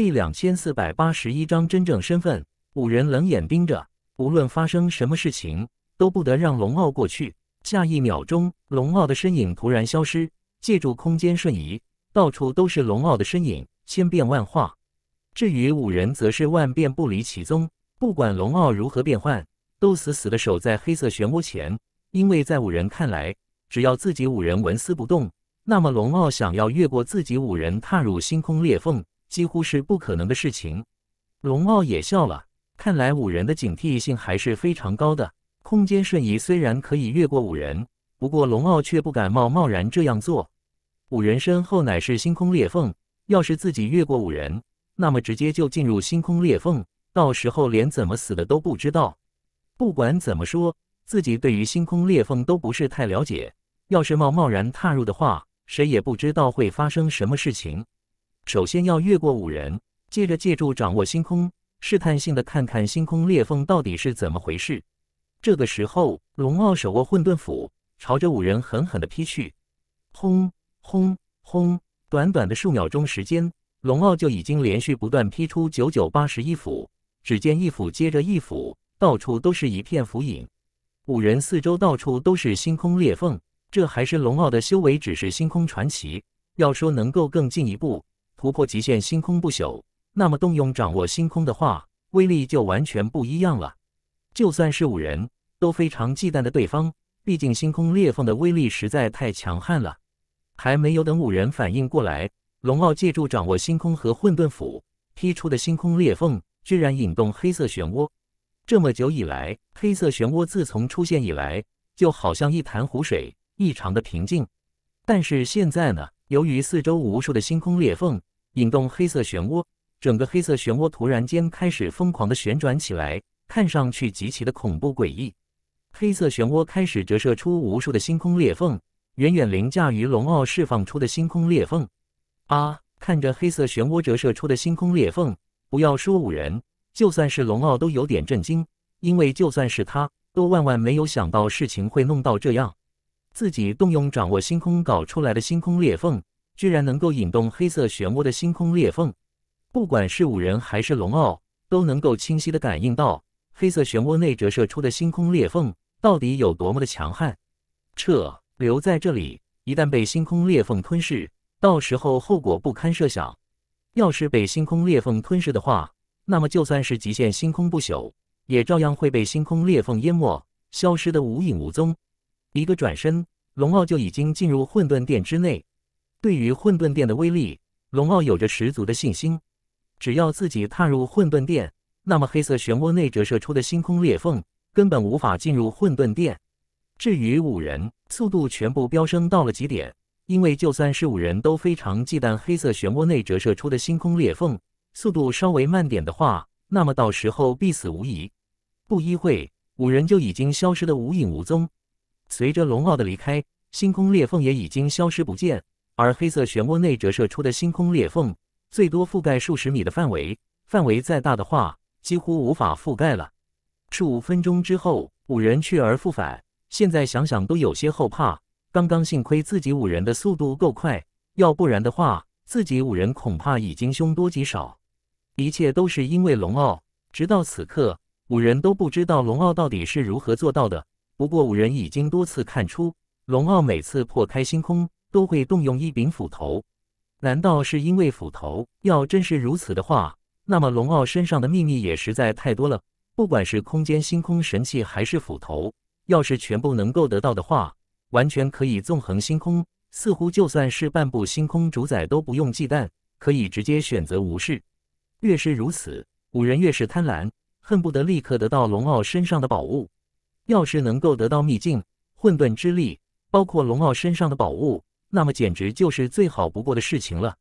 第两千四百八十一章真正身份。五人冷眼盯着，无论发生什么事情，都不得让龙傲过去。下一秒钟，龙傲的身影突然消失，借助空间瞬移，到处都是龙傲的身影，千变万化。至于五人，则是万变不离其宗，不管龙傲如何变换，都死死的守在黑色漩涡前。因为在五人看来，只要自己五人纹丝不动，那么龙傲想要越过自己五人，踏入星空裂缝。几乎是不可能的事情。龙傲也笑了，看来五人的警惕性还是非常高的。空间瞬移虽然可以越过五人，不过龙傲却不敢冒贸然这样做。五人身后乃是星空裂缝，要是自己越过五人，那么直接就进入星空裂缝，到时候连怎么死的都不知道。不管怎么说，自己对于星空裂缝都不是太了解，要是冒贸然踏入的话，谁也不知道会发生什么事情。首先要越过五人，接着借助掌握星空，试探性的看看星空裂缝到底是怎么回事。这个时候，龙傲手握混沌斧，朝着五人狠狠的劈去。轰轰轰！短短的数秒钟时间，龙傲就已经连续不断劈出九九八十一斧。只见一斧接着一斧，到处都是一片斧影。五人四周到处都是星空裂缝，这还是龙傲的修为只是星空传奇。要说能够更进一步。突破极限，星空不朽。那么动用掌握星空的话，威力就完全不一样了。就算是五人都非常忌惮的对方，毕竟星空裂缝的威力实在太强悍了。还没有等五人反应过来，龙傲借助掌握星空和混沌斧劈出的星空裂缝，居然引动黑色漩涡。这么久以来，黑色漩涡自从出现以来，就好像一潭湖水，异常的平静。但是现在呢？由于四周无数的星空裂缝，引动黑色漩涡，整个黑色漩涡突然间开始疯狂的旋转起来，看上去极其的恐怖诡异。黑色漩涡开始折射出无数的星空裂缝，远远凌驾于龙傲释放出的星空裂缝。啊！看着黑色漩涡折射出的星空裂缝，不要说五人，就算是龙傲都有点震惊，因为就算是他，都万万没有想到事情会弄到这样，自己动用掌握星空搞出来的星空裂缝。居然能够引动黑色漩涡的星空裂缝，不管是五人还是龙傲，都能够清晰的感应到黑色漩涡内折射出的星空裂缝到底有多么的强悍。撤，留在这里一旦被星空裂缝吞噬，到时候后果不堪设想。要是被星空裂缝吞噬的话，那么就算是极限星空不朽，也照样会被星空裂缝淹没，消失的无影无踪。一个转身，龙傲就已经进入混沌殿之内。对于混沌殿的威力，龙傲有着十足的信心。只要自己踏入混沌殿，那么黑色漩涡内折射出的星空裂缝根本无法进入混沌殿。至于五人，速度全部飙升到了极点，因为就算是五人都非常忌惮黑色漩涡内折射出的星空裂缝，速度稍微慢点的话，那么到时候必死无疑。不一会，五人就已经消失得无影无踪。随着龙傲的离开，星空裂缝也已经消失不见。而黑色漩涡内折射出的星空裂缝，最多覆盖数十米的范围，范围再大的话，几乎无法覆盖了。数分钟之后，五人去而复返，现在想想都有些后怕。刚刚幸亏自己五人的速度够快，要不然的话，自己五人恐怕已经凶多吉少。一切都是因为龙傲，直到此刻，五人都不知道龙傲到底是如何做到的。不过五人已经多次看出，龙傲每次破开星空。都会动用一柄斧头，难道是因为斧头？要真是如此的话，那么龙傲身上的秘密也实在太多了。不管是空间星空神器，还是斧头，要是全部能够得到的话，完全可以纵横星空。似乎就算是半步星空主宰都不用忌惮，可以直接选择无视。越是如此，五人越是贪婪，恨不得立刻得到龙傲身上的宝物。要是能够得到秘境、混沌之力，包括龙傲身上的宝物。那么简直就是最好不过的事情了，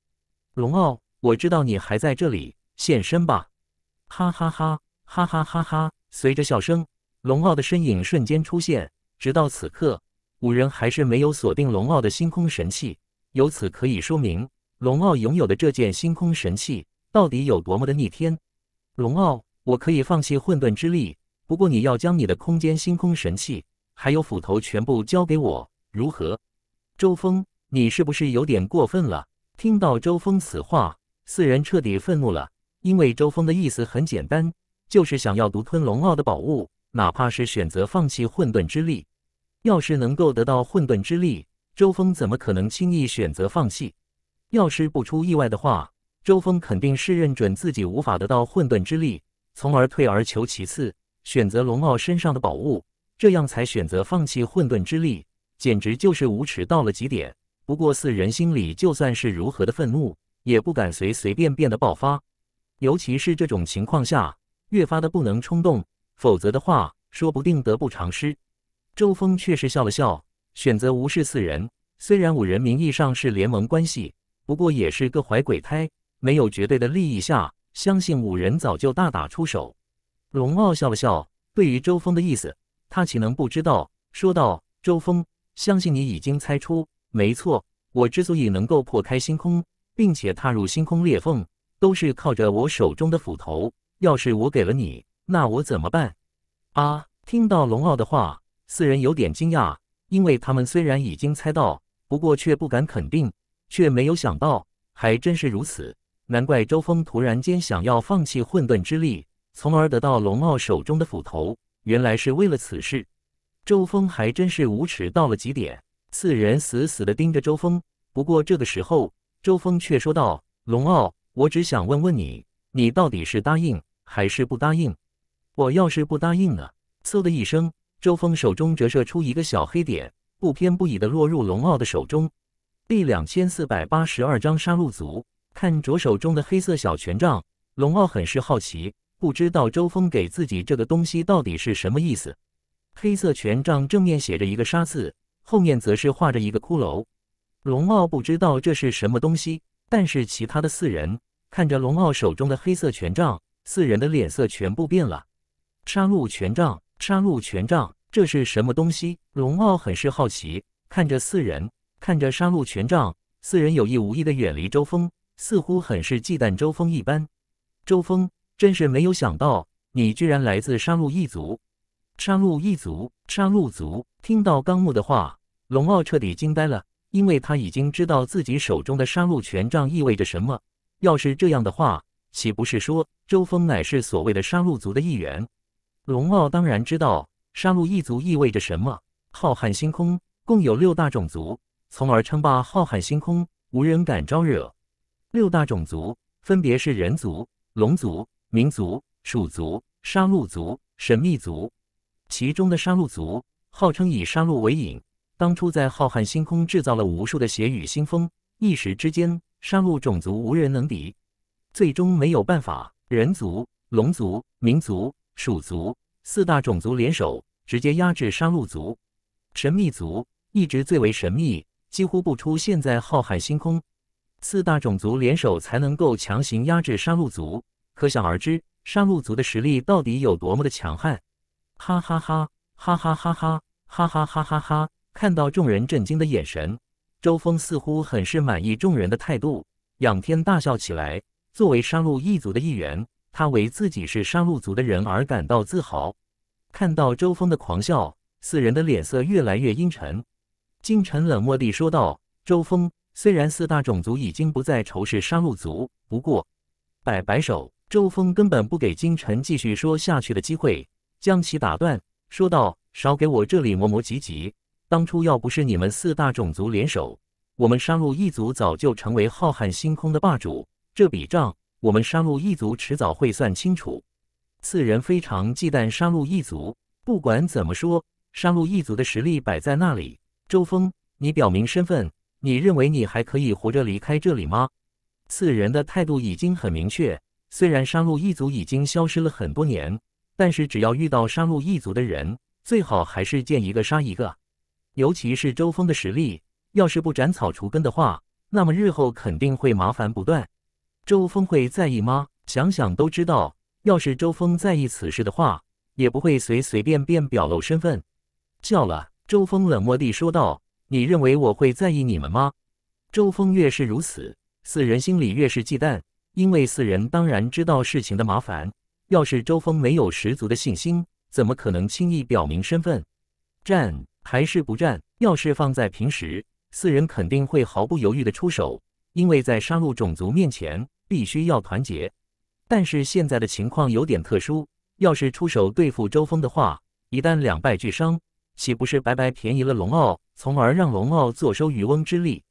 龙傲，我知道你还在这里现身吧，哈哈哈哈哈哈哈！随着笑声，龙傲的身影瞬间出现。直到此刻，五人还是没有锁定龙傲的星空神器，由此可以说明龙傲拥有的这件星空神器到底有多么的逆天。龙傲，我可以放弃混沌之力，不过你要将你的空间星空神器还有斧头全部交给我，如何？周峰。你是不是有点过分了？听到周峰此话，四人彻底愤怒了。因为周峰的意思很简单，就是想要独吞龙傲的宝物，哪怕是选择放弃混沌之力。要是能够得到混沌之力，周峰怎么可能轻易选择放弃？要是不出意外的话，周峰肯定是认准自己无法得到混沌之力，从而退而求其次，选择龙傲身上的宝物，这样才选择放弃混沌之力，简直就是无耻到了极点。不过四人心里就算是如何的愤怒，也不敢随随便便的爆发，尤其是这种情况下，越发的不能冲动，否则的话，说不定得不偿失。周峰却是笑了笑，选择无视四人。虽然五人名义上是联盟关系，不过也是各怀鬼胎，没有绝对的利益下，相信五人早就大打出手。龙傲笑了笑，对于周峰的意思，他岂能不知道？说道：“周峰，相信你已经猜出。”没错，我之所以能够破开星空，并且踏入星空裂缝，都是靠着我手中的斧头。要是我给了你，那我怎么办？啊！听到龙傲的话，四人有点惊讶，因为他们虽然已经猜到，不过却不敢肯定，却没有想到还真是如此。难怪周峰突然间想要放弃混沌之力，从而得到龙傲手中的斧头，原来是为了此事。周峰还真是无耻到了极点。四人死死地盯着周峰，不过这个时候，周峰却说道：“龙傲，我只想问问你，你到底是答应还是不答应？我要是不答应呢？”嗖的一声，周峰手中折射出一个小黑点，不偏不倚地落入龙傲的手中。第两千四百八十二章杀戮族。看着手中的黑色小权杖，龙傲很是好奇，不知道周峰给自己这个东西到底是什么意思。黑色权杖正面写着一个“杀”字。后面则是画着一个骷髅。龙傲不知道这是什么东西，但是其他的四人看着龙傲手中的黑色权杖，四人的脸色全部变了。杀戮权杖，杀戮权杖，这是什么东西？龙傲很是好奇，看着四人，看着杀戮权杖，四人有意无意的远离周峰，似乎很是忌惮周峰一般。周峰，真是没有想到，你居然来自杀戮一族。杀戮一族，杀戮族，听到纲木的话。龙傲彻底惊呆了，因为他已经知道自己手中的杀戮权杖意味着什么。要是这样的话，岂不是说周峰乃是所谓的杀戮族的一员？龙傲当然知道杀戮一族意味着什么。浩瀚星空共有六大种族，从而称霸浩瀚星空，无人敢招惹。六大种族分别是人族、龙族、民族、鼠族、杀戮族、神秘族。其中的杀戮族号称以杀戮为引。当初在浩瀚星空制造了无数的血雨腥风，一时之间杀戮种族无人能敌。最终没有办法，人族、龙族、民族、鼠族四大种族联手，直接压制杀戮族。神秘族一直最为神秘，几乎不出现在浩瀚星空。四大种族联手才能够强行压制杀戮族，可想而知杀戮族的实力到底有多么的强悍！哈哈哈哈哈哈哈哈哈哈哈哈！看到众人震惊的眼神，周峰似乎很是满意众人的态度，仰天大笑起来。作为杀戮一族的一员，他为自己是杀戮族的人而感到自豪。看到周峰的狂笑，四人的脸色越来越阴沉。金晨冷漠地说道：“周峰，虽然四大种族已经不再仇视杀戮族，不过……”摆摆手，周峰根本不给金晨继续说下去的机会，将其打断，说道：“少给我这里磨磨唧唧。”当初要不是你们四大种族联手，我们杀戮一族早就成为浩瀚星空的霸主。这笔账，我们杀戮一族迟早会算清楚。四人非常忌惮杀戮一族，不管怎么说，杀戮一族的实力摆在那里。周峰，你表明身份，你认为你还可以活着离开这里吗？四人的态度已经很明确。虽然杀戮一族已经消失了很多年，但是只要遇到杀戮一族的人，最好还是见一个杀一个。尤其是周峰的实力，要是不斩草除根的话，那么日后肯定会麻烦不断。周峰会在意吗？想想都知道。要是周峰在意此事的话，也不会随随便便表露身份。叫了，周峰冷漠地说道：“你认为我会在意你们吗？”周峰越是如此，四人心里越是忌惮，因为四人当然知道事情的麻烦。要是周峰没有十足的信心，怎么可能轻易表明身份？战还是不战。要是放在平时，四人肯定会毫不犹豫的出手，因为在杀戮种族面前，必须要团结。但是现在的情况有点特殊，要是出手对付周峰的话，一旦两败俱伤，岂不是白白便宜了龙傲，从而让龙傲坐收渔翁之利？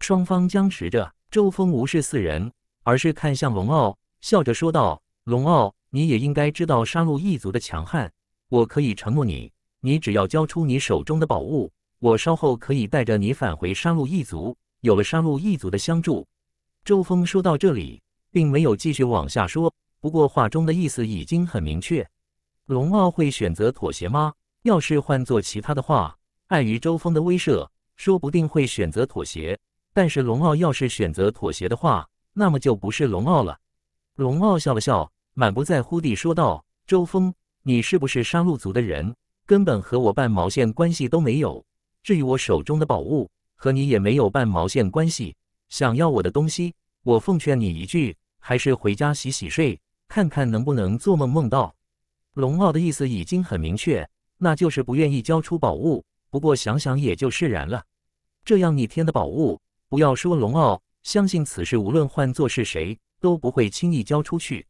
双方僵持着，周峰无视四人，而是看向龙傲，笑着说道：“龙傲，你也应该知道杀戮一族的强悍，我可以承诺你。”你只要交出你手中的宝物，我稍后可以带着你返回杀戮一族。有了杀戮一族的相助，周峰说到这里，并没有继续往下说。不过话中的意思已经很明确。龙傲会选择妥协吗？要是换做其他的话，碍于周峰的威慑，说不定会选择妥协。但是龙傲要是选择妥协的话，那么就不是龙傲了。龙傲笑了笑，满不在乎地说道：“周峰，你是不是杀戮族的人？”根本和我半毛线关系都没有。至于我手中的宝物，和你也没有半毛线关系。想要我的东西，我奉劝你一句，还是回家洗洗睡，看看能不能做梦梦到。龙傲的意思已经很明确，那就是不愿意交出宝物。不过想想也就释然了。这样逆天的宝物，不要说龙傲，相信此事无论换作是谁，都不会轻易交出去。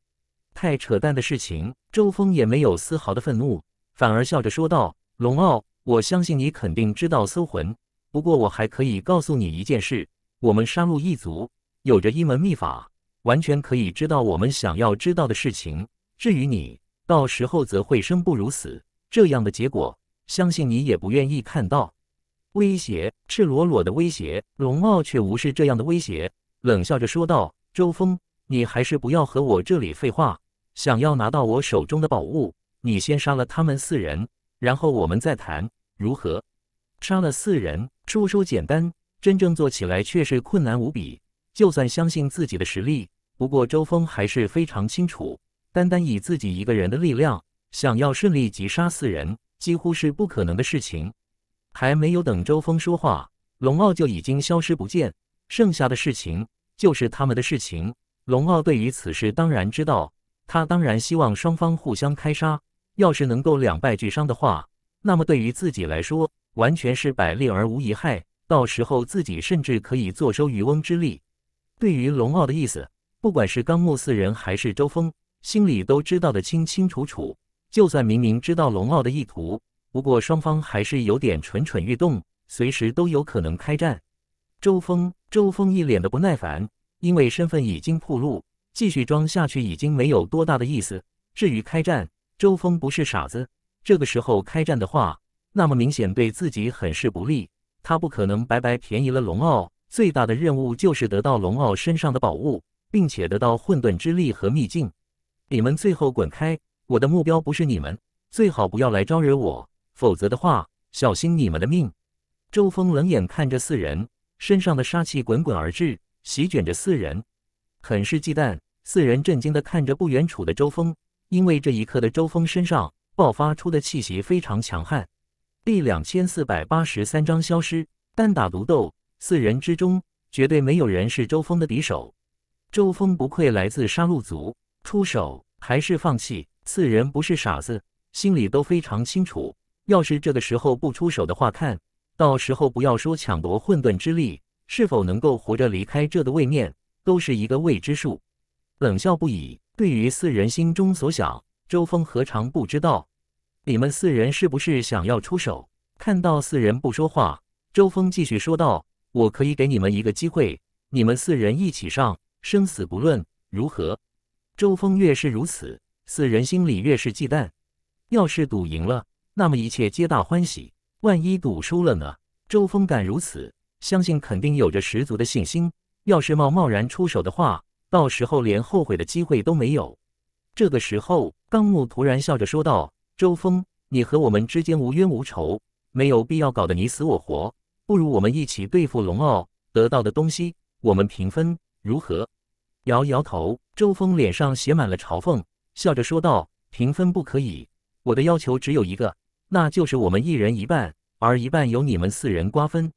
太扯淡的事情，周峰也没有丝毫的愤怒。反而笑着说道：“龙傲，我相信你肯定知道搜魂。不过我还可以告诉你一件事，我们杀戮一族有着一门秘法，完全可以知道我们想要知道的事情。至于你，到时候则会生不如死。这样的结果，相信你也不愿意看到。”威胁，赤裸裸的威胁。龙傲却无视这样的威胁，冷笑着说道：“周峰，你还是不要和我这里废话。想要拿到我手中的宝物。”你先杀了他们四人，然后我们再谈，如何？杀了四人，说说简单，真正做起来却是困难无比。就算相信自己的实力，不过周峰还是非常清楚，单单以自己一个人的力量，想要顺利击杀四人，几乎是不可能的事情。还没有等周峰说话，龙傲就已经消失不见。剩下的事情就是他们的事情。龙傲对于此事当然知道，他当然希望双方互相开杀。要是能够两败俱伤的话，那么对于自己来说完全是百利而无一害。到时候自己甚至可以坐收渔翁之利。对于龙傲的意思，不管是纲目四人还是周峰，心里都知道的清清楚楚。就算明明知道龙傲的意图，不过双方还是有点蠢蠢欲动，随时都有可能开战。周峰，周峰一脸的不耐烦，因为身份已经暴露，继续装下去已经没有多大的意思。至于开战，周峰不是傻子，这个时候开战的话，那么明显对自己很是不利。他不可能白白便宜了龙傲。最大的任务就是得到龙傲身上的宝物，并且得到混沌之力和秘境。你们最后滚开！我的目标不是你们，最好不要来招惹我，否则的话，小心你们的命！周峰冷眼看着四人，身上的杀气滚滚而至，席卷着四人，很是忌惮。四人震惊的看着不远处的周峰。因为这一刻的周峰身上爆发出的气息非常强悍。第两千四百八十三章消失，单打独斗，四人之中绝对没有人是周峰的敌手。周峰不愧来自杀戮族，出手还是放弃？四人不是傻子，心里都非常清楚，要是这个时候不出手的话，看到时候不要说抢夺混沌之力，是否能够活着离开这的位面，都是一个未知数。冷笑不已。对于四人心中所想，周峰何尝不知道？你们四人是不是想要出手？看到四人不说话，周峰继续说道：“我可以给你们一个机会，你们四人一起上，生死不论，如何？”周峰越是如此，四人心里越是忌惮。要是赌赢了，那么一切皆大欢喜；万一赌输了呢？周峰敢如此，相信肯定有着十足的信心。要是贸贸然出手的话，到时候连后悔的机会都没有。这个时候，纲木突然笑着说道：“周峰，你和我们之间无冤无仇，没有必要搞得你死我活。不如我们一起对付龙傲，得到的东西我们平分，如何？”摇摇头，周峰脸上写满了嘲讽，笑着说道：“平分不可以，我的要求只有一个，那就是我们一人一半，而一半由你们四人瓜分。”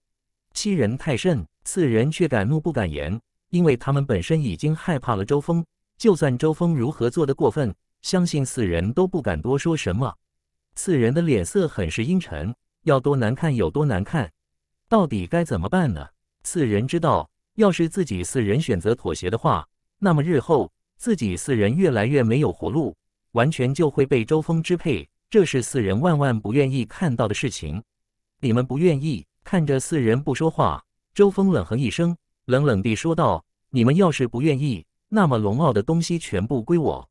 欺人太甚！四人却敢怒不敢言。因为他们本身已经害怕了周峰，就算周峰如何做的过分，相信四人都不敢多说什么。四人的脸色很是阴沉，要多难看有多难看。到底该怎么办呢？四人知道，要是自己四人选择妥协的话，那么日后自己四人越来越没有活路，完全就会被周峰支配，这是四人万万不愿意看到的事情。你们不愿意，看着四人不说话，周峰冷哼一声。冷冷地说道：“你们要是不愿意，那么龙傲的东西全部归我。”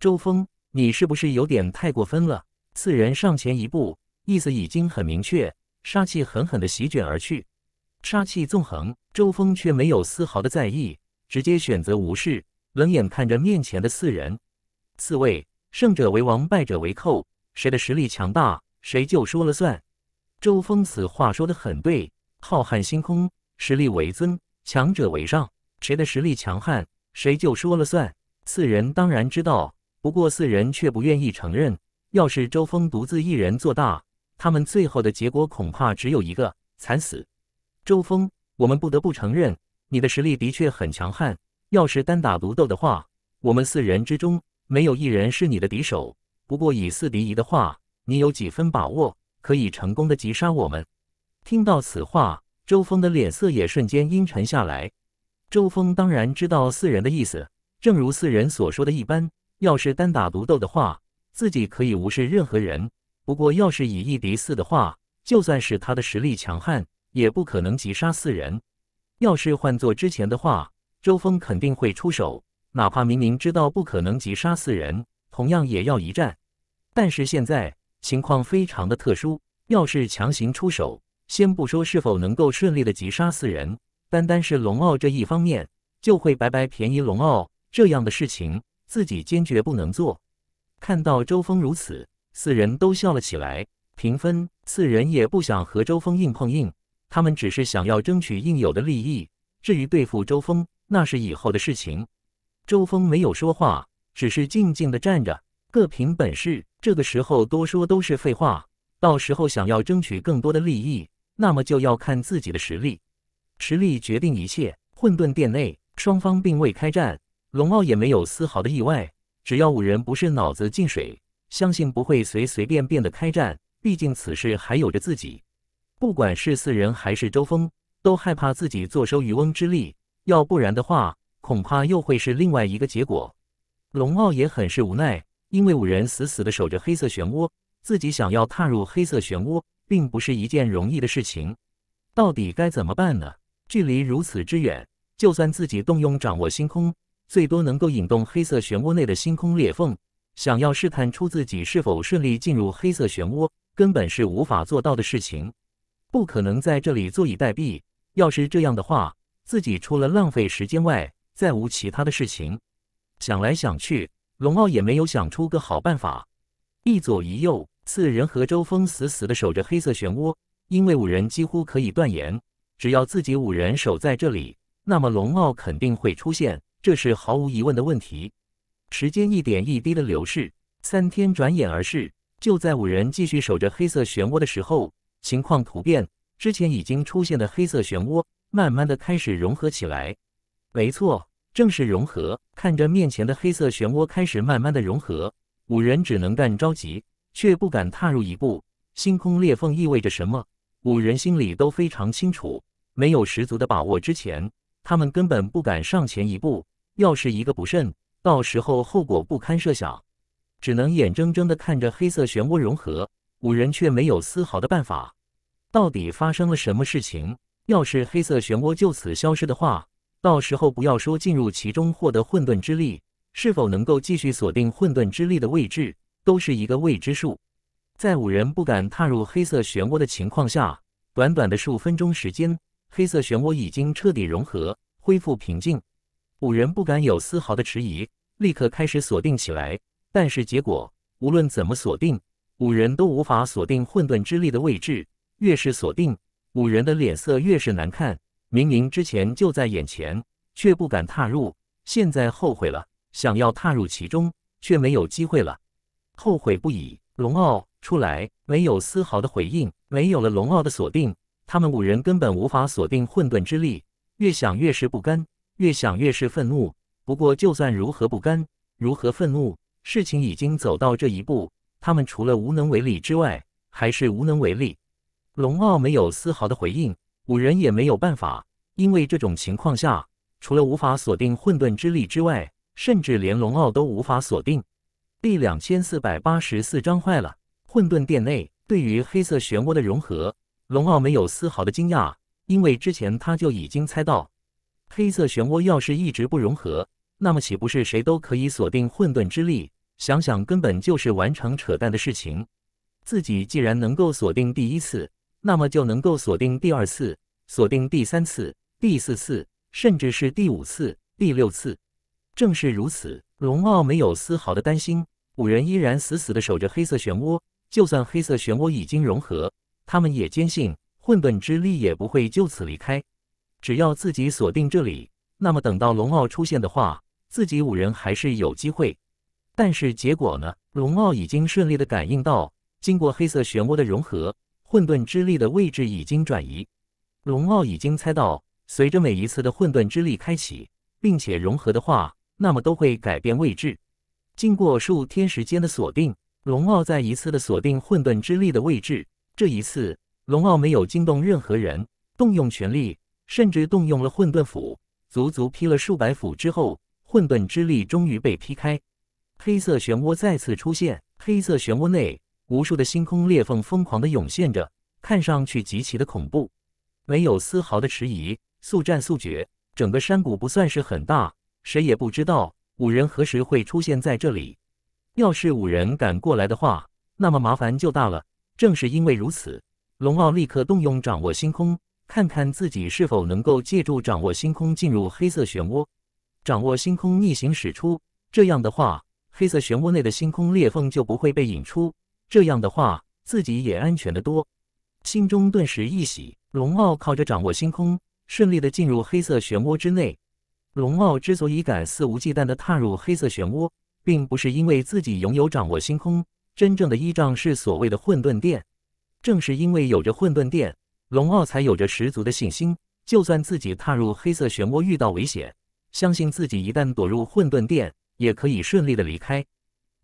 周峰，你是不是有点太过分了？四人上前一步，意思已经很明确，杀气狠狠地席卷而去，杀气纵横。周峰却没有丝毫的在意，直接选择无视，冷眼看着面前的四人。四位胜者为王，败者为寇，谁的实力强大，谁就说了算。周峰此话说得很对，浩瀚星空，实力为尊。强者为上，谁的实力强悍，谁就说了算。四人当然知道，不过四人却不愿意承认。要是周峰独自一人做大，他们最后的结果恐怕只有一个——惨死。周峰，我们不得不承认，你的实力的确很强悍。要是单打独斗的话，我们四人之中没有一人是你的敌手。不过以四敌一的话，你有几分把握可以成功的击杀我们？听到此话。周峰的脸色也瞬间阴沉下来。周峰当然知道四人的意思，正如四人所说的一般，要是单打独斗的话，自己可以无视任何人。不过，要是以一敌四的话，就算是他的实力强悍，也不可能击杀四人。要是换做之前的话，周峰肯定会出手，哪怕明明知道不可能击杀四人，同样也要一战。但是现在情况非常的特殊，要是强行出手。先不说是否能够顺利的击杀四人，单单是龙傲这一方面，就会白白便宜龙傲。这样的事情，自己坚决不能做。看到周峰如此，四人都笑了起来。平分，四人也不想和周峰硬碰硬，他们只是想要争取应有的利益。至于对付周峰，那是以后的事情。周峰没有说话，只是静静的站着，各凭本事。这个时候多说都是废话。到时候想要争取更多的利益。那么就要看自己的实力，实力决定一切。混沌殿内，双方并未开战，龙傲也没有丝毫的意外。只要五人不是脑子进水，相信不会随随便便的开战。毕竟此事还有着自己，不管是四人还是周峰，都害怕自己坐收渔翁之利。要不然的话，恐怕又会是另外一个结果。龙傲也很是无奈，因为五人死死的守着黑色漩涡，自己想要踏入黑色漩涡。并不是一件容易的事情，到底该怎么办呢？距离如此之远，就算自己动用掌握星空，最多能够引动黑色漩涡内的星空裂缝，想要试探出自己是否顺利进入黑色漩涡，根本是无法做到的事情。不可能在这里坐以待毙，要是这样的话，自己除了浪费时间外，再无其他的事情。想来想去，龙傲也没有想出个好办法，一左一右。四人和周峰死死的守着黑色漩涡，因为五人几乎可以断言，只要自己五人守在这里，那么龙傲肯定会出现，这是毫无疑问的问题。时间一点一滴的流逝，三天转眼而逝。就在五人继续守着黑色漩涡的时候，情况突变，之前已经出现的黑色漩涡慢慢的开始融合起来。没错，正是融合。看着面前的黑色漩涡开始慢慢的融合，五人只能干着急。却不敢踏入一步。星空裂缝意味着什么？五人心里都非常清楚。没有十足的把握之前，他们根本不敢上前一步。要是一个不慎，到时候后果不堪设想。只能眼睁睁地看着黑色漩涡融合，五人却没有丝毫的办法。到底发生了什么事情？要是黑色漩涡就此消失的话，到时候不要说进入其中获得混沌之力，是否能够继续锁定混沌之力的位置？都是一个未知数。在五人不敢踏入黑色漩涡的情况下，短短的数分钟时间，黑色漩涡已经彻底融合，恢复平静。五人不敢有丝毫的迟疑，立刻开始锁定起来。但是结果，无论怎么锁定，五人都无法锁定混沌之力的位置。越是锁定，五人的脸色越是难看。明明之前就在眼前，却不敢踏入。现在后悔了，想要踏入其中，却没有机会了。后悔不已，龙傲出来没有丝毫的回应，没有了龙傲的锁定，他们五人根本无法锁定混沌之力。越想越是不甘，越想越是愤怒。不过，就算如何不甘，如何愤怒，事情已经走到这一步，他们除了无能为力之外，还是无能为力。龙傲没有丝毫的回应，五人也没有办法，因为这种情况下，除了无法锁定混沌之力之外，甚至连龙傲都无法锁定。第两千四百八十四章坏了。混沌殿内，对于黑色漩涡的融合，龙傲没有丝毫的惊讶，因为之前他就已经猜到，黑色漩涡要是一直不融合，那么岂不是谁都可以锁定混沌之力？想想根本就是完成扯淡的事情。自己既然能够锁定第一次，那么就能够锁定第二次，锁定第三次、第四次，甚至是第五次、第六次。正是如此，龙傲没有丝毫的担心。五人依然死死地守着黑色漩涡，就算黑色漩涡已经融合，他们也坚信混沌之力也不会就此离开。只要自己锁定这里，那么等到龙傲出现的话，自己五人还是有机会。但是结果呢？龙傲已经顺利地感应到，经过黑色漩涡的融合，混沌之力的位置已经转移。龙傲已经猜到，随着每一次的混沌之力开启并且融合的话，那么都会改变位置。经过数天时间的锁定，龙傲再一次的锁定混沌之力的位置。这一次，龙傲没有惊动任何人，动用全力，甚至动用了混沌斧，足足劈了数百斧之后，混沌之力终于被劈开。黑色漩涡再次出现，黑色漩涡内，无数的星空裂缝疯狂的涌现着，看上去极其的恐怖。没有丝毫的迟疑，速战速决。整个山谷不算是很大，谁也不知道。五人何时会出现在这里？要是五人赶过来的话，那么麻烦就大了。正是因为如此，龙傲立刻动用掌握星空，看看自己是否能够借助掌握星空进入黑色漩涡。掌握星空逆行驶出，这样的话，黑色漩涡内的星空裂缝就不会被引出。这样的话，自己也安全得多。心中顿时一喜，龙傲靠着掌握星空，顺利的进入黑色漩涡之内。龙傲之所以敢肆无忌惮地踏入黑色漩涡，并不是因为自己拥有掌握星空，真正的依仗是所谓的混沌殿。正是因为有着混沌殿，龙傲才有着十足的信心，就算自己踏入黑色漩涡遇到危险，相信自己一旦躲入混沌殿，也可以顺利的离开。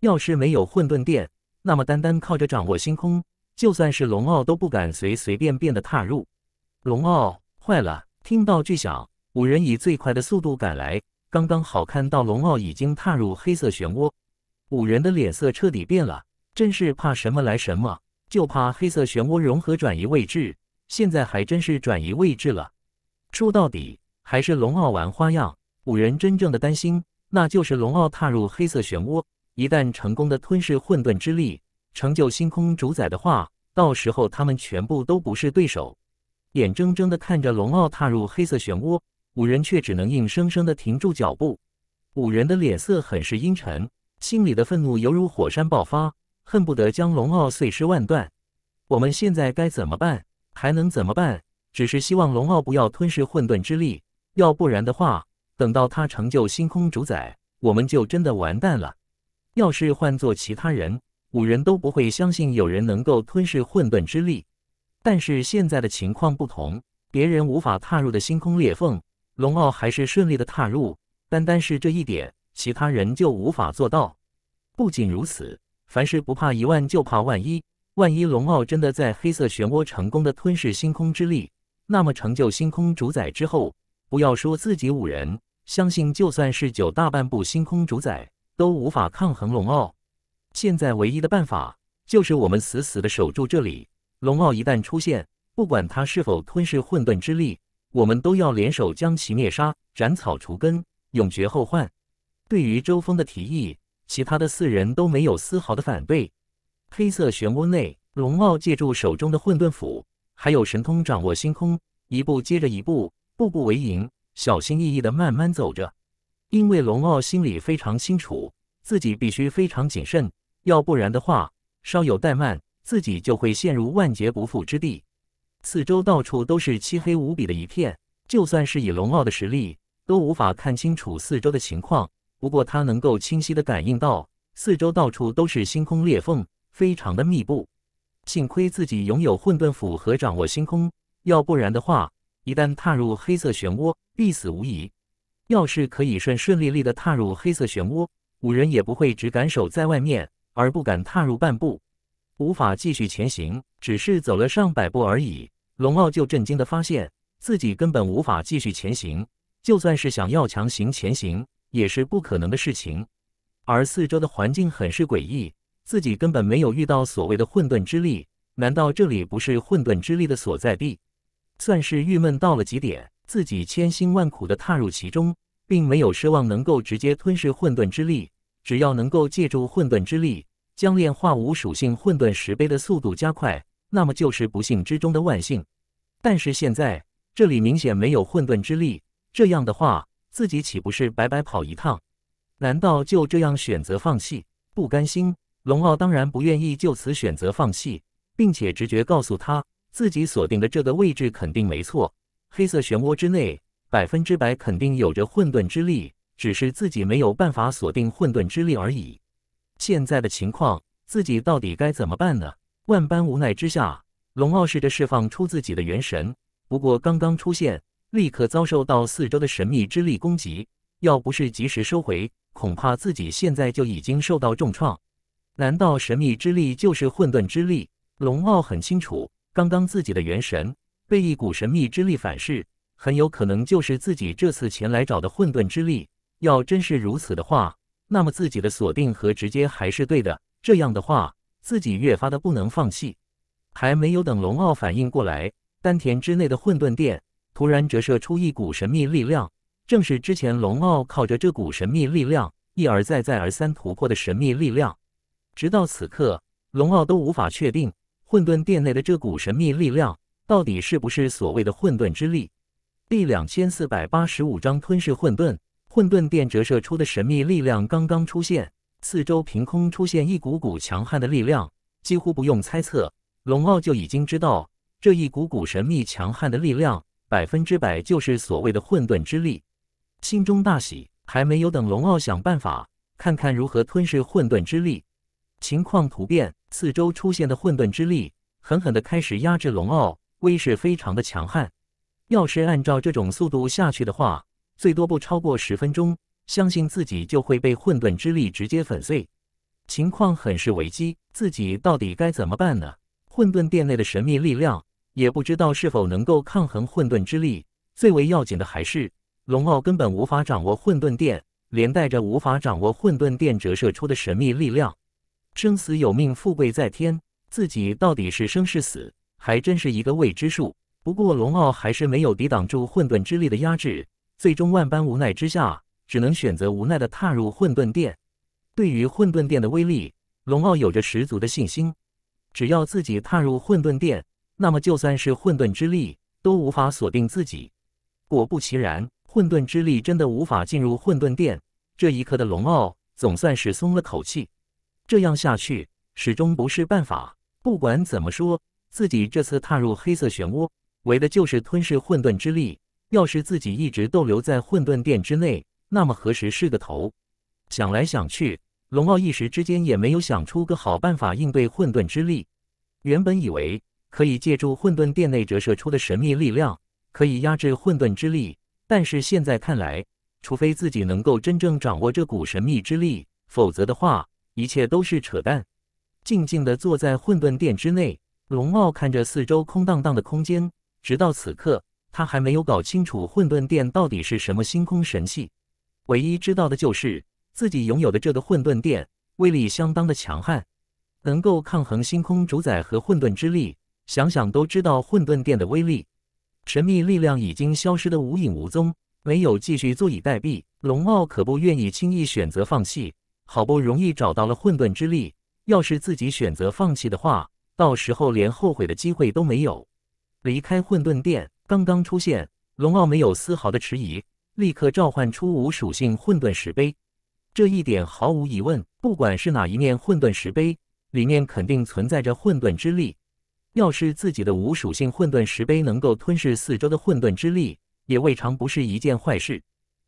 要是没有混沌殿，那么单单靠着掌握星空，就算是龙傲都不敢随随便便的踏入。龙傲，坏了！听到巨响。五人以最快的速度赶来，刚刚好看到龙傲已经踏入黑色漩涡，五人的脸色彻底变了。真是怕什么来什么，就怕黑色漩涡融合转移位置，现在还真是转移位置了。说到底，还是龙傲玩花样。五人真正的担心，那就是龙傲踏入黑色漩涡，一旦成功的吞噬混沌之力，成就星空主宰的话，到时候他们全部都不是对手，眼睁睁的看着龙傲踏入黑色漩涡。五人却只能硬生生地停住脚步，五人的脸色很是阴沉，心里的愤怒犹如火山爆发，恨不得将龙傲碎尸万段。我们现在该怎么办？还能怎么办？只是希望龙傲不要吞噬混沌之力，要不然的话，等到他成就星空主宰，我们就真的完蛋了。要是换做其他人，五人都不会相信有人能够吞噬混沌之力，但是现在的情况不同，别人无法踏入的星空裂缝。龙傲还是顺利的踏入，单单是这一点，其他人就无法做到。不仅如此，凡事不怕一万，就怕万一。万一龙傲真的在黑色漩涡成功的吞噬星空之力，那么成就星空主宰之后，不要说自己五人，相信就算是九大半部星空主宰都无法抗衡龙傲。现在唯一的办法，就是我们死死的守住这里。龙傲一旦出现，不管他是否吞噬混沌之力。我们都要联手将其灭杀，斩草除根，永绝后患。对于周峰的提议，其他的四人都没有丝毫的反对。黑色漩涡内，龙傲借助手中的混沌斧，还有神通掌握星空，一步接着一步，步步为营，小心翼翼地慢慢走着。因为龙傲心里非常清楚，自己必须非常谨慎，要不然的话，稍有怠慢，自己就会陷入万劫不复之地。四周到处都是漆黑无比的一片，就算是以龙傲的实力都无法看清楚四周的情况。不过他能够清晰的感应到，四周到处都是星空裂缝，非常的密布。幸亏自己拥有混沌斧和掌握星空，要不然的话，一旦踏入黑色漩涡，必死无疑。要是可以顺顺利利的踏入黑色漩涡，五人也不会只敢守在外面，而不敢踏入半步，无法继续前行，只是走了上百步而已。龙傲就震惊的发现自己根本无法继续前行，就算是想要强行前行，也是不可能的事情。而四周的环境很是诡异，自己根本没有遇到所谓的混沌之力，难道这里不是混沌之力的所在地？算是郁闷到了极点。自己千辛万苦的踏入其中，并没有奢望能够直接吞噬混沌之力，只要能够借助混沌之力，将炼化无属性混沌石碑的速度加快。那么就是不幸之中的万幸，但是现在这里明显没有混沌之力，这样的话自己岂不是白白跑一趟？难道就这样选择放弃？不甘心！龙傲当然不愿意就此选择放弃，并且直觉告诉他，自己锁定的这个位置肯定没错。黑色漩涡之内，百分之百肯定有着混沌之力，只是自己没有办法锁定混沌之力而已。现在的情况，自己到底该怎么办呢？万般无奈之下，龙傲试着释放出自己的元神，不过刚刚出现，立刻遭受到四周的神秘之力攻击。要不是及时收回，恐怕自己现在就已经受到重创。难道神秘之力就是混沌之力？龙傲很清楚，刚刚自己的元神被一股神秘之力反噬，很有可能就是自己这次前来找的混沌之力。要真是如此的话，那么自己的锁定和直接还是对的。这样的话。自己越发的不能放弃，还没有等龙傲反应过来，丹田之内的混沌殿突然折射出一股神秘力量，正是之前龙傲靠着这股神秘力量一而再再而三突破的神秘力量。直到此刻，龙傲都无法确定混沌殿内的这股神秘力量到底是不是所谓的混沌之力。第两千四百八十五章吞噬混沌，混沌殿折射出的神秘力量刚刚出现。四周凭空出现一股股强悍的力量，几乎不用猜测，龙傲就已经知道这一股股神秘强悍的力量百分之百就是所谓的混沌之力，心中大喜。还没有等龙傲想办法看看如何吞噬混沌之力，情况突变，四周出现的混沌之力狠狠地开始压制龙傲，威势非常的强悍。要是按照这种速度下去的话，最多不超过十分钟。相信自己就会被混沌之力直接粉碎，情况很是危机，自己到底该怎么办呢？混沌殿内的神秘力量也不知道是否能够抗衡混沌之力。最为要紧的还是龙傲根本无法掌握混沌殿，连带着无法掌握混沌殿折射出的神秘力量。生死有命，富贵在天，自己到底是生是死，还真是一个未知数。不过龙傲还是没有抵挡住混沌之力的压制，最终万般无奈之下。只能选择无奈的踏入混沌殿。对于混沌殿的威力，龙傲有着十足的信心。只要自己踏入混沌殿，那么就算是混沌之力都无法锁定自己。果不其然，混沌之力真的无法进入混沌殿。这一刻的龙傲总算是松了口气。这样下去始终不是办法。不管怎么说，自己这次踏入黑色漩涡，为的就是吞噬混沌之力。要是自己一直逗留在混沌殿之内，那么何时是个头？想来想去，龙傲一时之间也没有想出个好办法应对混沌之力。原本以为可以借助混沌殿内折射出的神秘力量，可以压制混沌之力，但是现在看来，除非自己能够真正掌握这股神秘之力，否则的话，一切都是扯淡。静静地坐在混沌殿之内，龙傲看着四周空荡荡的空间，直到此刻，他还没有搞清楚混沌殿到底是什么星空神器。唯一知道的就是自己拥有的这个混沌殿威力相当的强悍，能够抗衡星空主宰和混沌之力。想想都知道混沌殿的威力，神秘力量已经消失的无影无踪，没有继续坐以待毙。龙傲可不愿意轻易选择放弃，好不容易找到了混沌之力，要是自己选择放弃的话，到时候连后悔的机会都没有。离开混沌殿，刚刚出现，龙傲没有丝毫的迟疑。立刻召唤出无属性混沌石碑，这一点毫无疑问。不管是哪一面混沌石碑，里面肯定存在着混沌之力。要是自己的无属性混沌石碑能够吞噬四周的混沌之力，也未尝不是一件坏事。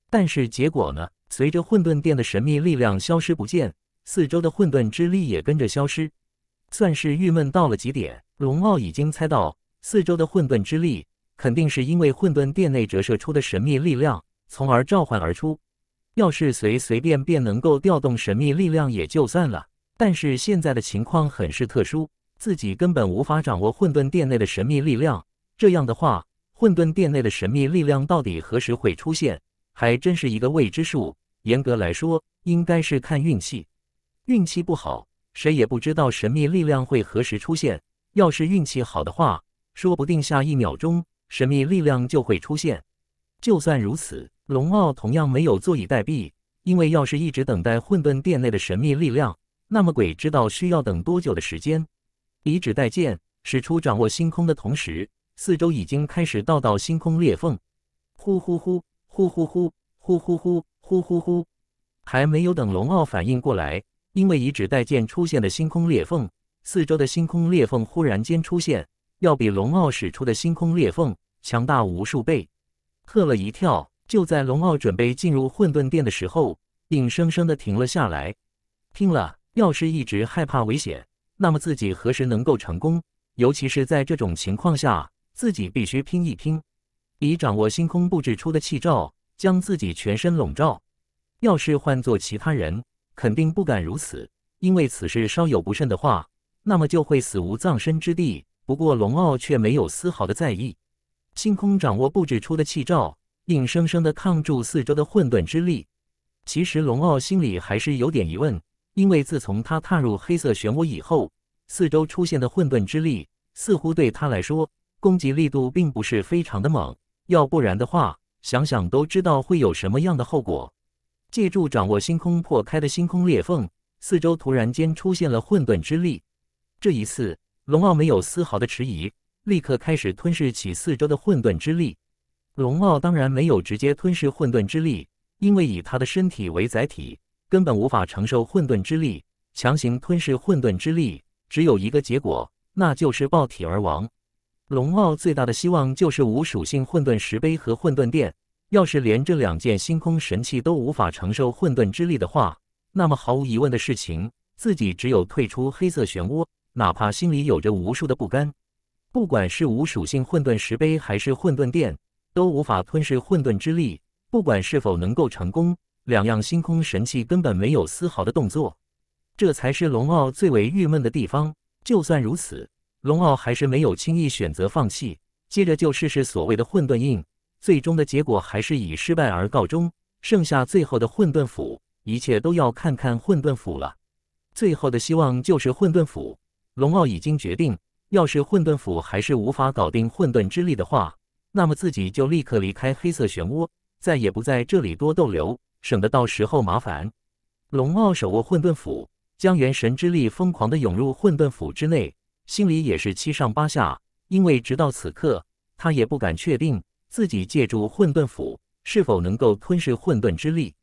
但是结果呢？随着混沌殿的神秘力量消失不见，四周的混沌之力也跟着消失，算是郁闷到了极点。龙傲已经猜到，四周的混沌之力肯定是因为混沌殿内折射出的神秘力量。从而召唤而出，要是随随便便能够调动神秘力量也就算了，但是现在的情况很是特殊，自己根本无法掌握混沌殿内的神秘力量。这样的话，混沌殿内的神秘力量到底何时会出现，还真是一个未知数。严格来说，应该是看运气。运气不好，谁也不知道神秘力量会何时出现；要是运气好的话，说不定下一秒钟神秘力量就会出现。就算如此。龙傲同样没有坐以待毙，因为要是一直等待混沌殿内的神秘力量，那么鬼知道需要等多久的时间。以指代剑，使出掌握星空的同时，四周已经开始道道星空裂缝。呼呼呼呼呼呼呼呼呼呼呼呼，还没有等龙傲反应过来，因为以指代剑出现的星空裂缝，四周的星空裂缝忽然间出现，要比龙傲使出的星空裂缝强大无数倍。吓了一跳。就在龙傲准备进入混沌殿的时候，硬生生的停了下来。拼了！要是一直害怕危险，那么自己何时能够成功？尤其是在这种情况下，自己必须拼一拼。以掌握星空布置出的气罩，将自己全身笼罩。要是换做其他人，肯定不敢如此，因为此事稍有不慎的话，那么就会死无葬身之地。不过龙傲却没有丝毫的在意。星空掌握布置出的气罩。硬生生的抗住四周的混沌之力，其实龙傲心里还是有点疑问，因为自从他踏入黑色漩涡以后，四周出现的混沌之力似乎对他来说攻击力度并不是非常的猛，要不然的话，想想都知道会有什么样的后果。借助掌握星空破开的星空裂缝，四周突然间出现了混沌之力，这一次龙傲没有丝毫的迟疑，立刻开始吞噬起四周的混沌之力。龙傲当然没有直接吞噬混沌之力，因为以他的身体为载体，根本无法承受混沌之力。强行吞噬混沌之力，只有一个结果，那就是爆体而亡。龙傲最大的希望就是无属性混沌石碑和混沌殿，要是连这两件星空神器都无法承受混沌之力的话，那么毫无疑问的事情，自己只有退出黑色漩涡，哪怕心里有着无数的不甘。不管是无属性混沌石碑还是混沌殿。都无法吞噬混沌之力，不管是否能够成功，两样星空神器根本没有丝毫的动作，这才是龙傲最为郁闷的地方。就算如此，龙傲还是没有轻易选择放弃，接着就试试所谓的混沌印，最终的结果还是以失败而告终。剩下最后的混沌斧，一切都要看看混沌斧了。最后的希望就是混沌斧，龙傲已经决定，要是混沌斧还是无法搞定混沌之力的话。那么自己就立刻离开黑色漩涡，再也不在这里多逗留，省得到时候麻烦。龙傲手握混沌斧，将元神之力疯狂的涌入混沌斧之内，心里也是七上八下，因为直到此刻，他也不敢确定自己借助混沌斧是否能够吞噬混沌之力，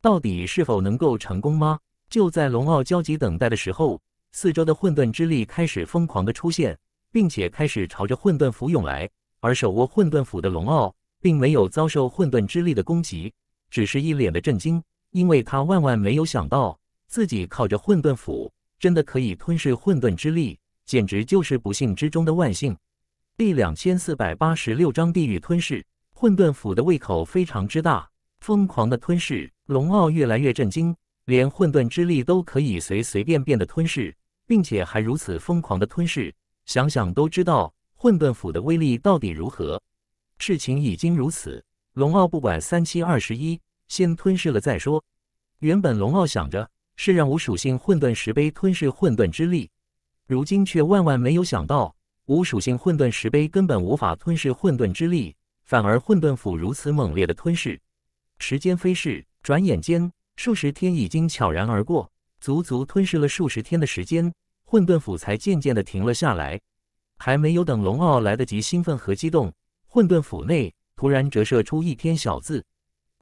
到底是否能够成功吗？就在龙傲焦急等待的时候，四周的混沌之力开始疯狂的出现，并且开始朝着混沌斧涌来。而手握混沌斧的龙傲并没有遭受混沌之力的攻击，只是一脸的震惊，因为他万万没有想到自己靠着混沌斧真的可以吞噬混沌之力，简直就是不幸之中的万幸。第两千四百八十六章地狱吞噬。混沌斧的胃口非常之大，疯狂的吞噬。龙傲越来越震惊，连混沌之力都可以随随便便的吞噬，并且还如此疯狂的吞噬，想想都知道。混沌斧的威力到底如何？事情已经如此，龙傲不管三七二十一，先吞噬了再说。原本龙傲想着是让无属性混沌石碑吞噬混沌之力，如今却万万没有想到，无属性混沌石碑根本无法吞噬混沌之力，反而混沌斧如此猛烈的吞噬。时间飞逝，转眼间数十天已经悄然而过，足足吞噬了数十天的时间，混沌斧才渐渐的停了下来。还没有等龙傲来得及兴奋和激动，混沌府内突然折射出一篇小字，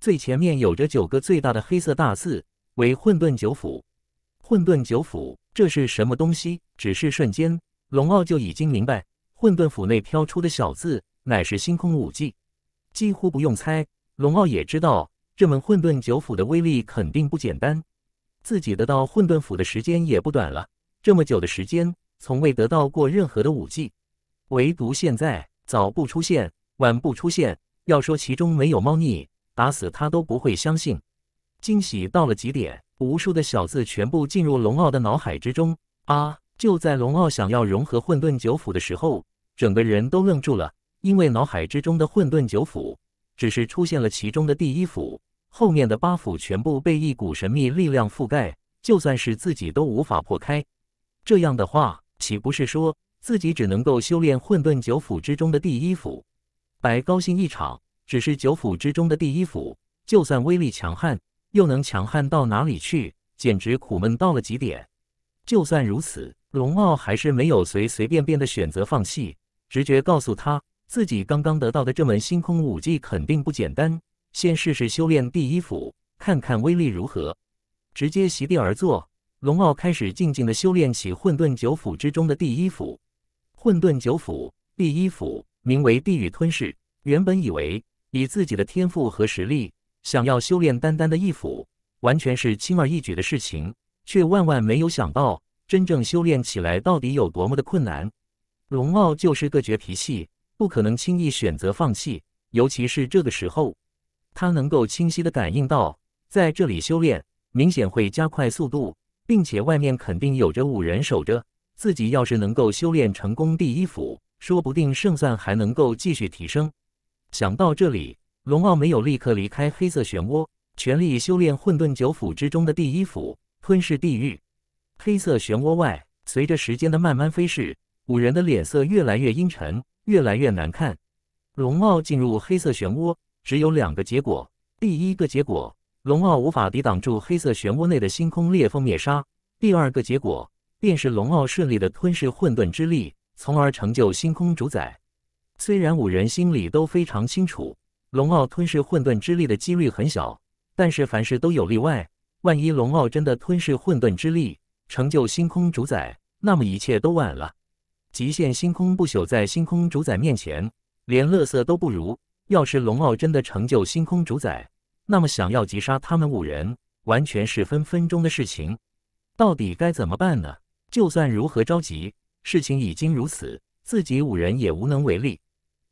最前面有着九个最大的黑色大字，为“混沌九府”。混沌九府，这是什么东西？只是瞬间，龙傲就已经明白，混沌府内飘出的小字乃是星空武技，几乎不用猜，龙傲也知道这门混沌九府的威力肯定不简单。自己得到混沌府的时间也不短了，这么久的时间。从未得到过任何的武技，唯独现在早不出现，晚不出现。要说其中没有猫腻，打死他都不会相信。惊喜到了极点，无数的小字全部进入龙傲的脑海之中。啊！就在龙傲想要融合混沌九府的时候，整个人都愣住了，因为脑海之中的混沌九府只是出现了其中的第一府，后面的八府全部被一股神秘力量覆盖，就算是自己都无法破开。这样的话。岂不是说自己只能够修炼混沌九府之中的第一府？白高兴一场？只是九府之中的第一府，就算威力强悍，又能强悍到哪里去？简直苦闷到了极点。就算如此，龙傲还是没有随随便便的选择放弃。直觉告诉他自己，刚刚得到的这门星空武技肯定不简单。先试试修炼第一府，看看威力如何。直接席地而坐。龙傲开始静静的修炼起混沌九府之中的第一府。混沌九府第一府名为地狱吞噬。原本以为以自己的天赋和实力，想要修炼单单的一斧，完全是轻而易举的事情，却万万没有想到，真正修炼起来到底有多么的困难。龙傲就是个倔脾气，不可能轻易选择放弃。尤其是这个时候，他能够清晰的感应到，在这里修炼，明显会加快速度。并且外面肯定有着五人守着，自己要是能够修炼成功第一斧，说不定胜算还能够继续提升。想到这里，龙傲没有立刻离开黑色漩涡，全力修炼混沌九斧之中的第一斧——吞噬地狱。黑色漩涡外，随着时间的慢慢飞逝，五人的脸色越来越阴沉，越来越难看。龙傲进入黑色漩涡，只有两个结果：第一个结果。龙傲无法抵挡住黑色漩涡内的星空裂缝灭杀，第二个结果便是龙傲顺利的吞噬混沌之力，从而成就星空主宰。虽然五人心里都非常清楚，龙傲吞噬混沌之力的几率很小，但是凡事都有例外。万一龙傲真的吞噬混沌之力，成就星空主宰，那么一切都晚了。极限星空不朽在星空主宰面前，连乐色都不如。要是龙傲真的成就星空主宰，那么想要击杀他们五人，完全是分分钟的事情。到底该怎么办呢？就算如何着急，事情已经如此，自己五人也无能为力。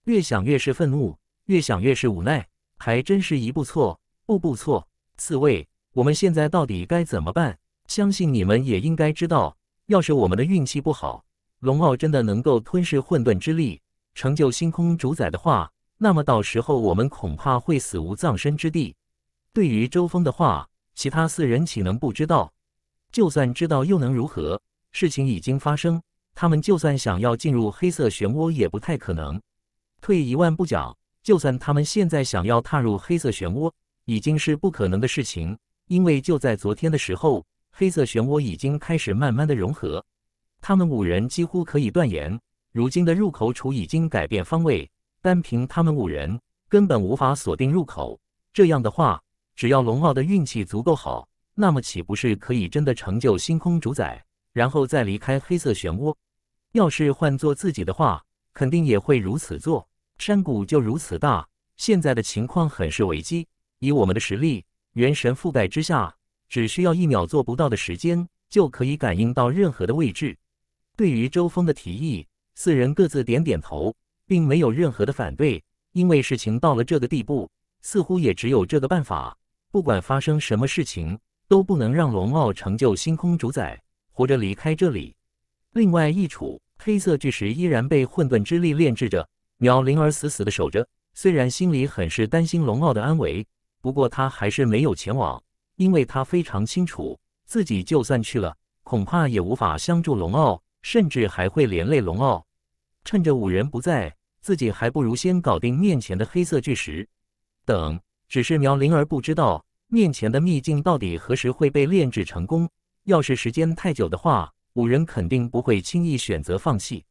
越想越是愤怒，越想越是无奈，还真是一步错，步步错。四位，我们现在到底该怎么办？相信你们也应该知道，要是我们的运气不好，龙傲真的能够吞噬混沌之力，成就星空主宰的话，那么到时候我们恐怕会死无葬身之地。对于周峰的话，其他四人岂能不知道？就算知道，又能如何？事情已经发生，他们就算想要进入黑色漩涡，也不太可能。退一万步讲，就算他们现在想要踏入黑色漩涡，已经是不可能的事情。因为就在昨天的时候，黑色漩涡已经开始慢慢的融合。他们五人几乎可以断言，如今的入口处已经改变方位，单凭他们五人根本无法锁定入口。这样的话。只要龙傲的运气足够好，那么岂不是可以真的成就星空主宰，然后再离开黑色漩涡？要是换做自己的话，肯定也会如此做。山谷就如此大，现在的情况很是危机。以我们的实力，元神覆盖之下，只需要一秒做不到的时间，就可以感应到任何的位置。对于周峰的提议，四人各自点点头，并没有任何的反对，因为事情到了这个地步，似乎也只有这个办法。不管发生什么事情，都不能让龙傲成就星空主宰，活着离开这里。另外一处黑色巨石依然被混沌之力炼制着，苗灵儿死死的守着。虽然心里很是担心龙傲的安危，不过他还是没有前往，因为他非常清楚，自己就算去了，恐怕也无法相助龙傲，甚至还会连累龙傲。趁着五人不在，自己还不如先搞定面前的黑色巨石，等。只是苗灵儿不知道面前的秘境到底何时会被炼制成功。要是时间太久的话，五人肯定不会轻易选择放弃。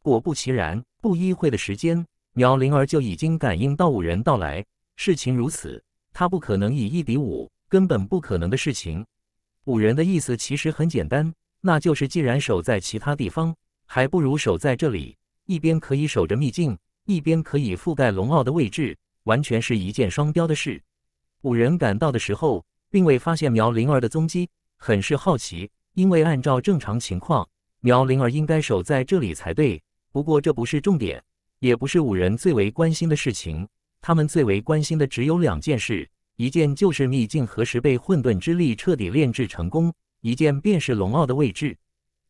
果不其然，不一会的时间，苗灵儿就已经感应到五人到来。事情如此，她不可能以一敌五，根本不可能的事情。五人的意思其实很简单，那就是既然守在其他地方，还不如守在这里，一边可以守着秘境，一边可以覆盖龙傲的位置。完全是一件双标的事。五人赶到的时候，并未发现苗灵儿的踪迹，很是好奇。因为按照正常情况，苗灵儿应该守在这里才对。不过这不是重点，也不是五人最为关心的事情。他们最为关心的只有两件事：一件就是秘境何时被混沌之力彻底炼制成功；一件便是龙傲的位置。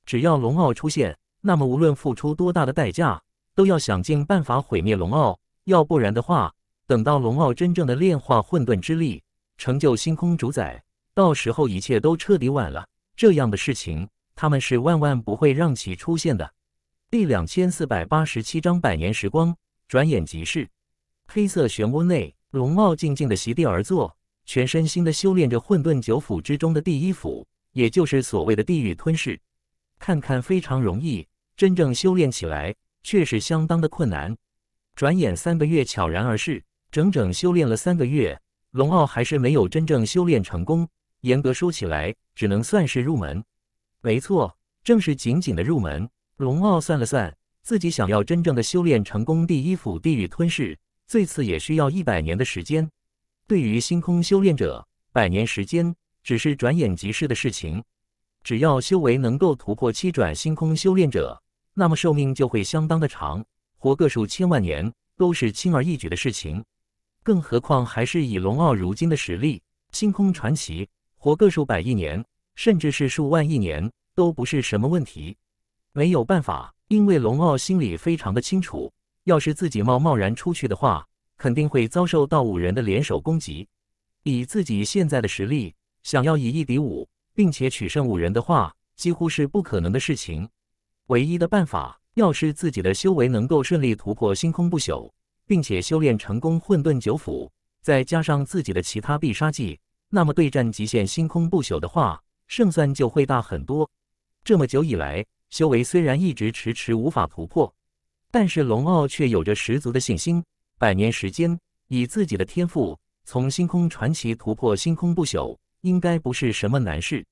只要龙傲出现，那么无论付出多大的代价，都要想尽办法毁灭龙傲。要不然的话。等到龙傲真正的炼化混沌之力，成就星空主宰，到时候一切都彻底晚了。这样的事情，他们是万万不会让其出现的。第两千四百八十七章百年时光转眼即逝，黑色漩涡内，龙傲静静的席地而坐，全身心的修炼着混沌九府之中的第一府，也就是所谓的地狱吞噬。看看非常容易，真正修炼起来却是相当的困难。转眼三个月悄然而逝。整整修炼了三个月，龙傲还是没有真正修炼成功。严格说起来，只能算是入门。没错，正是仅仅的入门。龙傲算了算，自己想要真正的修炼成功，第一幅地狱吞噬，最次也需要一百年的时间。对于星空修炼者，百年时间只是转眼即逝的事情。只要修为能够突破七转星空修炼者，那么寿命就会相当的长，活个数千万年都是轻而易举的事情。更何况还是以龙傲如今的实力，星空传奇活个数百亿年，甚至是数万亿年都不是什么问题。没有办法，因为龙傲心里非常的清楚，要是自己冒贸然出去的话，肯定会遭受到五人的联手攻击。以自己现在的实力，想要以一敌五，并且取胜五人的话，几乎是不可能的事情。唯一的办法，要是自己的修为能够顺利突破星空不朽。并且修炼成功混沌九府，再加上自己的其他必杀技，那么对战极限星空不朽的话，胜算就会大很多。这么久以来，修为虽然一直迟迟无法突破，但是龙傲却有着十足的信心。百年时间，以自己的天赋，从星空传奇突破星空不朽，应该不是什么难事。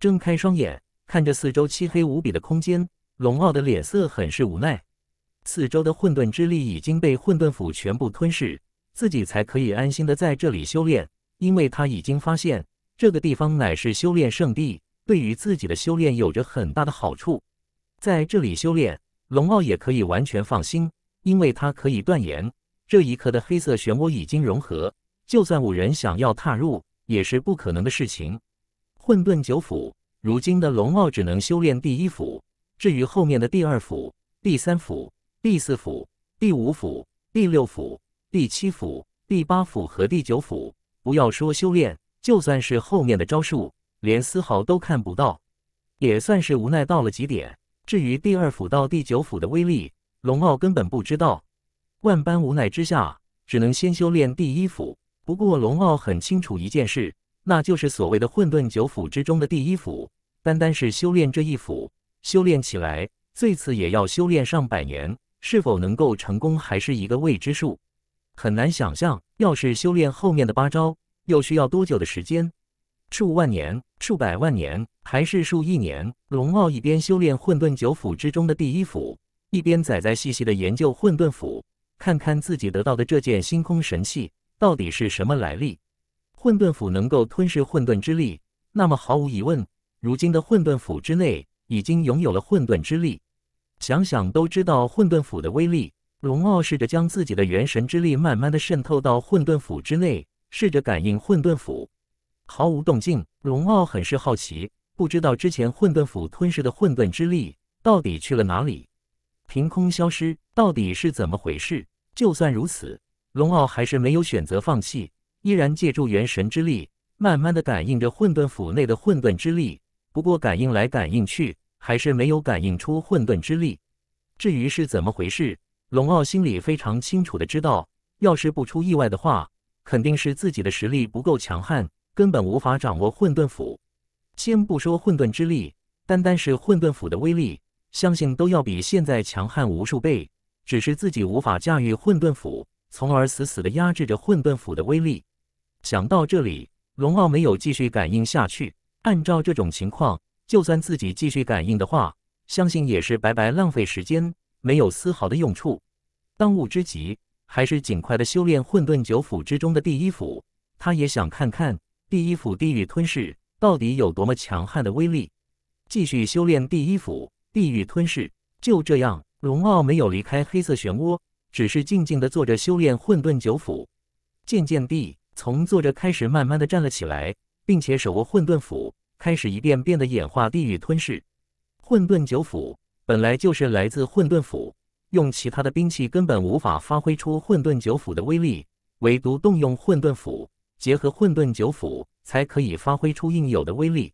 睁开双眼，看着四周漆黑无比的空间，龙傲的脸色很是无奈。四周的混沌之力已经被混沌府全部吞噬，自己才可以安心的在这里修炼。因为他已经发现这个地方乃是修炼圣地，对于自己的修炼有着很大的好处。在这里修炼，龙傲也可以完全放心，因为他可以断言，这一刻的黑色漩涡已经融合，就算五人想要踏入，也是不可能的事情。混沌九府，如今的龙傲只能修炼第一府，至于后面的第二府、第三府。第四府、第五府、第六府、第七府、第八府和第九府，不要说修炼，就算是后面的招数，连丝毫都看不到，也算是无奈到了极点。至于第二府到第九府的威力，龙傲根本不知道。万般无奈之下，只能先修炼第一府。不过，龙傲很清楚一件事，那就是所谓的混沌九府之中的第一府，单单是修炼这一府，修炼起来最次也要修炼上百年。是否能够成功还是一个未知数，很难想象，要是修炼后面的八招，又需要多久的时间？数万年、数百万年，还是数亿年？龙傲一边修炼混沌九府之中的第一府，一边仔仔细细的研究混沌府，看看自己得到的这件星空神器到底是什么来历。混沌府能够吞噬混沌之力，那么毫无疑问，如今的混沌府之内已经拥有了混沌之力。想想都知道混沌斧的威力。龙傲试着将自己的元神之力慢慢的渗透到混沌斧之内，试着感应混沌斧，毫无动静。龙傲很是好奇，不知道之前混沌斧吞噬的混沌之力到底去了哪里，凭空消失，到底是怎么回事？就算如此，龙傲还是没有选择放弃，依然借助元神之力，慢慢的感应着混沌斧内的混沌之力。不过感应来感应去。还是没有感应出混沌之力。至于是怎么回事，龙傲心里非常清楚的知道，要是不出意外的话，肯定是自己的实力不够强悍，根本无法掌握混沌斧。先不说混沌之力，单单是混沌斧的威力，相信都要比现在强悍无数倍。只是自己无法驾驭混沌斧，从而死死的压制着混沌斧的威力。想到这里，龙傲没有继续感应下去。按照这种情况。就算自己继续感应的话，相信也是白白浪费时间，没有丝毫的用处。当务之急还是尽快的修炼混沌九府之中的第一府。他也想看看第一府地狱吞噬到底有多么强悍的威力。继续修炼第一府地狱吞噬。就这样，龙傲没有离开黑色漩涡，只是静静的坐着修炼混沌九府。渐渐地，从坐着开始，慢慢的站了起来，并且手握混沌斧。开始一遍遍的演化，地狱吞噬，混沌九府本来就是来自混沌府，用其他的兵器根本无法发挥出混沌九府的威力，唯独动用混沌府，结合混沌九府，才可以发挥出应有的威力。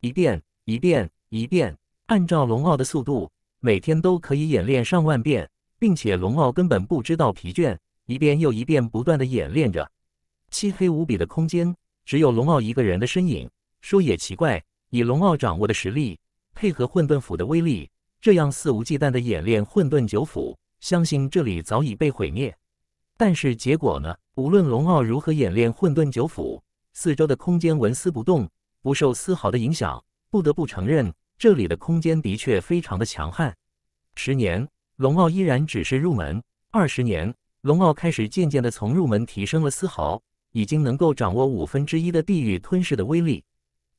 一遍一遍一遍，按照龙傲的速度，每天都可以演练上万遍，并且龙傲根本不知道疲倦，一遍又一遍不断的演练着。漆黑无比的空间，只有龙傲一个人的身影。说也奇怪，以龙傲掌握的实力，配合混沌斧的威力，这样肆无忌惮的演练混沌九斧，相信这里早已被毁灭。但是结果呢？无论龙傲如何演练混沌九斧，四周的空间纹丝不动，不受丝毫的影响。不得不承认，这里的空间的确非常的强悍。十年，龙傲依然只是入门；二十年，龙傲开始渐渐的从入门提升了丝毫，已经能够掌握五分之一的地狱吞噬的威力。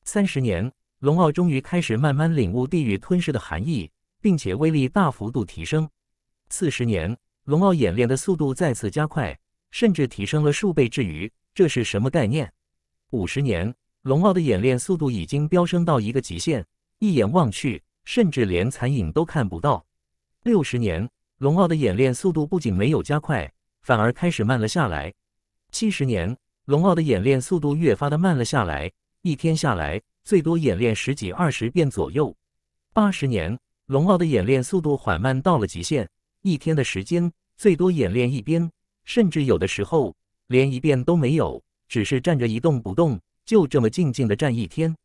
三十年，龙傲终于开始慢慢领悟地狱吞噬的含义，并且威力大幅度提升。四十年，龙傲演练的速度再次加快，甚至提升了数倍之余，这是什么概念？五十年，龙傲的演练速度已经飙升到一个极限，一眼望去，甚至连残影都看不到。六十年，龙傲的演练速度不仅没有加快，反而开始慢了下来。七十年，龙傲的演练速度越发的慢了下来。一天下来，最多演练十几二十遍左右。八十年，龙傲的演练速度缓慢到了极限，一天的时间最多演练一遍，甚至有的时候连一遍都没有，只是站着一动不动，就这么静静的站一天。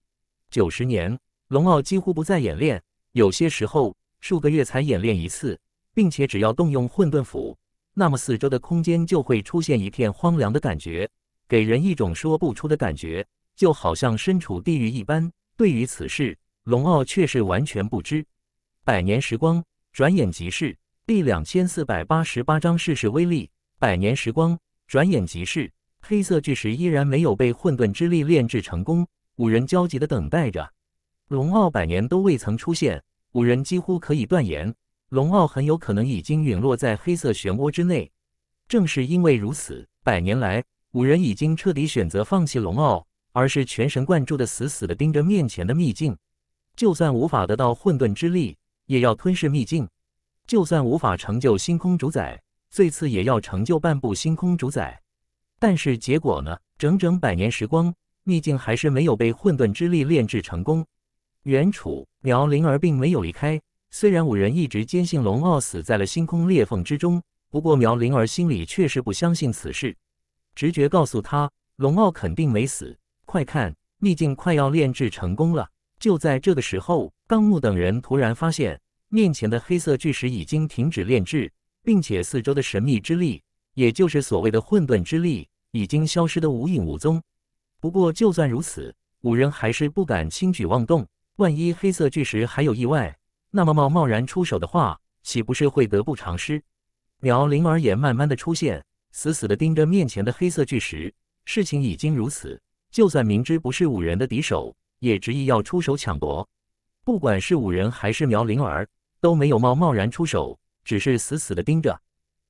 九十年，龙傲几乎不再演练，有些时候数个月才演练一次，并且只要动用混沌斧，那么四周的空间就会出现一片荒凉的感觉，给人一种说不出的感觉。就好像身处地狱一般，对于此事，龙傲却是完全不知。百年时光转眼即逝，第两千四百八十八章世事威力。百年时光转眼即逝，黑色巨石依然没有被混沌之力炼制成功。五人焦急的等待着，龙傲百年都未曾出现，五人几乎可以断言，龙傲很有可能已经陨落在黑色漩涡之内。正是因为如此，百年来五人已经彻底选择放弃龙傲。而是全神贯注的，死死的盯着面前的秘境，就算无法得到混沌之力，也要吞噬秘境；就算无法成就星空主宰，最次也要成就半部星空主宰。但是结果呢？整整百年时光，秘境还是没有被混沌之力炼制成功。原楚、苗灵儿并没有离开，虽然五人一直坚信龙傲死在了星空裂缝之中，不过苗灵儿心里确实不相信此事，直觉告诉他，龙傲肯定没死。快看，秘境快要炼制成功了！就在这个时候，纲木等人突然发现，面前的黑色巨石已经停止炼制，并且四周的神秘之力，也就是所谓的混沌之力，已经消失得无影无踪。不过，就算如此，五人还是不敢轻举妄动。万一黑色巨石还有意外，那么贸贸然出手的话，岂不是会得不偿失？苗灵儿也慢慢的出现，死死的盯着面前的黑色巨石。事情已经如此。就算明知不是五人的敌手，也执意要出手抢夺。不管是五人还是苗灵儿，都没有冒贸然出手，只是死死的盯着。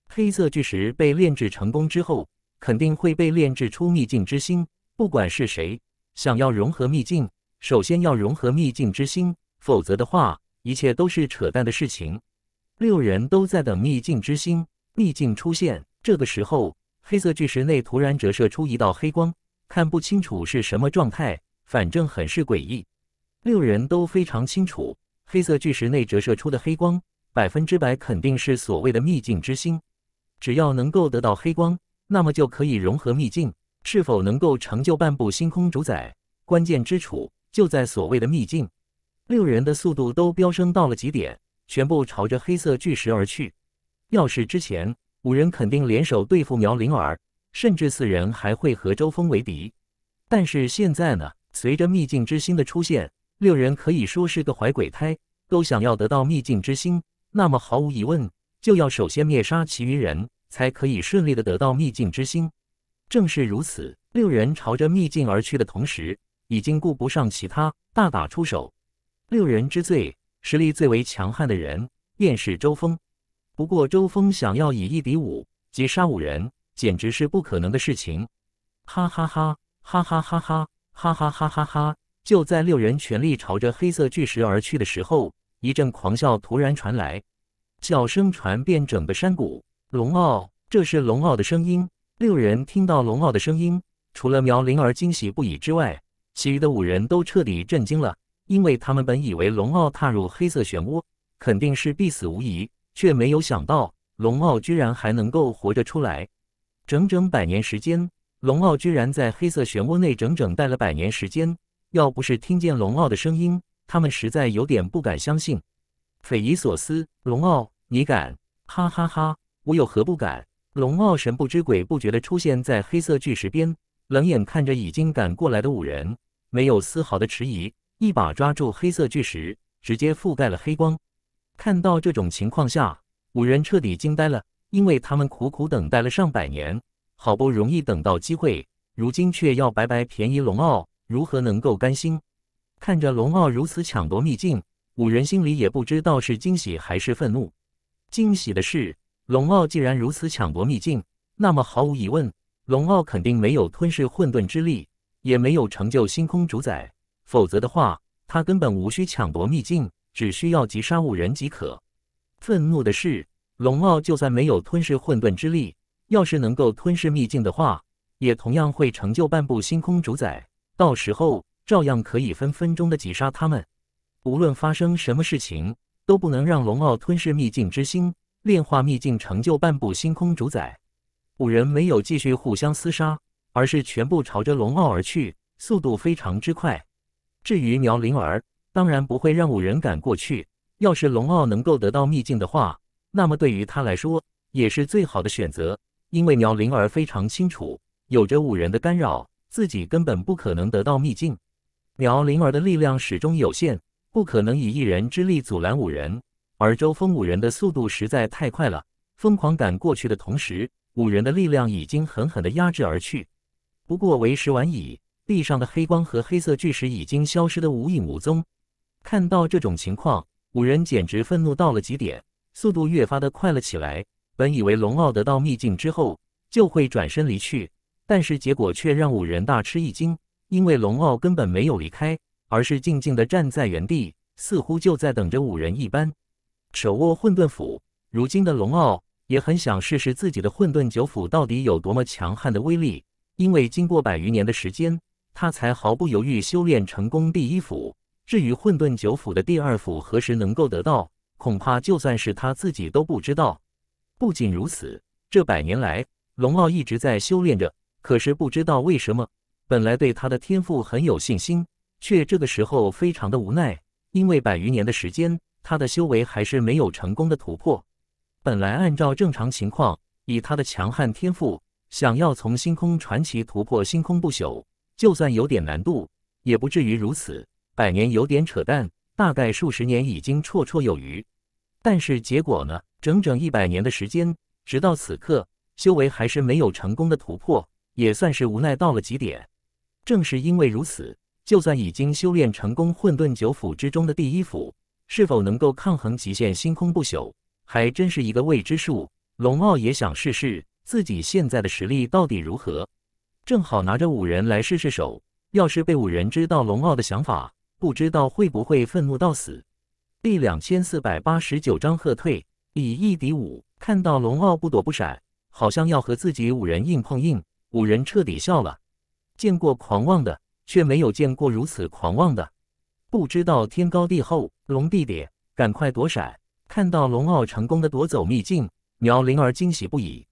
黑色巨石被炼制成功之后，肯定会被炼制出秘境之心。不管是谁想要融合秘境，首先要融合秘境之心，否则的话，一切都是扯淡的事情。六人都在等秘境之心，秘境出现。这个时候，黑色巨石内突然折射出一道黑光。看不清楚是什么状态，反正很是诡异。六人都非常清楚，黑色巨石内折射出的黑光，百分之百肯定是所谓的秘境之星。只要能够得到黑光，那么就可以融合秘境，是否能够成就半步星空主宰，关键之处就在所谓的秘境。六人的速度都飙升到了极点，全部朝着黑色巨石而去。要是之前五人肯定联手对付苗灵儿。甚至四人还会和周峰为敌，但是现在呢？随着秘境之心的出现，六人可以说是个怀鬼胎，都想要得到秘境之心。那么毫无疑问，就要首先灭杀其余人才可以顺利的得到秘境之心。正是如此，六人朝着秘境而去的同时，已经顾不上其他，大打出手。六人之最，实力最为强悍的人便是周峰。不过，周峰想要以一敌五，击杀五人。简直是不可能的事情！哈哈哈哈哈哈哈哈哈哈哈哈！就在六人全力朝着黑色巨石而去的时候，一阵狂笑突然传来，笑声传遍整个山谷。龙傲，这是龙傲的声音。六人听到龙傲的声音，除了苗灵儿惊喜不已之外，其余的五人都彻底震惊了，因为他们本以为龙傲踏入黑色漩涡肯定是必死无疑，却没有想到龙傲居然还能够活着出来。整整百年时间，龙傲居然在黑色漩涡内整整待了百年时间。要不是听见龙傲的声音，他们实在有点不敢相信，匪夷所思。龙傲，你敢？哈哈哈！我有何不敢？龙傲神不知鬼不觉的出现在黑色巨石边，冷眼看着已经赶过来的五人，没有丝毫的迟疑，一把抓住黑色巨石，直接覆盖了黑光。看到这种情况下，五人彻底惊呆了。因为他们苦苦等待了上百年，好不容易等到机会，如今却要白白便宜龙傲，如何能够甘心？看着龙傲如此抢夺秘境，五人心里也不知道是惊喜还是愤怒。惊喜的是，龙傲既然如此抢夺秘境，那么毫无疑问，龙傲肯定没有吞噬混沌之力，也没有成就星空主宰，否则的话，他根本无需抢夺秘境，只需要击杀五人即可。愤怒的是。龙傲就算没有吞噬混沌之力，要是能够吞噬秘境的话，也同样会成就半步星空主宰。到时候照样可以分分钟的击杀他们。无论发生什么事情，都不能让龙傲吞噬秘境之心，炼化秘境，成就半步星空主宰。五人没有继续互相厮杀，而是全部朝着龙傲而去，速度非常之快。至于苗灵儿，当然不会让五人赶过去。要是龙傲能够得到秘境的话，那么对于他来说也是最好的选择，因为苗灵儿非常清楚，有着五人的干扰，自己根本不可能得到秘境。苗灵儿的力量始终有限，不可能以一人之力阻拦五人。而周峰五人的速度实在太快了，疯狂赶过去的同时，五人的力量已经狠狠的压制而去。不过为时晚矣，地上的黑光和黑色巨石已经消失的无影无踪。看到这种情况，五人简直愤怒到了极点。速度越发的快了起来。本以为龙傲得到秘境之后就会转身离去，但是结果却让五人大吃一惊，因为龙傲根本没有离开，而是静静的站在原地，似乎就在等着五人一般。手握混沌斧，如今的龙傲也很想试试自己的混沌九斧到底有多么强悍的威力，因为经过百余年的时间，他才毫不犹豫修炼成功第一斧。至于混沌九斧的第二斧，何时能够得到？恐怕就算是他自己都不知道。不仅如此，这百年来，龙傲一直在修炼着。可是不知道为什么，本来对他的天赋很有信心，却这个时候非常的无奈。因为百余年的时间，他的修为还是没有成功的突破。本来按照正常情况，以他的强悍天赋，想要从星空传奇突破星空不朽，就算有点难度，也不至于如此。百年有点扯淡。大概数十年已经绰绰有余，但是结果呢？整整一百年的时间，直到此刻，修为还是没有成功的突破，也算是无奈到了极点。正是因为如此，就算已经修炼成功混沌九府之中的第一府，是否能够抗衡极限星空不朽，还真是一个未知数。龙傲也想试试自己现在的实力到底如何，正好拿着五人来试试手。要是被五人知道龙傲的想法。不知道会不会愤怒到死。第两千四百八十九章，喝退，以一敌五。看到龙傲不躲不闪，好像要和自己五人硬碰硬，五人彻底笑了。见过狂妄的，却没有见过如此狂妄的。不知道天高地厚，龙弟弟，赶快躲闪！看到龙傲成功的夺走秘境，苗灵儿惊喜不已。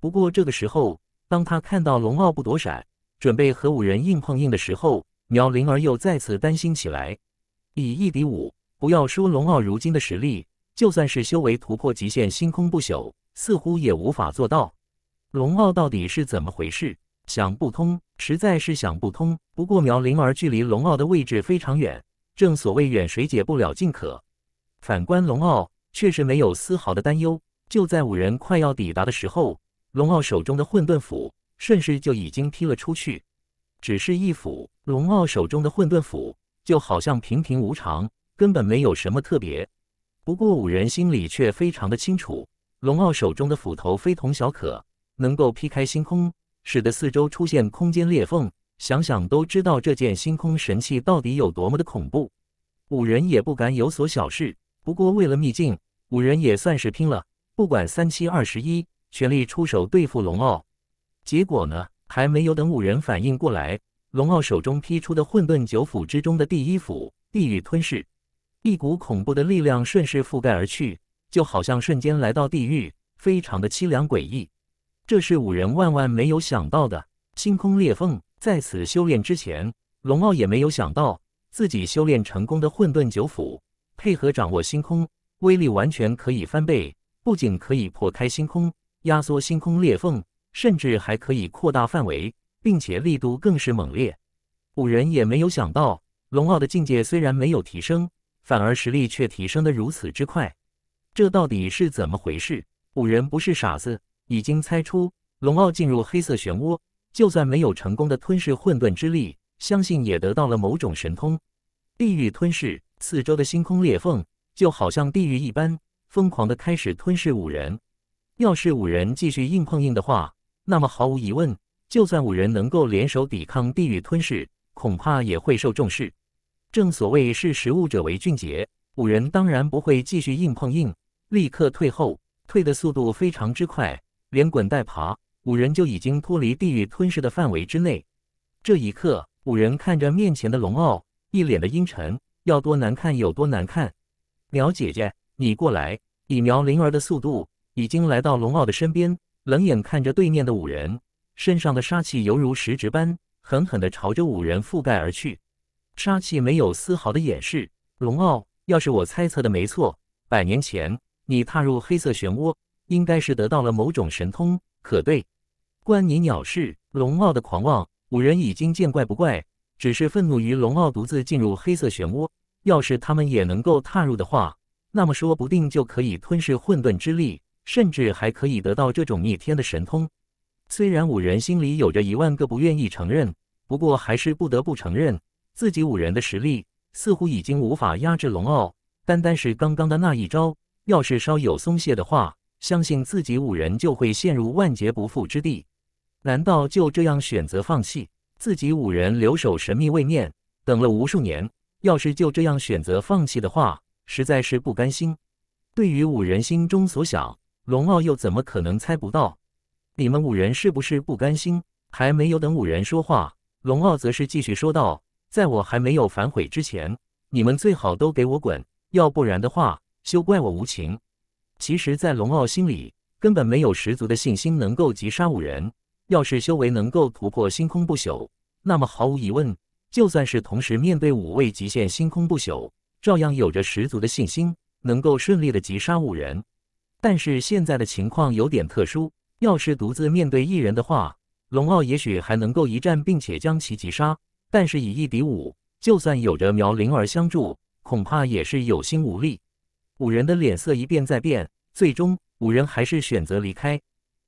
不过这个时候，当他看到龙傲不躲闪，准备和五人硬碰硬的时候，苗灵儿又再次担心起来，以一敌五，不要说龙傲如今的实力，就算是修为突破极限，星空不朽，似乎也无法做到。龙傲到底是怎么回事？想不通，实在是想不通。不过苗灵儿距离龙傲的位置非常远，正所谓远水解不了近渴。反观龙傲，却是没有丝毫的担忧。就在五人快要抵达的时候，龙傲手中的混沌斧顺势就已经劈了出去。只是一斧，龙傲手中的混沌斧就好像平平无常，根本没有什么特别。不过五人心里却非常的清楚，龙傲手中的斧头非同小可，能够劈开星空，使得四周出现空间裂缝。想想都知道这件星空神器到底有多么的恐怖，五人也不敢有所小视。不过为了秘境，五人也算是拼了，不管三七二十一，全力出手对付龙傲。结果呢？还没有等五人反应过来，龙傲手中劈出的混沌九斧之中的第一斧——地狱吞噬，一股恐怖的力量顺势覆盖而去，就好像瞬间来到地狱，非常的凄凉诡异。这是五人万万没有想到的。星空裂缝，在此修炼之前，龙傲也没有想到自己修炼成功的混沌九斧，配合掌握星空，威力完全可以翻倍，不仅可以破开星空，压缩星空裂缝。甚至还可以扩大范围，并且力度更是猛烈。五人也没有想到，龙傲的境界虽然没有提升，反而实力却提升得如此之快，这到底是怎么回事？五人不是傻子，已经猜出龙傲进入黑色漩涡，就算没有成功的吞噬混沌之力，相信也得到了某种神通。地狱吞噬，四周的星空裂缝就好像地狱一般，疯狂的开始吞噬五人。要是五人继续硬碰硬的话，那么毫无疑问，就算五人能够联手抵抗地狱吞噬，恐怕也会受重视。正所谓识时务者为俊杰，五人当然不会继续硬碰硬，立刻退后，退的速度非常之快，连滚带爬，五人就已经脱离地狱吞噬的范围之内。这一刻，五人看着面前的龙傲，一脸的阴沉，要多难看有多难看。苗姐姐，你过来。以苗灵儿的速度，已经来到龙傲的身边。冷眼看着对面的五人，身上的杀气犹如石质般，狠狠地朝着五人覆盖而去。杀气没有丝毫的掩饰。龙傲，要是我猜测的没错，百年前你踏入黑色漩涡，应该是得到了某种神通。可对，关你鸟事！龙傲的狂妄，五人已经见怪不怪，只是愤怒于龙傲独自进入黑色漩涡。要是他们也能够踏入的话，那么说不定就可以吞噬混沌之力。甚至还可以得到这种逆天的神通，虽然五人心里有着一万个不愿意承认，不过还是不得不承认，自己五人的实力似乎已经无法压制龙傲。单单是刚刚的那一招，要是稍有松懈的话，相信自己五人就会陷入万劫不复之地。难道就这样选择放弃？自己五人留守神秘位面，等了无数年，要是就这样选择放弃的话，实在是不甘心。对于五人心中所想。龙傲又怎么可能猜不到？你们五人是不是不甘心？还没有等五人说话，龙傲则是继续说道：“在我还没有反悔之前，你们最好都给我滚，要不然的话，休怪我无情。”其实，在龙傲心里，根本没有十足的信心能够击杀五人。要是修为能够突破星空不朽，那么毫无疑问，就算是同时面对五位极限星空不朽，照样有着十足的信心，能够顺利的击杀五人。但是现在的情况有点特殊，要是独自面对一人的话，龙傲也许还能够一战，并且将其击杀。但是以一敌五，就算有着苗灵儿相助，恐怕也是有心无力。五人的脸色一变再变，最终五人还是选择离开。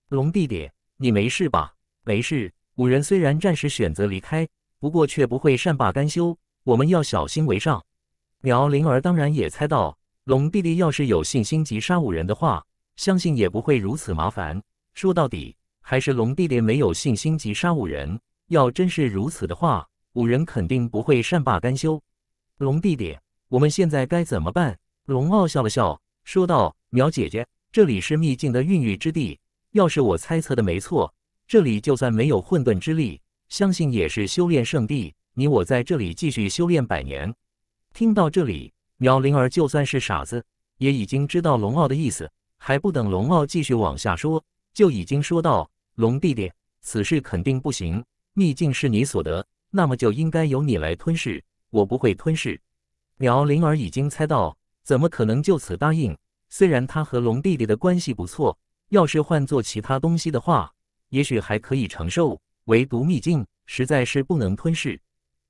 龙弟弟，你没事吧？没事。五人虽然暂时选择离开，不过却不会善罢甘休。我们要小心为上。苗灵儿当然也猜到。龙弟弟，要是有信心击杀五人的话，相信也不会如此麻烦。说到底，还是龙弟弟没有信心击杀五人。要真是如此的话，五人肯定不会善罢甘休。龙弟弟，我们现在该怎么办？龙傲笑了笑，说道：“苗姐姐，这里是秘境的孕育之地。要是我猜测的没错，这里就算没有混沌之力，相信也是修炼圣地。你我在这里继续修炼百年。”听到这里。苗灵儿就算是傻子，也已经知道龙傲的意思。还不等龙傲继续往下说，就已经说道：“龙弟弟，此事肯定不行。秘境是你所得，那么就应该由你来吞噬。我不会吞噬。”苗灵儿已经猜到，怎么可能就此答应？虽然他和龙弟弟的关系不错，要是换做其他东西的话，也许还可以承受。唯独秘境，实在是不能吞噬。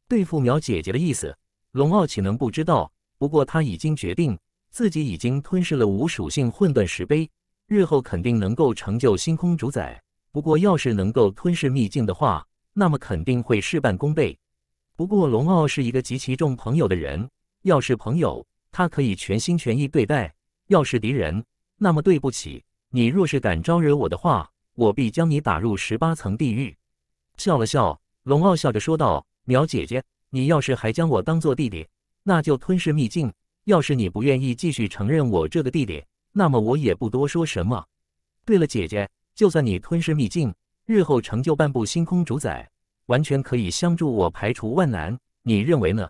对付苗姐姐的意思，龙傲岂能不知道？不过他已经决定，自己已经吞噬了无属性混沌石碑，日后肯定能够成就星空主宰。不过，要是能够吞噬秘境的话，那么肯定会事半功倍。不过，龙傲是一个极其重朋友的人，要是朋友，他可以全心全意对待；要是敌人，那么对不起，你若是敢招惹我的话，我必将你打入十八层地狱。笑了笑，龙傲笑着说道：“苗姐姐，你要是还将我当做弟弟。”那就吞噬秘境。要是你不愿意继续承认我这个弟弟，那么我也不多说什么。对了，姐姐，就算你吞噬秘境，日后成就半步星空主宰，完全可以相助我排除万难。你认为呢？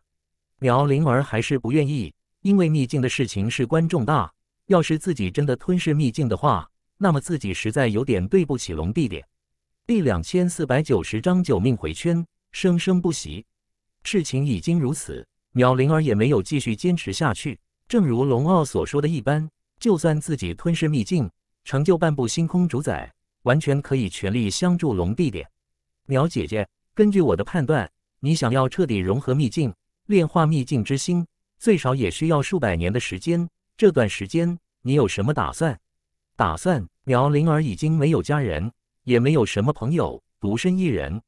苗灵儿还是不愿意，因为秘境的事情事关重大。要是自己真的吞噬秘境的话，那么自己实在有点对不起龙弟弟。第两千四百九十章九命回圈，生生不息。事情已经如此。苗灵儿也没有继续坚持下去，正如龙傲所说的一般，就算自己吞噬秘境，成就半步星空主宰，完全可以全力相助龙帝弟。苗姐姐，根据我的判断，你想要彻底融合秘境，炼化秘境之心，最少也需要数百年的时间。这段时间，你有什么打算？打算？苗灵儿已经没有家人，也没有什么朋友，独身一人。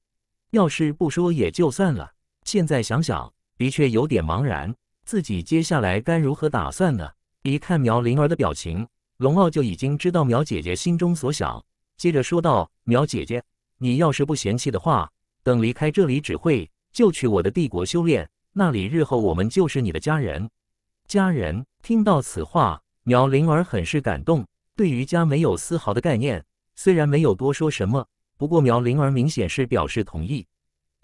要是不说也就算了，现在想想。的确有点茫然，自己接下来该如何打算呢？一看苗灵儿的表情，龙傲就已经知道苗姐姐心中所想，接着说道：“苗姐姐，你要是不嫌弃的话，等离开这里指挥，就去我的帝国修炼，那里日后我们就是你的家人。”家人听到此话，苗灵儿很是感动，对于家没有丝毫的概念，虽然没有多说什么，不过苗灵儿明显是表示同意，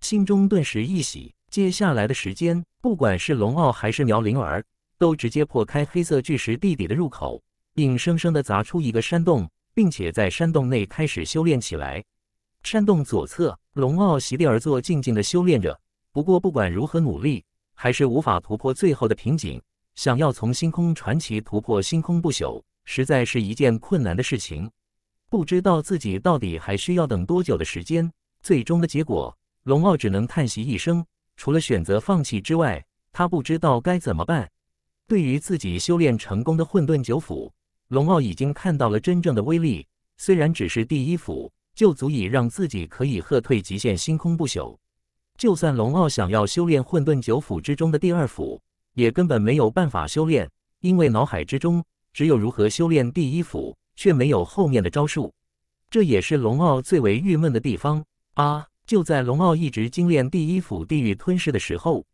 心中顿时一喜。接下来的时间，不管是龙傲还是苗灵儿，都直接破开黑色巨石地底的入口，硬生生的砸出一个山洞，并且在山洞内开始修炼起来。山洞左侧，龙傲席地而坐，静静的修炼着。不过，不管如何努力，还是无法突破最后的瓶颈。想要从星空传奇突破星空不朽，实在是一件困难的事情。不知道自己到底还需要等多久的时间。最终的结果，龙傲只能叹息一声。除了选择放弃之外，他不知道该怎么办。对于自己修炼成功的混沌九府，龙傲已经看到了真正的威力。虽然只是第一府，就足以让自己可以喝退极限星空不朽。就算龙傲想要修炼混沌九府之中的第二府，也根本没有办法修炼，因为脑海之中只有如何修炼第一府，却没有后面的招数。这也是龙傲最为郁闷的地方啊。就在龙傲一直精炼第一府地狱吞噬的时候，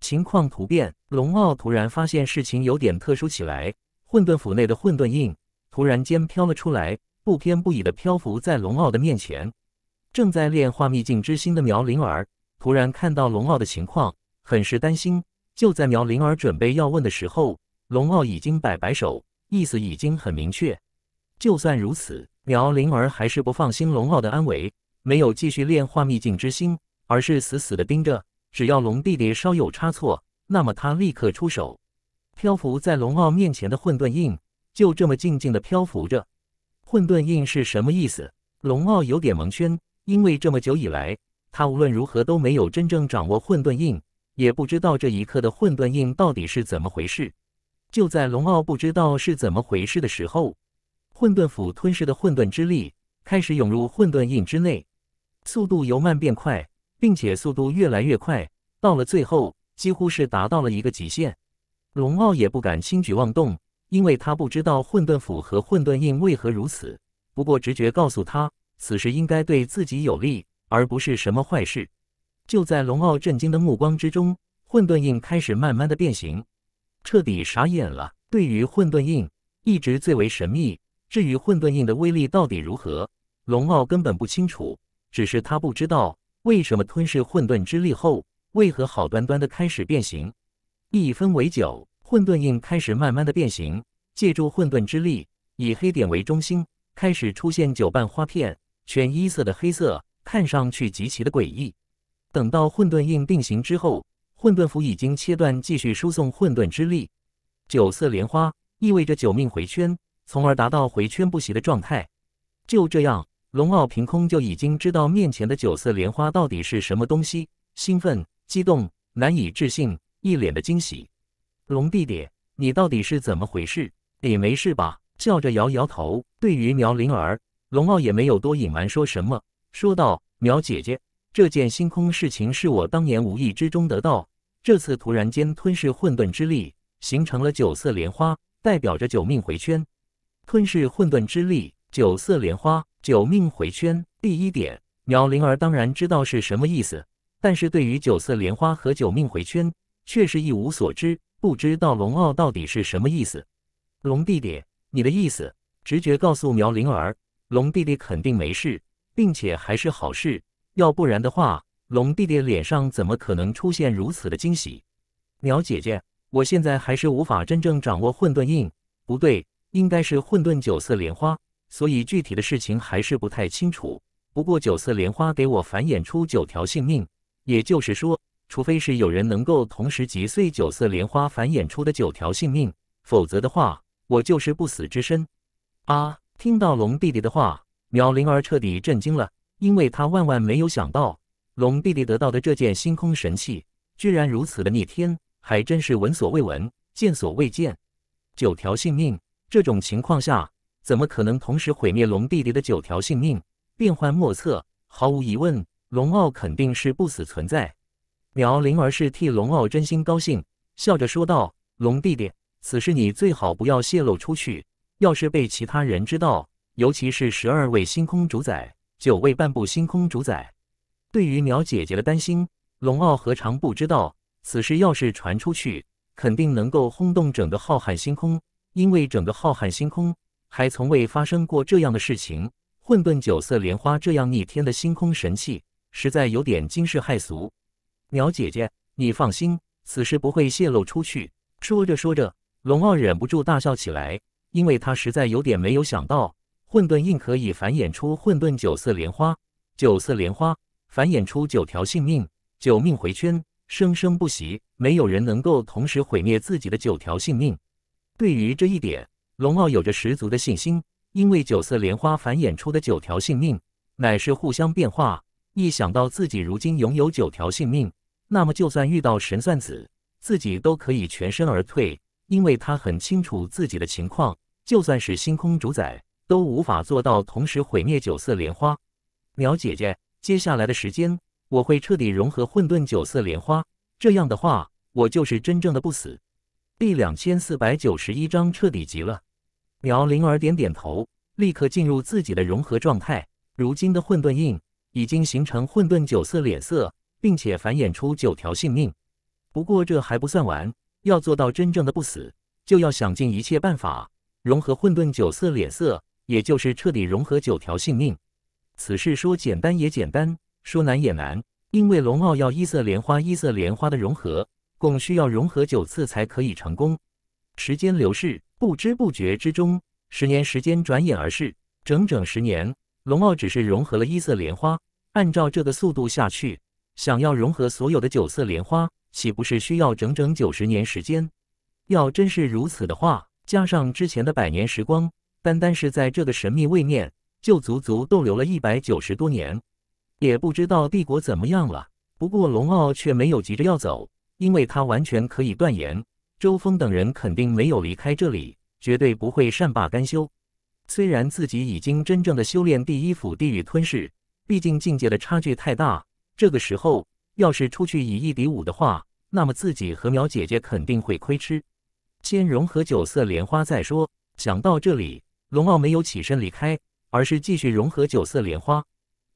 情况突变，龙傲突然发现事情有点特殊起来。混沌府内的混沌印突然间飘了出来，不偏不倚的漂浮在龙傲的面前。正在炼化秘境之心的苗灵儿突然看到龙傲的情况，很是担心。就在苗灵儿准备要问的时候，龙傲已经摆摆手，意思已经很明确。就算如此，苗灵儿还是不放心龙傲的安危。没有继续炼化秘境之心，而是死死的盯着。只要龙弟弟稍有差错，那么他立刻出手。漂浮在龙傲面前的混沌印就这么静静的漂浮着。混沌印是什么意思？龙傲有点蒙圈，因为这么久以来，他无论如何都没有真正掌握混沌印，也不知道这一刻的混沌印到底是怎么回事。就在龙傲不知道是怎么回事的时候，混沌斧吞噬的混沌之力开始涌入混沌印之内。速度由慢变快，并且速度越来越快，到了最后几乎是达到了一个极限。龙傲也不敢轻举妄动，因为他不知道混沌斧和混沌印为何如此。不过直觉告诉他，此时应该对自己有利，而不是什么坏事。就在龙傲震惊的目光之中，混沌印开始慢慢的变形，彻底傻眼了。对于混沌印，一直最为神秘。至于混沌印的威力到底如何，龙傲根本不清楚。只是他不知道为什么吞噬混沌之力后，为何好端端的开始变形，一分为九，混沌印开始慢慢的变形，借助混沌之力，以黑点为中心，开始出现九瓣花片，全一色的黑色，看上去极其的诡异。等到混沌印定型之后，混沌符已经切断继续输送混沌之力，九色莲花意味着九命回圈，从而达到回圈不息的状态。就这样。龙傲凭空就已经知道面前的九色莲花到底是什么东西，兴奋、激动、难以置信，一脸的惊喜。龙弟弟，你到底是怎么回事？你没事吧？笑着摇摇头。对于苗灵儿，龙傲也没有多隐瞒，说什么，说道：“苗姐姐，这件星空事情是我当年无意之中得到，这次突然间吞噬混沌之力，形成了九色莲花，代表着九命回圈。吞噬混沌之力，九色莲花。”九命回圈，第一点，苗灵儿当然知道是什么意思，但是对于九色莲花和九命回圈，却是一无所知，不知道龙傲到底是什么意思。龙弟弟，你的意思？直觉告诉苗灵儿，龙弟弟肯定没事，并且还是好事，要不然的话，龙弟弟脸上怎么可能出现如此的惊喜？苗姐姐，我现在还是无法真正掌握混沌印，不对，应该是混沌九色莲花。所以具体的事情还是不太清楚。不过九色莲花给我繁衍出九条性命，也就是说，除非是有人能够同时击碎九色莲花繁衍出的九条性命，否则的话，我就是不死之身。啊！听到龙弟弟的话，苗灵儿彻底震惊了，因为他万万没有想到，龙弟弟得到的这件星空神器居然如此的逆天，还真是闻所未闻、见所未见。九条性命，这种情况下。怎么可能同时毁灭龙弟弟的九条性命？变幻莫测，毫无疑问，龙傲肯定是不死存在。苗灵儿是替龙傲真心高兴，笑着说道：“龙弟弟，此事你最好不要泄露出去。要是被其他人知道，尤其是十二位星空主宰、九位半步星空主宰，对于苗姐姐的担心，龙傲何尝不知道？此事要是传出去，肯定能够轰动整个浩瀚星空，因为整个浩瀚星空。”还从未发生过这样的事情，混沌九色莲花这样逆天的星空神器，实在有点惊世骇俗。苗姐姐，你放心，此事不会泄露出去。说着说着，龙傲忍不住大笑起来，因为他实在有点没有想到，混沌印可以繁衍出混沌九色莲花，九色莲花繁衍出九条性命，九命回圈，生生不息，没有人能够同时毁灭自己的九条性命。对于这一点。龙傲有着十足的信心，因为九色莲花繁衍出的九条性命乃是互相变化。一想到自己如今拥有九条性命，那么就算遇到神算子，自己都可以全身而退。因为他很清楚自己的情况，就算是星空主宰都无法做到同时毁灭九色莲花。苗姐姐，接下来的时间我会彻底融合混沌九色莲花，这样的话，我就是真正的不死。第两千四百九十一章彻底极了。苗灵儿点点头，立刻进入自己的融合状态。如今的混沌印已经形成混沌九色脸色，并且繁衍出九条性命。不过这还不算完，要做到真正的不死，就要想尽一切办法融合混沌九色脸色，也就是彻底融合九条性命。此事说简单也简单，说难也难，因为龙傲要一色莲花一色莲花的融合，共需要融合九次才可以成功。时间流逝。不知不觉之中，十年时间转眼而逝，整整十年，龙傲只是融合了一色莲花。按照这个速度下去，想要融合所有的九色莲花，岂不是需要整整九十年时间？要真是如此的话，加上之前的百年时光，单单是在这个神秘位面，就足足逗留了一百九十多年。也不知道帝国怎么样了，不过龙傲却没有急着要走，因为他完全可以断言。周峰等人肯定没有离开这里，绝对不会善罢甘休。虽然自己已经真正的修炼第一府地狱吞噬，毕竟境界的差距太大。这个时候要是出去以一敌五的话，那么自己和苗姐姐肯定会亏吃。先融合九色莲花再说。想到这里，龙傲没有起身离开，而是继续融合九色莲花。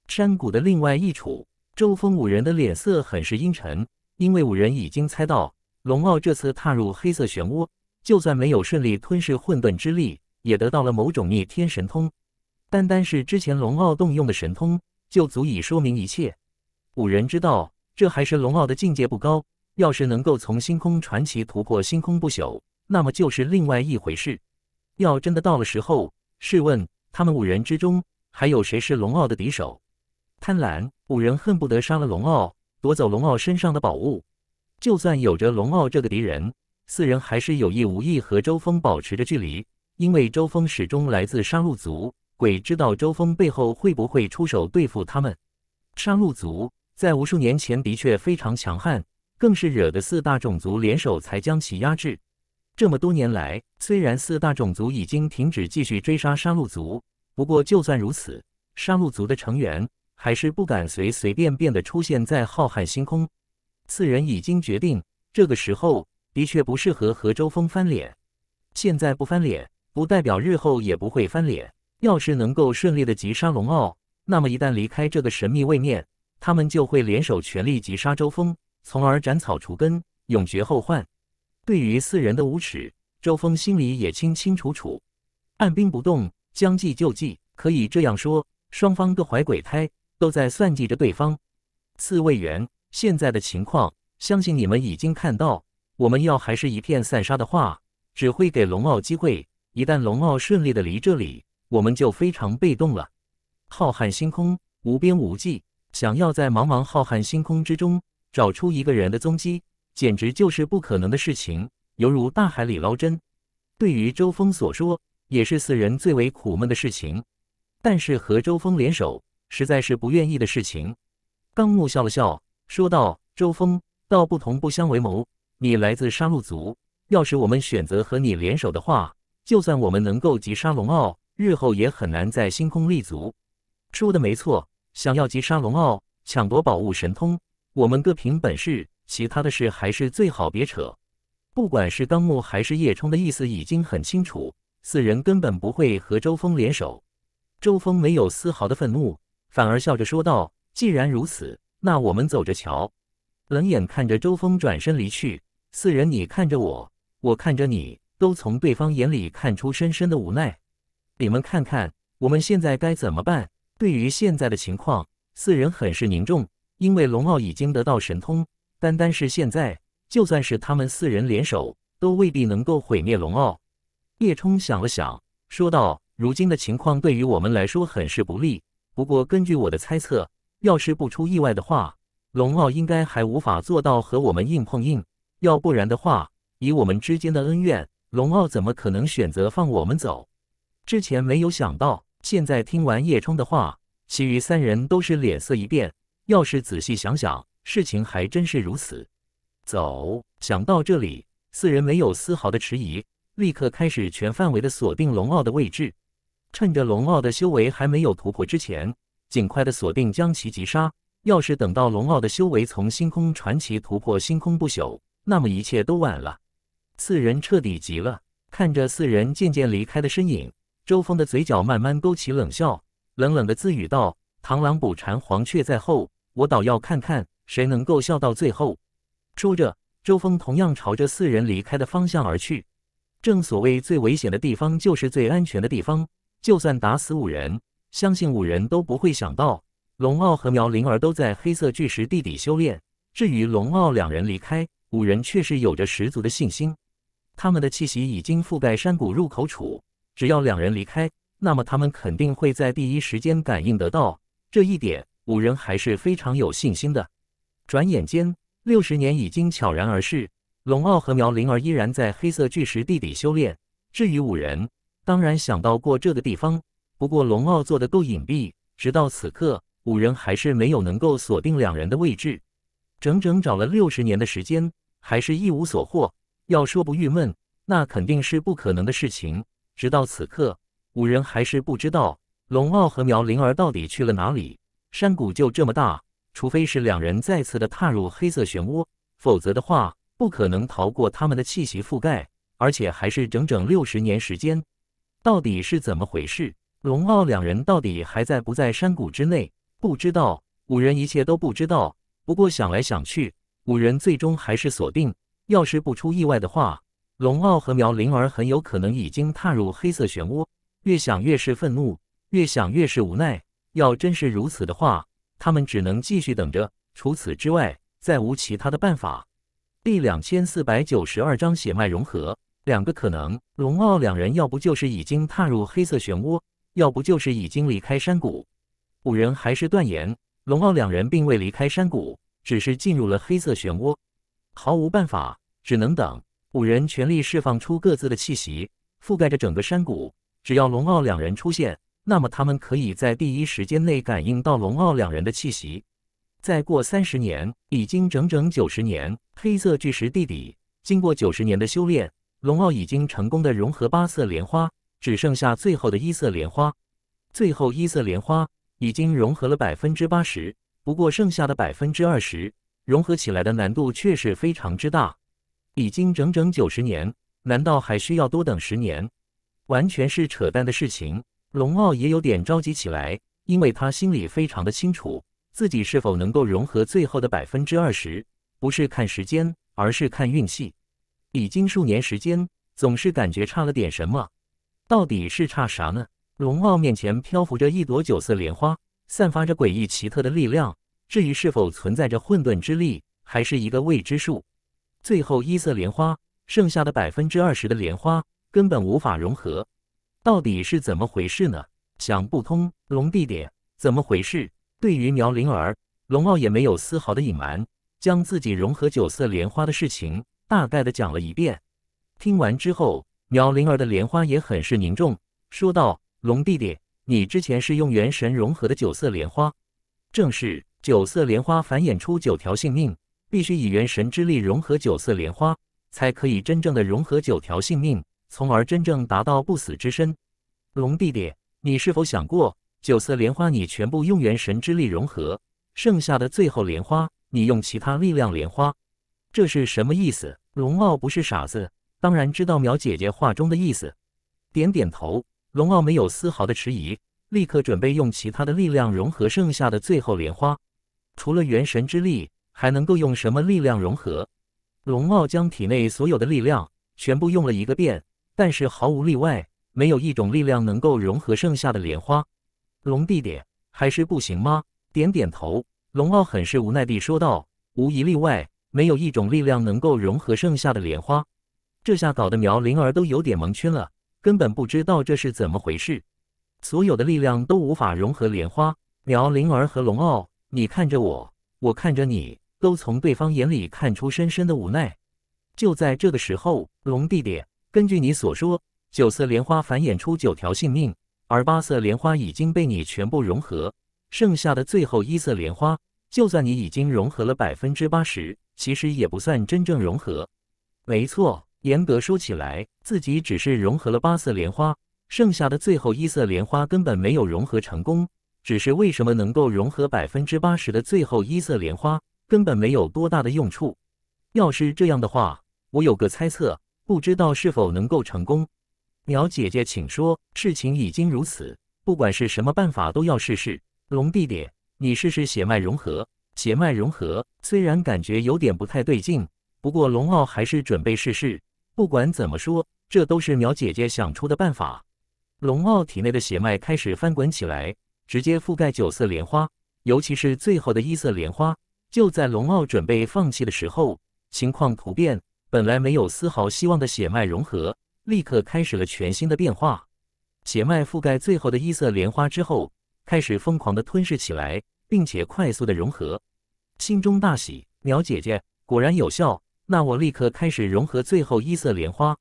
山谷的另外一处，周峰五人的脸色很是阴沉，因为五人已经猜到。龙傲这次踏入黑色漩涡，就算没有顺利吞噬混沌之力，也得到了某种逆天神通。单单是之前龙傲动用的神通，就足以说明一切。五人知道，这还是龙傲的境界不高。要是能够从星空传奇突破星空不朽，那么就是另外一回事。要真的到了时候，试问他们五人之中，还有谁是龙傲的敌手？贪婪五人恨不得杀了龙傲，夺走龙傲身上的宝物。就算有着龙傲这个敌人，四人还是有意无意和周峰保持着距离，因为周峰始终来自杀戮族，鬼知道周峰背后会不会出手对付他们。杀戮族在无数年前的确非常强悍，更是惹得四大种族联手才将其压制。这么多年来，虽然四大种族已经停止继续追杀杀戮族，不过就算如此，杀戮族的成员还是不敢随随便便的出现在浩瀚星空。四人已经决定，这个时候的确不适合和周峰翻脸。现在不翻脸，不代表日后也不会翻脸。要是能够顺利的击杀龙傲，那么一旦离开这个神秘位面，他们就会联手全力击杀周峰，从而斩草除根，永绝后患。对于四人的无耻，周峰心里也清清楚楚。按兵不动，将计就计，可以这样说，双方各怀鬼胎，都在算计着对方。四位元。现在的情况，相信你们已经看到。我们要还是一片散沙的话，只会给龙傲机会。一旦龙傲顺利的离这里，我们就非常被动了。浩瀚星空无边无际，想要在茫茫浩瀚星空之中找出一个人的踪迹，简直就是不可能的事情，犹如大海里捞针。对于周峰所说，也是四人最为苦闷的事情。但是和周峰联手，实在是不愿意的事情。刚木笑了笑。说道：“周峰，道不同不相为谋。你来自杀戮族，要是我们选择和你联手的话，就算我们能够集杀龙傲，日后也很难在星空立足。”说的没错，想要集杀龙傲，抢夺宝物神通，我们各凭本事，其他的事还是最好别扯。不管是纲木还是叶冲的意思已经很清楚，四人根本不会和周峰联手。周峰没有丝毫的愤怒，反而笑着说道：“既然如此。”那我们走着瞧。冷眼看着周峰转身离去，四人你看着我，我看着你，都从对方眼里看出深深的无奈。你们看看，我们现在该怎么办？对于现在的情况，四人很是凝重，因为龙傲已经得到神通，单单是现在，就算是他们四人联手，都未必能够毁灭龙傲。叶冲想了想，说道：“如今的情况对于我们来说很是不利，不过根据我的猜测。”要是不出意外的话，龙傲应该还无法做到和我们硬碰硬。要不然的话，以我们之间的恩怨，龙傲怎么可能选择放我们走？之前没有想到，现在听完叶冲的话，其余三人都是脸色一变。要是仔细想想，事情还真是如此。走！想到这里，四人没有丝毫的迟疑，立刻开始全范围的锁定龙傲的位置。趁着龙傲的修为还没有突破之前。尽快的锁定，将其击杀。要是等到龙傲的修为从星空传奇突破星空不朽，那么一切都晚了。四人彻底急了，看着四人渐渐离开的身影，周峰的嘴角慢慢勾起冷笑，冷冷的自语道：“螳螂捕蝉，黄雀在后，我倒要看看谁能够笑到最后。”说着，周峰同样朝着四人离开的方向而去。正所谓最危险的地方就是最安全的地方，就算打死五人。相信五人都不会想到，龙傲和苗灵儿都在黑色巨石地底修炼。至于龙傲两人离开，五人却是有着十足的信心。他们的气息已经覆盖山谷入口处，只要两人离开，那么他们肯定会在第一时间感应得到这一点。五人还是非常有信心的。转眼间，六十年已经悄然而逝，龙傲和苗灵儿依然在黑色巨石地底修炼。至于五人，当然想到过这个地方。不过龙傲做的够隐蔽，直到此刻五人还是没有能够锁定两人的位置，整整找了六十年的时间，还是一无所获。要说不郁闷，那肯定是不可能的事情。直到此刻，五人还是不知道龙傲和苗灵儿到底去了哪里。山谷就这么大，除非是两人再次的踏入黑色漩涡，否则的话不可能逃过他们的气息覆盖，而且还是整整六十年时间。到底是怎么回事？龙傲两人到底还在不在山谷之内？不知道，五人一切都不知道。不过想来想去，五人最终还是锁定：要是不出意外的话，龙傲和苗灵儿很有可能已经踏入黑色漩涡。越想越是愤怒，越想越是无奈。要真是如此的话，他们只能继续等着。除此之外，再无其他的办法。第两千四百九十二章血脉融合，两个可能：龙傲两人要不就是已经踏入黑色漩涡。要不就是已经离开山谷，五人还是断言龙傲两人并未离开山谷，只是进入了黑色漩涡，毫无办法，只能等。五人全力释放出各自的气息，覆盖着整个山谷。只要龙傲两人出现，那么他们可以在第一时间内感应到龙傲两人的气息。再过三十年，已经整整九十年。黑色巨石地底，经过九十年的修炼，龙傲已经成功的融合八色莲花。只剩下最后的一色莲花，最后一色莲花已经融合了百分之八十，不过剩下的百分之二十融合起来的难度却是非常之大。已经整整九十年，难道还需要多等十年？完全是扯淡的事情。龙傲也有点着急起来，因为他心里非常的清楚，自己是否能够融合最后的百分之二十，不是看时间，而是看运气。已经数年时间，总是感觉差了点什么。到底是差啥呢？龙傲面前漂浮着一朵九色莲花，散发着诡异奇特的力量。至于是否存在着混沌之力，还是一个未知数。最后一色莲花，剩下的百分之二十的莲花根本无法融合，到底是怎么回事呢？想不通。龙弟弟，怎么回事？对于苗灵儿，龙傲也没有丝毫的隐瞒，将自己融合九色莲花的事情大概的讲了一遍。听完之后。苗灵儿的莲花也很是凝重，说道：“龙弟弟，你之前是用元神融合的九色莲花，正是九色莲花繁衍出九条性命，必须以元神之力融合九色莲花，才可以真正的融合九条性命，从而真正达到不死之身。龙弟弟，你是否想过，九色莲花你全部用元神之力融合，剩下的最后莲花你用其他力量莲花，这是什么意思？龙傲不是傻子。”当然知道苗姐姐话中的意思，点点头。龙傲没有丝毫的迟疑，立刻准备用其他的力量融合剩下的最后莲花。除了元神之力，还能够用什么力量融合？龙傲将体内所有的力量全部用了一个遍，但是毫无例外，没有一种力量能够融合剩下的莲花。龙弟弟还是不行吗？点点头，龙傲很是无奈地说道：“无一例外，没有一种力量能够融合剩下的莲花。”这下搞得苗灵儿都有点蒙圈了，根本不知道这是怎么回事。所有的力量都无法融合莲花。苗灵儿和龙傲，你看着我，我看着你，都从对方眼里看出深深的无奈。就在这个时候，龙弟弟，根据你所说，九色莲花繁衍出九条性命，而八色莲花已经被你全部融合，剩下的最后一色莲花，就算你已经融合了百分之八十，其实也不算真正融合。没错。严格说起来，自己只是融合了八色莲花，剩下的最后一色莲花根本没有融合成功。只是为什么能够融合百分之八十的最后一色莲花，根本没有多大的用处。要是这样的话，我有个猜测，不知道是否能够成功。苗姐姐，请说。事情已经如此，不管是什么办法都要试试。龙弟弟，你试试血脉融合。血脉融合虽然感觉有点不太对劲，不过龙傲还是准备试试。不管怎么说，这都是苗姐姐想出的办法。龙傲体内的血脉开始翻滚起来，直接覆盖九色莲花，尤其是最后的一色莲花。就在龙傲准备放弃的时候，情况突变。本来没有丝毫希望的血脉融合，立刻开始了全新的变化。血脉覆盖最后的一色莲花之后，开始疯狂的吞噬起来，并且快速的融合。心中大喜，苗姐姐果然有效。那我立刻开始融合最后一色莲花。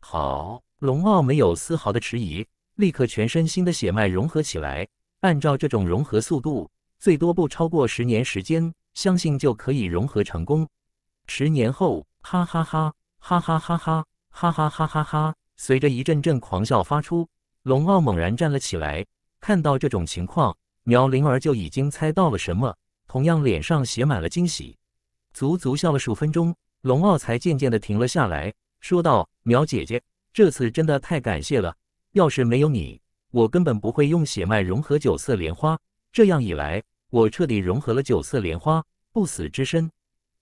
好，龙傲没有丝毫的迟疑，立刻全身心的血脉融合起来。按照这种融合速度，最多不超过十年时间，相信就可以融合成功。十年后，哈哈哈哈哈哈哈哈哈哈哈哈！随着一阵阵狂笑发出，龙傲猛然站了起来。看到这种情况，苗灵儿就已经猜到了什么，同样脸上写满了惊喜，足足笑了数分钟。龙傲才渐渐地停了下来，说道：“苗姐姐，这次真的太感谢了。要是没有你，我根本不会用血脉融合九色莲花。这样一来，我彻底融合了九色莲花，不死之身。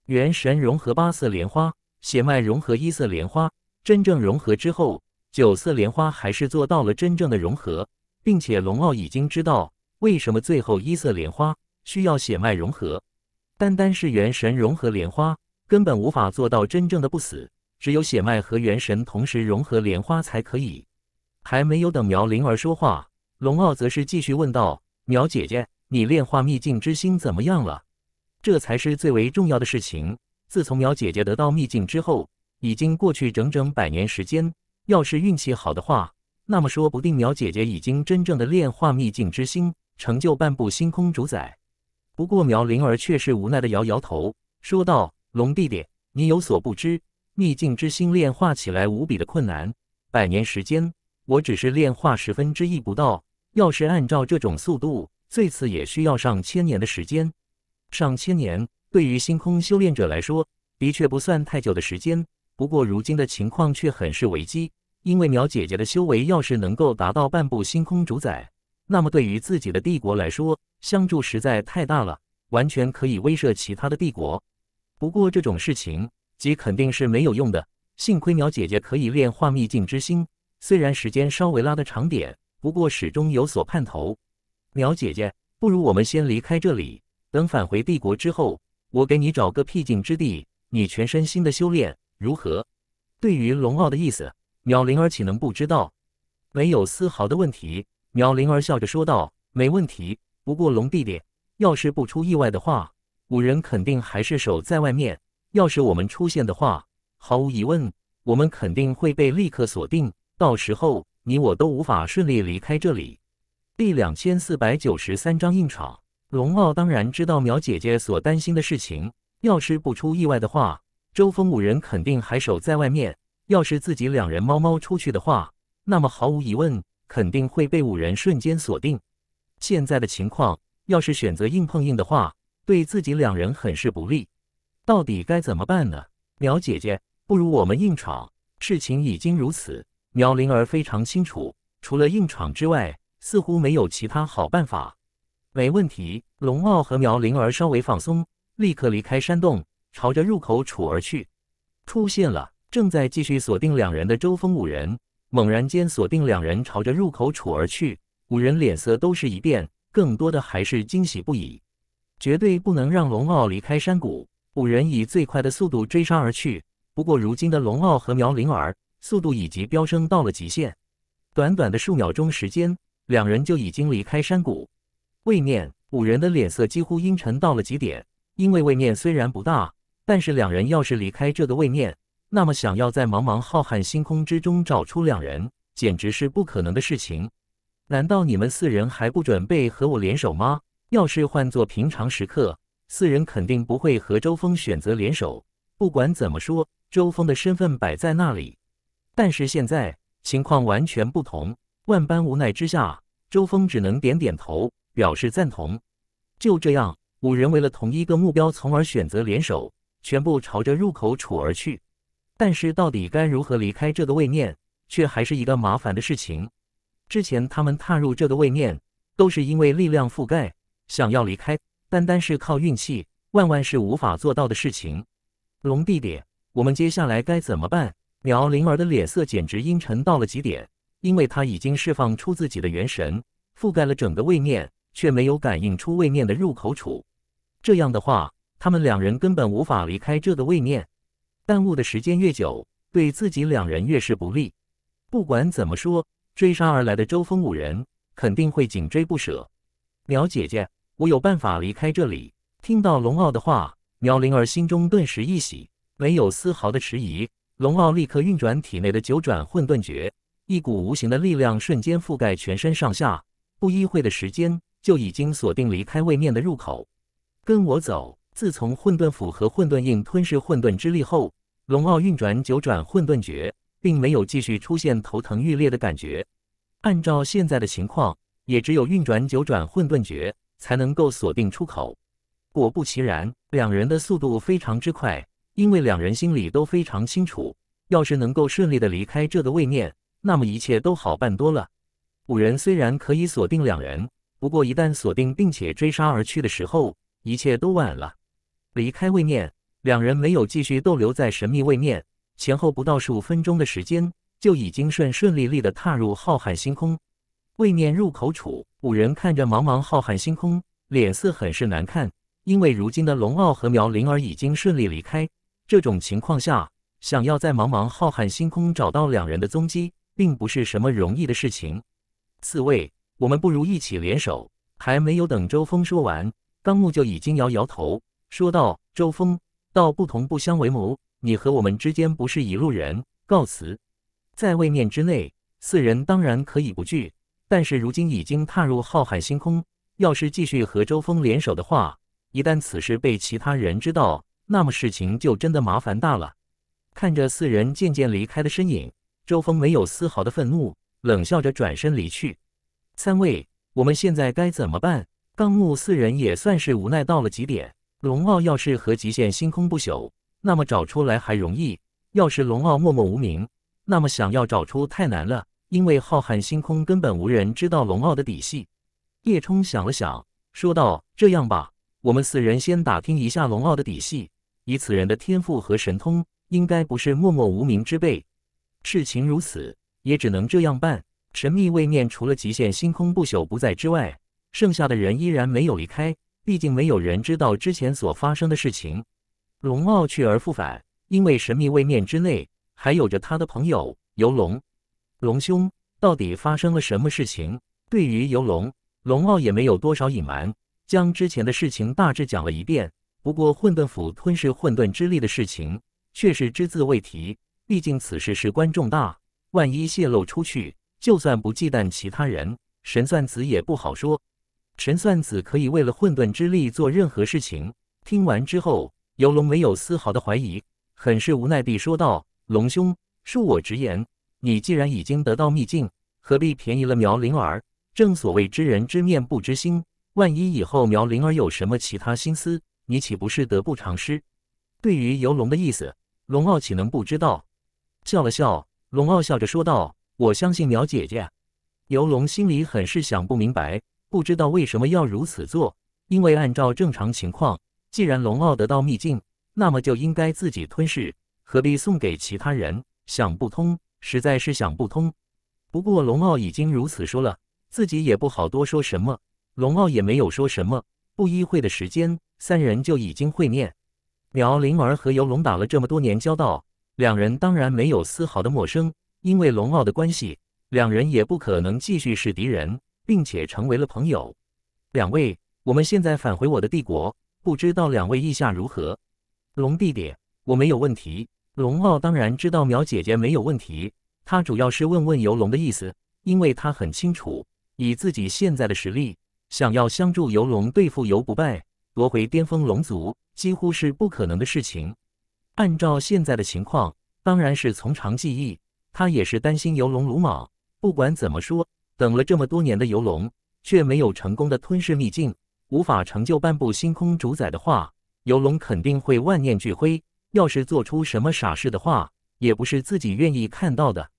元神融合八色莲花，血脉融合一色莲花。真正融合之后，九色莲花还是做到了真正的融合，并且龙傲已经知道为什么最后一色莲花需要血脉融合。单单是元神融合莲花。”根本无法做到真正的不死，只有血脉和元神同时融合莲花才可以。还没有等苗灵儿说话，龙傲则是继续问道：“苗姐姐，你炼化秘境之心怎么样了？这才是最为重要的事情。自从苗姐姐得到秘境之后，已经过去整整百年时间。要是运气好的话，那么说不定苗姐姐已经真正的炼化秘境之心，成就半步星空主宰。不过苗灵儿却是无奈的摇摇头，说道。”龙弟弟，你有所不知，秘境之星炼化起来无比的困难。百年时间，我只是炼化十分之一不到。要是按照这种速度，最次也需要上千年的时间。上千年对于星空修炼者来说，的确不算太久的时间。不过如今的情况却很是危机，因为苗姐姐的修为要是能够达到半步星空主宰，那么对于自己的帝国来说，相助实在太大了，完全可以威慑其他的帝国。不过这种事情，即肯定是没有用的。幸亏苗姐姐可以炼化秘境之心，虽然时间稍微拉的长点，不过始终有所盼头。苗姐姐，不如我们先离开这里，等返回帝国之后，我给你找个僻静之地，你全身心的修炼，如何？对于龙傲的意思，苗灵儿岂能不知道？没有丝毫的问题。苗灵儿笑着说道：“没问题。不过龙弟弟，要是不出意外的话。”五人肯定还是守在外面。要是我们出现的话，毫无疑问，我们肯定会被立刻锁定。到时候，你我都无法顺利离开这里。第两千四百九十三章硬闯。龙傲当然知道苗姐姐所担心的事情。要是不出意外的话，周峰五人肯定还守在外面。要是自己两人猫猫出去的话，那么毫无疑问，肯定会被五人瞬间锁定。现在的情况，要是选择硬碰硬的话。对自己两人很是不利，到底该怎么办呢？苗姐姐，不如我们硬闯。事情已经如此，苗灵儿非常清楚，除了硬闯之外，似乎没有其他好办法。没问题，龙傲和苗灵儿稍微放松，立刻离开山洞，朝着入口处而去。出现了，正在继续锁定两人的周峰五人，猛然间锁定两人朝着入口处而去，五人脸色都是一变，更多的还是惊喜不已。绝对不能让龙傲离开山谷，五人以最快的速度追杀而去。不过，如今的龙傲和苗灵儿速度已经飙升到了极限，短短的数秒钟时间，两人就已经离开山谷。位面五人的脸色几乎阴沉到了极点，因为位面虽然不大，但是两人要是离开这个位面，那么想要在茫茫浩瀚星空之中找出两人，简直是不可能的事情。难道你们四人还不准备和我联手吗？要是换做平常时刻，四人肯定不会和周峰选择联手。不管怎么说，周峰的身份摆在那里。但是现在情况完全不同，万般无奈之下，周峰只能点点头，表示赞同。就这样，五人为了同一个目标，从而选择联手，全部朝着入口处而去。但是，到底该如何离开这个位面，却还是一个麻烦的事情。之前他们踏入这个位面，都是因为力量覆盖。想要离开，单单是靠运气，万万是无法做到的事情。龙弟弟，我们接下来该怎么办？苗灵儿的脸色简直阴沉到了极点，因为他已经释放出自己的元神，覆盖了整个位面，却没有感应出位面的入口处。这样的话，他们两人根本无法离开这个位面。耽误的时间越久，对自己两人越是不利。不管怎么说，追杀而来的周峰五人肯定会紧追不舍。苗姐姐，我有办法离开这里。听到龙傲的话，苗灵儿心中顿时一喜，没有丝毫的迟疑。龙傲立刻运转体内的九转混沌诀，一股无形的力量瞬间覆盖全身上下，不一会的时间就已经锁定离开位面的入口。跟我走。自从混沌斧和混沌印吞噬混沌之力后，龙傲运转九转混沌诀，并没有继续出现头疼欲裂的感觉。按照现在的情况。也只有运转九转混沌诀，才能够锁定出口。果不其然，两人的速度非常之快，因为两人心里都非常清楚，要是能够顺利的离开这个位面，那么一切都好办多了。五人虽然可以锁定两人，不过一旦锁定并且追杀而去的时候，一切都晚了。离开位面，两人没有继续逗留在神秘位面，前后不到十五分钟的时间，就已经顺顺利利的踏入浩瀚星空。位面入口处，五人看着茫茫浩瀚星空，脸色很是难看。因为如今的龙傲和苗灵儿已经顺利离开，这种情况下，想要在茫茫浩瀚星空找到两人的踪迹，并不是什么容易的事情。四位，我们不如一起联手。还没有等周峰说完，纲木就已经摇摇头，说道：“周峰，道不同不相为谋，你和我们之间不是一路人，告辞。”在位面之内，四人当然可以不惧。但是如今已经踏入浩瀚星空，要是继续和周峰联手的话，一旦此事被其他人知道，那么事情就真的麻烦大了。看着四人渐渐离开的身影，周峰没有丝毫的愤怒，冷笑着转身离去。三位，我们现在该怎么办？纲木四人也算是无奈到了极点。龙傲要是和极限星空不朽，那么找出来还容易；要是龙傲默默无名，那么想要找出太难了。因为浩瀚星空根本无人知道龙傲的底细，叶冲想了想，说道：“这样吧，我们四人先打听一下龙傲的底细。以此人的天赋和神通，应该不是默默无名之辈。事情如此，也只能这样办。神秘位面除了极限星空不朽不在之外，剩下的人依然没有离开。毕竟没有人知道之前所发生的事情。龙傲去而复返，因为神秘位面之内还有着他的朋友游龙。”龙兄，到底发生了什么事情？对于游龙，龙傲也没有多少隐瞒，将之前的事情大致讲了一遍。不过混沌斧吞噬混沌之力的事情却是只字未提，毕竟此事事关重大，万一泄露出去，就算不忌惮其他人，神算子也不好说。神算子可以为了混沌之力做任何事情。听完之后，游龙没有丝毫的怀疑，很是无奈地说道：“龙兄，恕我直言。”你既然已经得到秘境，何必便宜了苗灵儿？正所谓知人知面不知心，万一以后苗灵儿有什么其他心思，你岂不是得不偿失？对于游龙的意思，龙傲岂能不知道？笑了笑，龙傲笑着说道：“我相信苗姐姐。”游龙心里很是想不明白，不知道为什么要如此做。因为按照正常情况，既然龙傲得到秘境，那么就应该自己吞噬，何必送给其他人？想不通。实在是想不通，不过龙傲已经如此说了，自己也不好多说什么。龙傲也没有说什么。不一会的时间，三人就已经会面。苗灵儿和游龙打了这么多年交道，两人当然没有丝毫的陌生。因为龙傲的关系，两人也不可能继续是敌人，并且成为了朋友。两位，我们现在返回我的帝国，不知道两位意下如何？龙弟弟，我没有问题。龙傲当然知道苗姐姐没有问题，他主要是问问游龙的意思，因为他很清楚，以自己现在的实力，想要相助游龙对付游不败，夺回巅峰龙族，几乎是不可能的事情。按照现在的情况，当然是从长计议。他也是担心游龙鲁莽。不管怎么说，等了这么多年的游龙，却没有成功的吞噬秘境，无法成就半步星空主宰的话，游龙肯定会万念俱灰。要是做出什么傻事的话，也不是自己愿意看到的。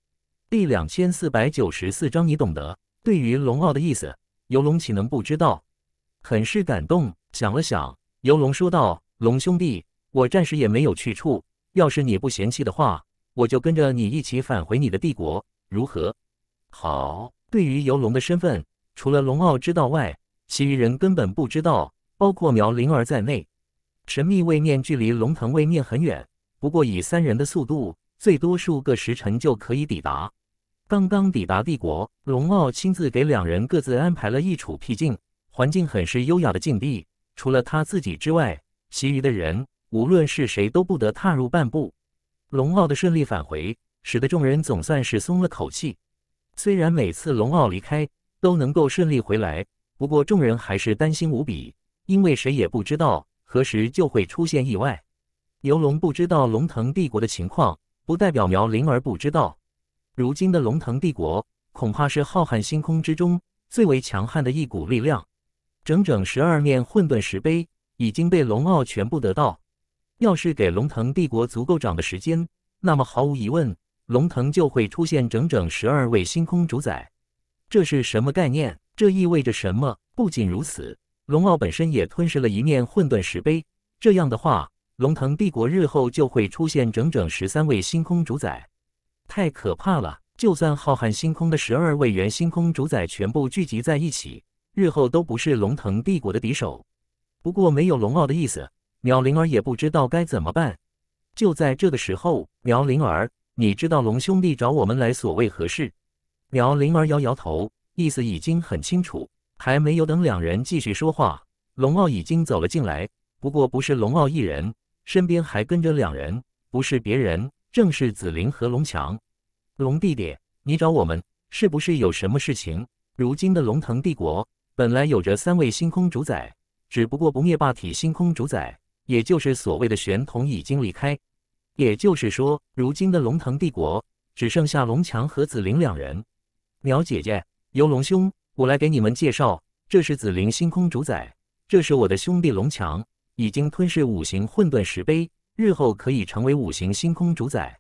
第两千四百九十四章，你懂得。对于龙傲的意思，游龙岂能不知道？很是感动，想了想，游龙说道：“龙兄弟，我暂时也没有去处，要是你不嫌弃的话，我就跟着你一起返回你的帝国，如何？”好。对于游龙的身份，除了龙傲知道外，其余人根本不知道，包括苗灵儿在内。神秘位面距离龙腾位面很远，不过以三人的速度，最多数个时辰就可以抵达。刚刚抵达帝国，龙傲亲自给两人各自安排了一处僻静、环境很是优雅的境地，除了他自己之外，其余的人无论是谁都不得踏入半步。龙傲的顺利返回，使得众人总算是松了口气。虽然每次龙傲离开都能够顺利回来，不过众人还是担心无比，因为谁也不知道。何时就会出现意外？游龙不知道龙腾帝国的情况，不代表苗灵儿不知道。如今的龙腾帝国，恐怕是浩瀚星空之中最为强悍的一股力量。整整十二面混沌石碑已经被龙傲全部得到。要是给龙腾帝国足够长的时间，那么毫无疑问，龙腾就会出现整整十二位星空主宰。这是什么概念？这意味着什么？不仅如此。龙傲本身也吞噬了一面混沌石碑，这样的话，龙腾帝国日后就会出现整整十三位星空主宰，太可怕了！就算浩瀚星空的十二位原星空主宰全部聚集在一起，日后都不是龙腾帝国的敌手。不过没有龙傲的意思，苗灵儿也不知道该怎么办。就在这个时候，苗灵儿，你知道龙兄弟找我们来所谓何事？苗灵儿摇摇头，意思已经很清楚。还没有等两人继续说话，龙傲已经走了进来。不过不是龙傲一人，身边还跟着两人，不是别人，正是紫菱和龙强。龙弟弟，你找我们，是不是有什么事情？如今的龙腾帝国本来有着三位星空主宰，只不过不灭霸体星空主宰，也就是所谓的玄同已经离开，也就是说，如今的龙腾帝国只剩下龙强和紫菱两人。苗姐姐，游龙兄。我来给你们介绍，这是紫灵星空主宰，这是我的兄弟龙强，已经吞噬五行混沌石碑，日后可以成为五行星空主宰。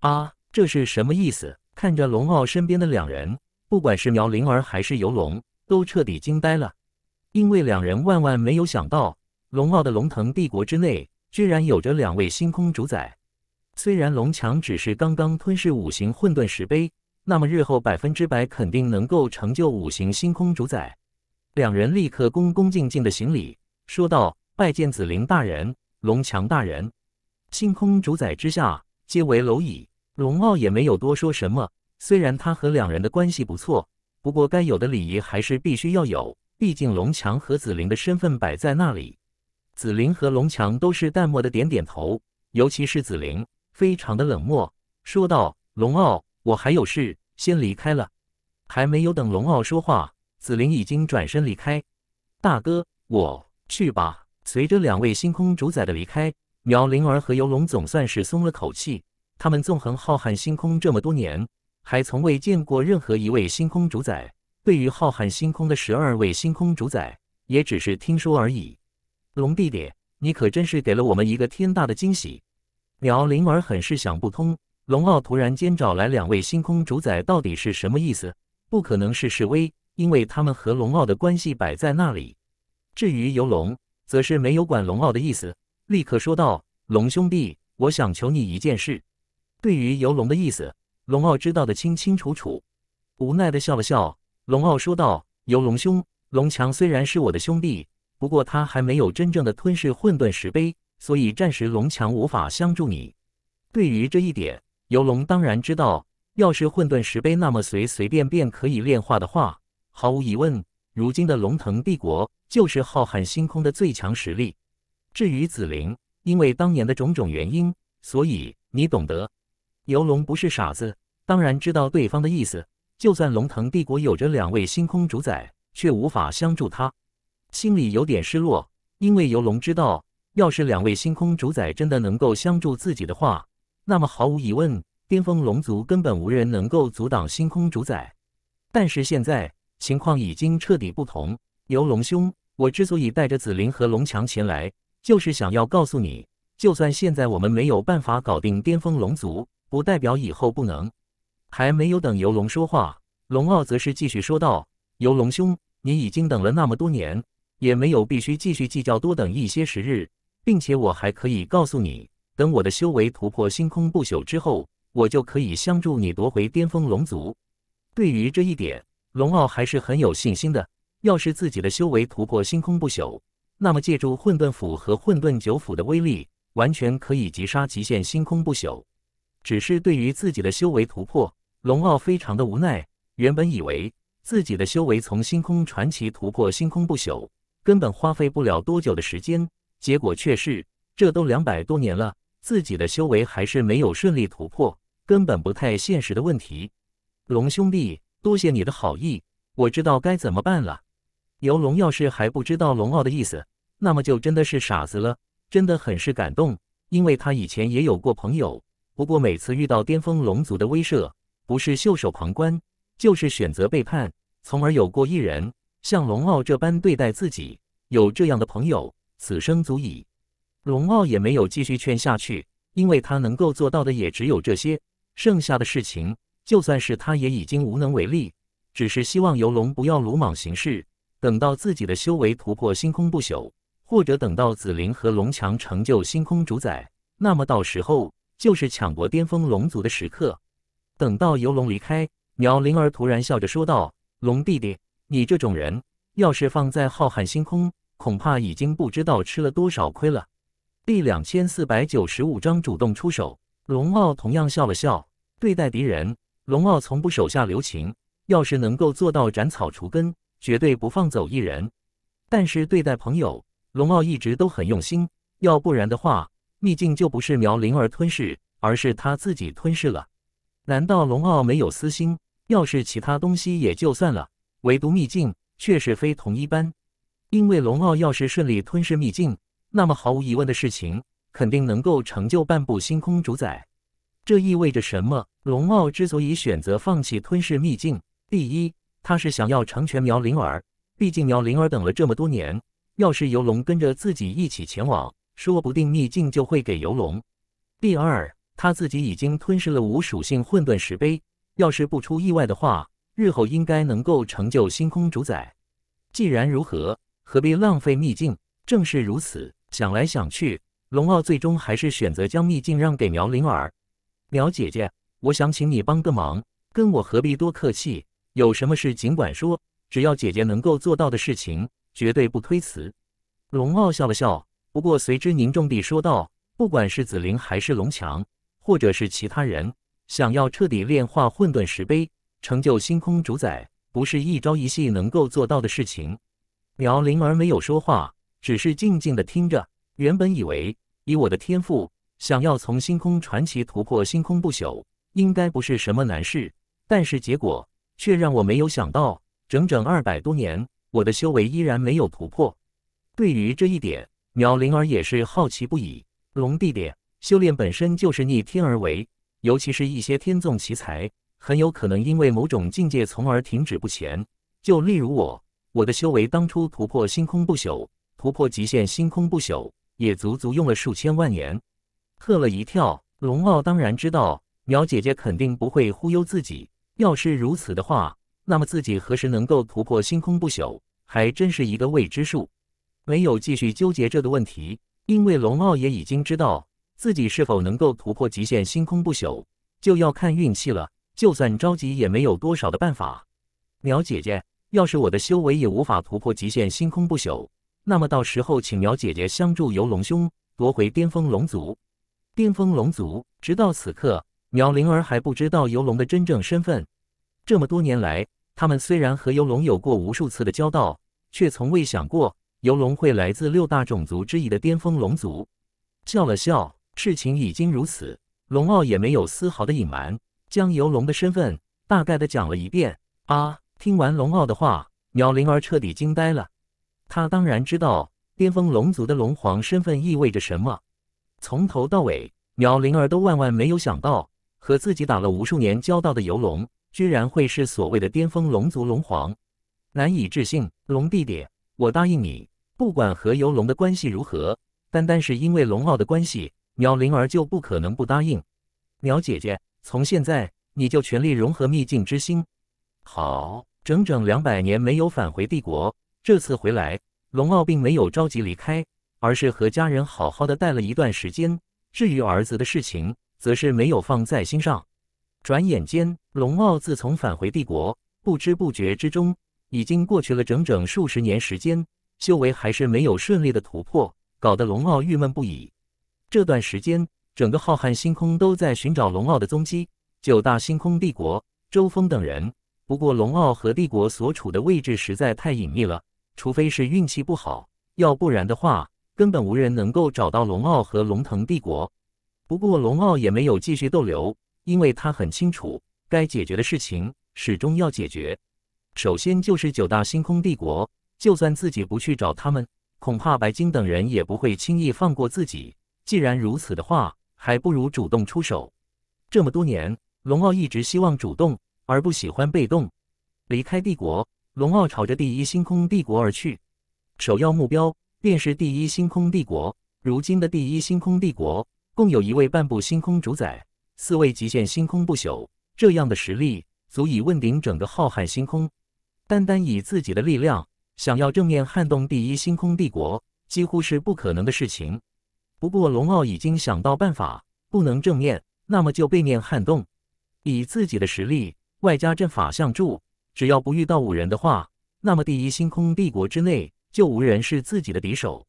啊，这是什么意思？看着龙傲身边的两人，不管是苗灵儿还是游龙，都彻底惊呆了，因为两人万万没有想到，龙傲的龙腾帝国之内，居然有着两位星空主宰。虽然龙强只是刚刚吞噬五行混沌石碑。那么日后百分之百肯定能够成就五行星空主宰。两人立刻恭恭敬敬的行礼，说道：“拜见紫菱大人，龙强大人。”星空主宰之下，皆为蝼蚁。龙傲也没有多说什么。虽然他和两人的关系不错，不过该有的礼仪还是必须要有。毕竟龙强和紫菱的身份摆在那里。紫菱和龙强都是淡漠的点点头，尤其是紫菱，非常的冷漠，说道：“龙傲。”我还有事，先离开了。还没有等龙傲说话，紫菱已经转身离开。大哥，我去吧。随着两位星空主宰的离开，苗灵儿和游龙总算是松了口气。他们纵横浩瀚星空这么多年，还从未见过任何一位星空主宰。对于浩瀚星空的十二位星空主宰，也只是听说而已。龙弟弟，你可真是给了我们一个天大的惊喜。苗灵儿很是想不通。龙傲突然间找来两位星空主宰，到底是什么意思？不可能是示威，因为他们和龙傲的关系摆在那里。至于游龙，则是没有管龙傲的意思，立刻说道：“龙兄弟，我想求你一件事。”对于游龙的意思，龙傲知道的清清楚楚，无奈的笑了笑。龙傲说道：“游龙兄，龙强虽然是我的兄弟，不过他还没有真正的吞噬混沌石碑，所以暂时龙强无法相助你。对于这一点。”游龙当然知道，要是混沌石碑那么随随便便可以炼化的话，毫无疑问，如今的龙腾帝国就是浩瀚星空的最强实力。至于紫菱，因为当年的种种原因，所以你懂得。游龙不是傻子，当然知道对方的意思。就算龙腾帝国有着两位星空主宰，却无法相助他，心里有点失落。因为游龙知道，要是两位星空主宰真的能够相助自己的话。那么毫无疑问，巅峰龙族根本无人能够阻挡星空主宰。但是现在情况已经彻底不同，游龙兄，我之所以带着紫菱和龙强前来，就是想要告诉你，就算现在我们没有办法搞定巅峰龙族，不代表以后不能。还没有等游龙说话，龙傲则是继续说道：“游龙兄，你已经等了那么多年，也没有必须继续计较多等一些时日，并且我还可以告诉你。”等我的修为突破星空不朽之后，我就可以相助你夺回巅峰龙族。对于这一点，龙傲还是很有信心的。要是自己的修为突破星空不朽，那么借助混沌斧和混沌九斧的威力，完全可以击杀极限星空不朽。只是对于自己的修为突破，龙傲非常的无奈。原本以为自己的修为从星空传奇突破星空不朽，根本花费不了多久的时间，结果却是这都两百多年了。自己的修为还是没有顺利突破，根本不太现实的问题。龙兄弟，多谢你的好意，我知道该怎么办了。游龙要是还不知道龙傲的意思，那么就真的是傻子了。真的很是感动，因为他以前也有过朋友，不过每次遇到巅峰龙族的威慑，不是袖手旁观，就是选择背叛，从而有过一人像龙傲这般对待自己。有这样的朋友，此生足矣。龙傲也没有继续劝下去，因为他能够做到的也只有这些，剩下的事情就算是他也已经无能为力。只是希望游龙不要鲁莽行事，等到自己的修为突破星空不朽，或者等到紫菱和龙强成就星空主宰，那么到时候就是抢夺巅峰龙族的时刻。等到游龙离开，苗灵儿突然笑着说道：“龙弟弟，你这种人要是放在浩瀚星空，恐怕已经不知道吃了多少亏了。”第两千四百九十五章主动出手。龙傲同样笑了笑，对待敌人，龙傲从不手下留情，要是能够做到斩草除根，绝对不放走一人。但是对待朋友，龙傲一直都很用心，要不然的话，秘境就不是苗灵儿吞噬，而是他自己吞噬了。难道龙傲没有私心？要是其他东西也就算了，唯独秘境却是非同一般。因为龙傲要是顺利吞噬秘境，那么毫无疑问的事情，肯定能够成就半步星空主宰。这意味着什么？龙傲之所以选择放弃吞噬秘境，第一，他是想要成全苗灵儿，毕竟苗灵儿等了这么多年，要是游龙跟着自己一起前往，说不定秘境就会给游龙。第二，他自己已经吞噬了无属性混沌石碑，要是不出意外的话，日后应该能够成就星空主宰。既然如何，何必浪费秘境？正是如此。想来想去，龙傲最终还是选择将秘境让给苗灵儿。苗姐姐，我想请你帮个忙，跟我何必多客气？有什么事尽管说，只要姐姐能够做到的事情，绝对不推辞。龙傲笑了笑，不过随之凝重地说道：“不管是紫菱还是龙强，或者是其他人，想要彻底炼化混沌石碑，成就星空主宰，不是一朝一夕能够做到的事情。”苗灵儿没有说话。只是静静的听着。原本以为以我的天赋，想要从星空传奇突破星空不朽，应该不是什么难事。但是结果却让我没有想到，整整二百多年，我的修为依然没有突破。对于这一点，苗灵儿也是好奇不已。龙弟弟，修炼本身就是逆天而为，尤其是一些天纵奇才，很有可能因为某种境界从而停止不前。就例如我，我的修为当初突破星空不朽。突破极限，星空不朽，也足足用了数千万年。吓了一跳，龙傲当然知道，苗姐姐肯定不会忽悠自己。要是如此的话，那么自己何时能够突破星空不朽，还真是一个未知数。没有继续纠结这个问题，因为龙傲也已经知道自己是否能够突破极限，星空不朽就要看运气了。就算着急，也没有多少的办法。苗姐姐，要是我的修为也无法突破极限，星空不朽。那么到时候，请苗姐姐相助，游龙兄夺回巅峰龙族。巅峰龙族，直到此刻，苗灵儿还不知道游龙的真正身份。这么多年来，他们虽然和游龙有过无数次的交道，却从未想过游龙会来自六大种族之一的巅峰龙族。笑了笑，事情已经如此，龙傲也没有丝毫的隐瞒，将游龙的身份大概的讲了一遍。啊，听完龙傲的话，苗灵儿彻底惊呆了。他当然知道巅峰龙族的龙皇身份意味着什么。从头到尾，苗灵儿都万万没有想到，和自己打了无数年交道的游龙，居然会是所谓的巅峰龙族龙皇，难以置信。龙弟弟，我答应你，不管和游龙的关系如何，单单是因为龙傲的关系，苗灵儿就不可能不答应。苗姐姐，从现在你就全力融合秘境之心。好，整整两百年没有返回帝国。这次回来，龙傲并没有着急离开，而是和家人好好的待了一段时间。至于儿子的事情，则是没有放在心上。转眼间，龙傲自从返回帝国，不知不觉之中已经过去了整整数十年时间，修为还是没有顺利的突破，搞得龙傲郁闷不已。这段时间，整个浩瀚星空都在寻找龙傲的踪迹。九大星空帝国，周峰等人。不过，龙傲和帝国所处的位置实在太隐秘了。除非是运气不好，要不然的话，根本无人能够找到龙傲和龙腾帝国。不过，龙傲也没有继续逗留，因为他很清楚，该解决的事情始终要解决。首先就是九大星空帝国，就算自己不去找他们，恐怕白金等人也不会轻易放过自己。既然如此的话，还不如主动出手。这么多年，龙傲一直希望主动，而不喜欢被动。离开帝国。龙傲朝着第一星空帝国而去，首要目标便是第一星空帝国。如今的第一星空帝国共有一位半步星空主宰，四位极限星空不朽，这样的实力足以问鼎整个浩瀚星空。单单以自己的力量，想要正面撼动第一星空帝国，几乎是不可能的事情。不过，龙傲已经想到办法，不能正面，那么就背面撼动，以自己的实力外加阵法相助。只要不遇到五人的话，那么第一星空帝国之内就无人是自己的敌手。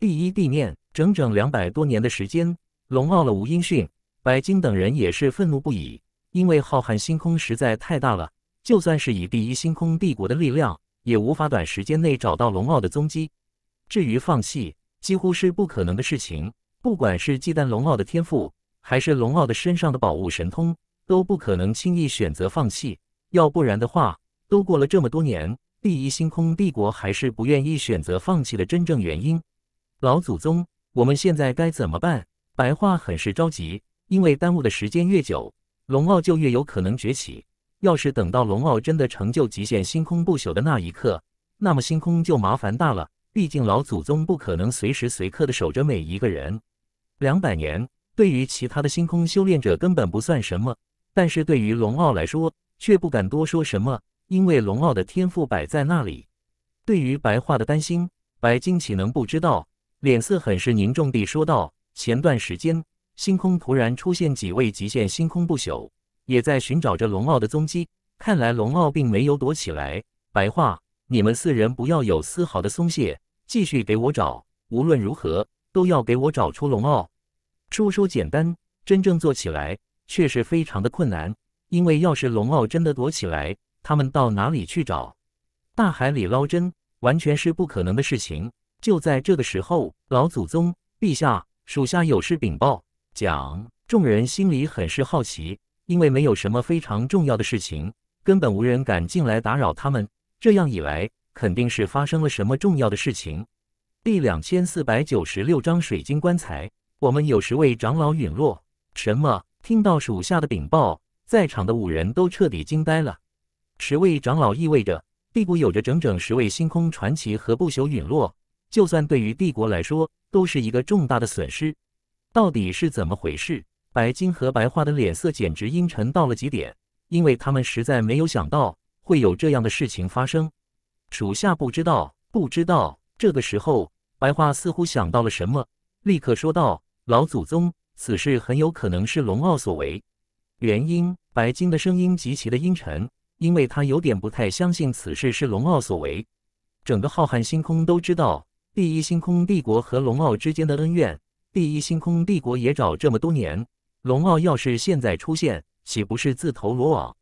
第一地面整整两百多年的时间，龙傲了无音讯，白金等人也是愤怒不已。因为浩瀚星空实在太大了，就算是以第一星空帝国的力量，也无法短时间内找到龙傲的踪迹。至于放弃，几乎是不可能的事情。不管是忌惮龙傲的天赋，还是龙傲的身上的宝物神通，都不可能轻易选择放弃。要不然的话。都过了这么多年，第一星空帝国还是不愿意选择放弃的真正原因。老祖宗，我们现在该怎么办？白话很是着急，因为耽误的时间越久，龙傲就越有可能崛起。要是等到龙傲真的成就极限星空不朽的那一刻，那么星空就麻烦大了。毕竟老祖宗不可能随时随刻的守着每一个人。两百年对于其他的星空修炼者根本不算什么，但是对于龙傲来说，却不敢多说什么。因为龙傲的天赋摆在那里，对于白化的担心，白金岂能不知道？脸色很是凝重地说道：“前段时间，星空突然出现几位极限星空不朽，也在寻找着龙傲的踪迹。看来龙傲并没有躲起来。白化，你们四人不要有丝毫的松懈，继续给我找。无论如何，都要给我找出龙傲。说说简单，真正做起来却是非常的困难。因为要是龙傲真的躲起来。”他们到哪里去找？大海里捞针，完全是不可能的事情。就在这个时候，老祖宗陛下，属下有事禀报。讲。众人心里很是好奇，因为没有什么非常重要的事情，根本无人敢进来打扰他们。这样一来，肯定是发生了什么重要的事情。第两千四百九十六章水晶棺材。我们有十位长老陨落。什么？听到属下的禀报，在场的五人都彻底惊呆了。十位长老意味着帝国有着整整十位星空传奇和不朽陨落，就算对于帝国来说都是一个重大的损失。到底是怎么回事？白金和白化的脸色简直阴沉到了极点，因为他们实在没有想到会有这样的事情发生。属下不知道，不知道。这个时候，白化似乎想到了什么，立刻说道：“老祖宗，此事很有可能是龙傲所为。”原因，白金的声音极其的阴沉。因为他有点不太相信此事是龙傲所为，整个浩瀚星空都知道第一星空帝国和龙傲之间的恩怨，第一星空帝国也找这么多年，龙傲要是现在出现，岂不是自投罗网？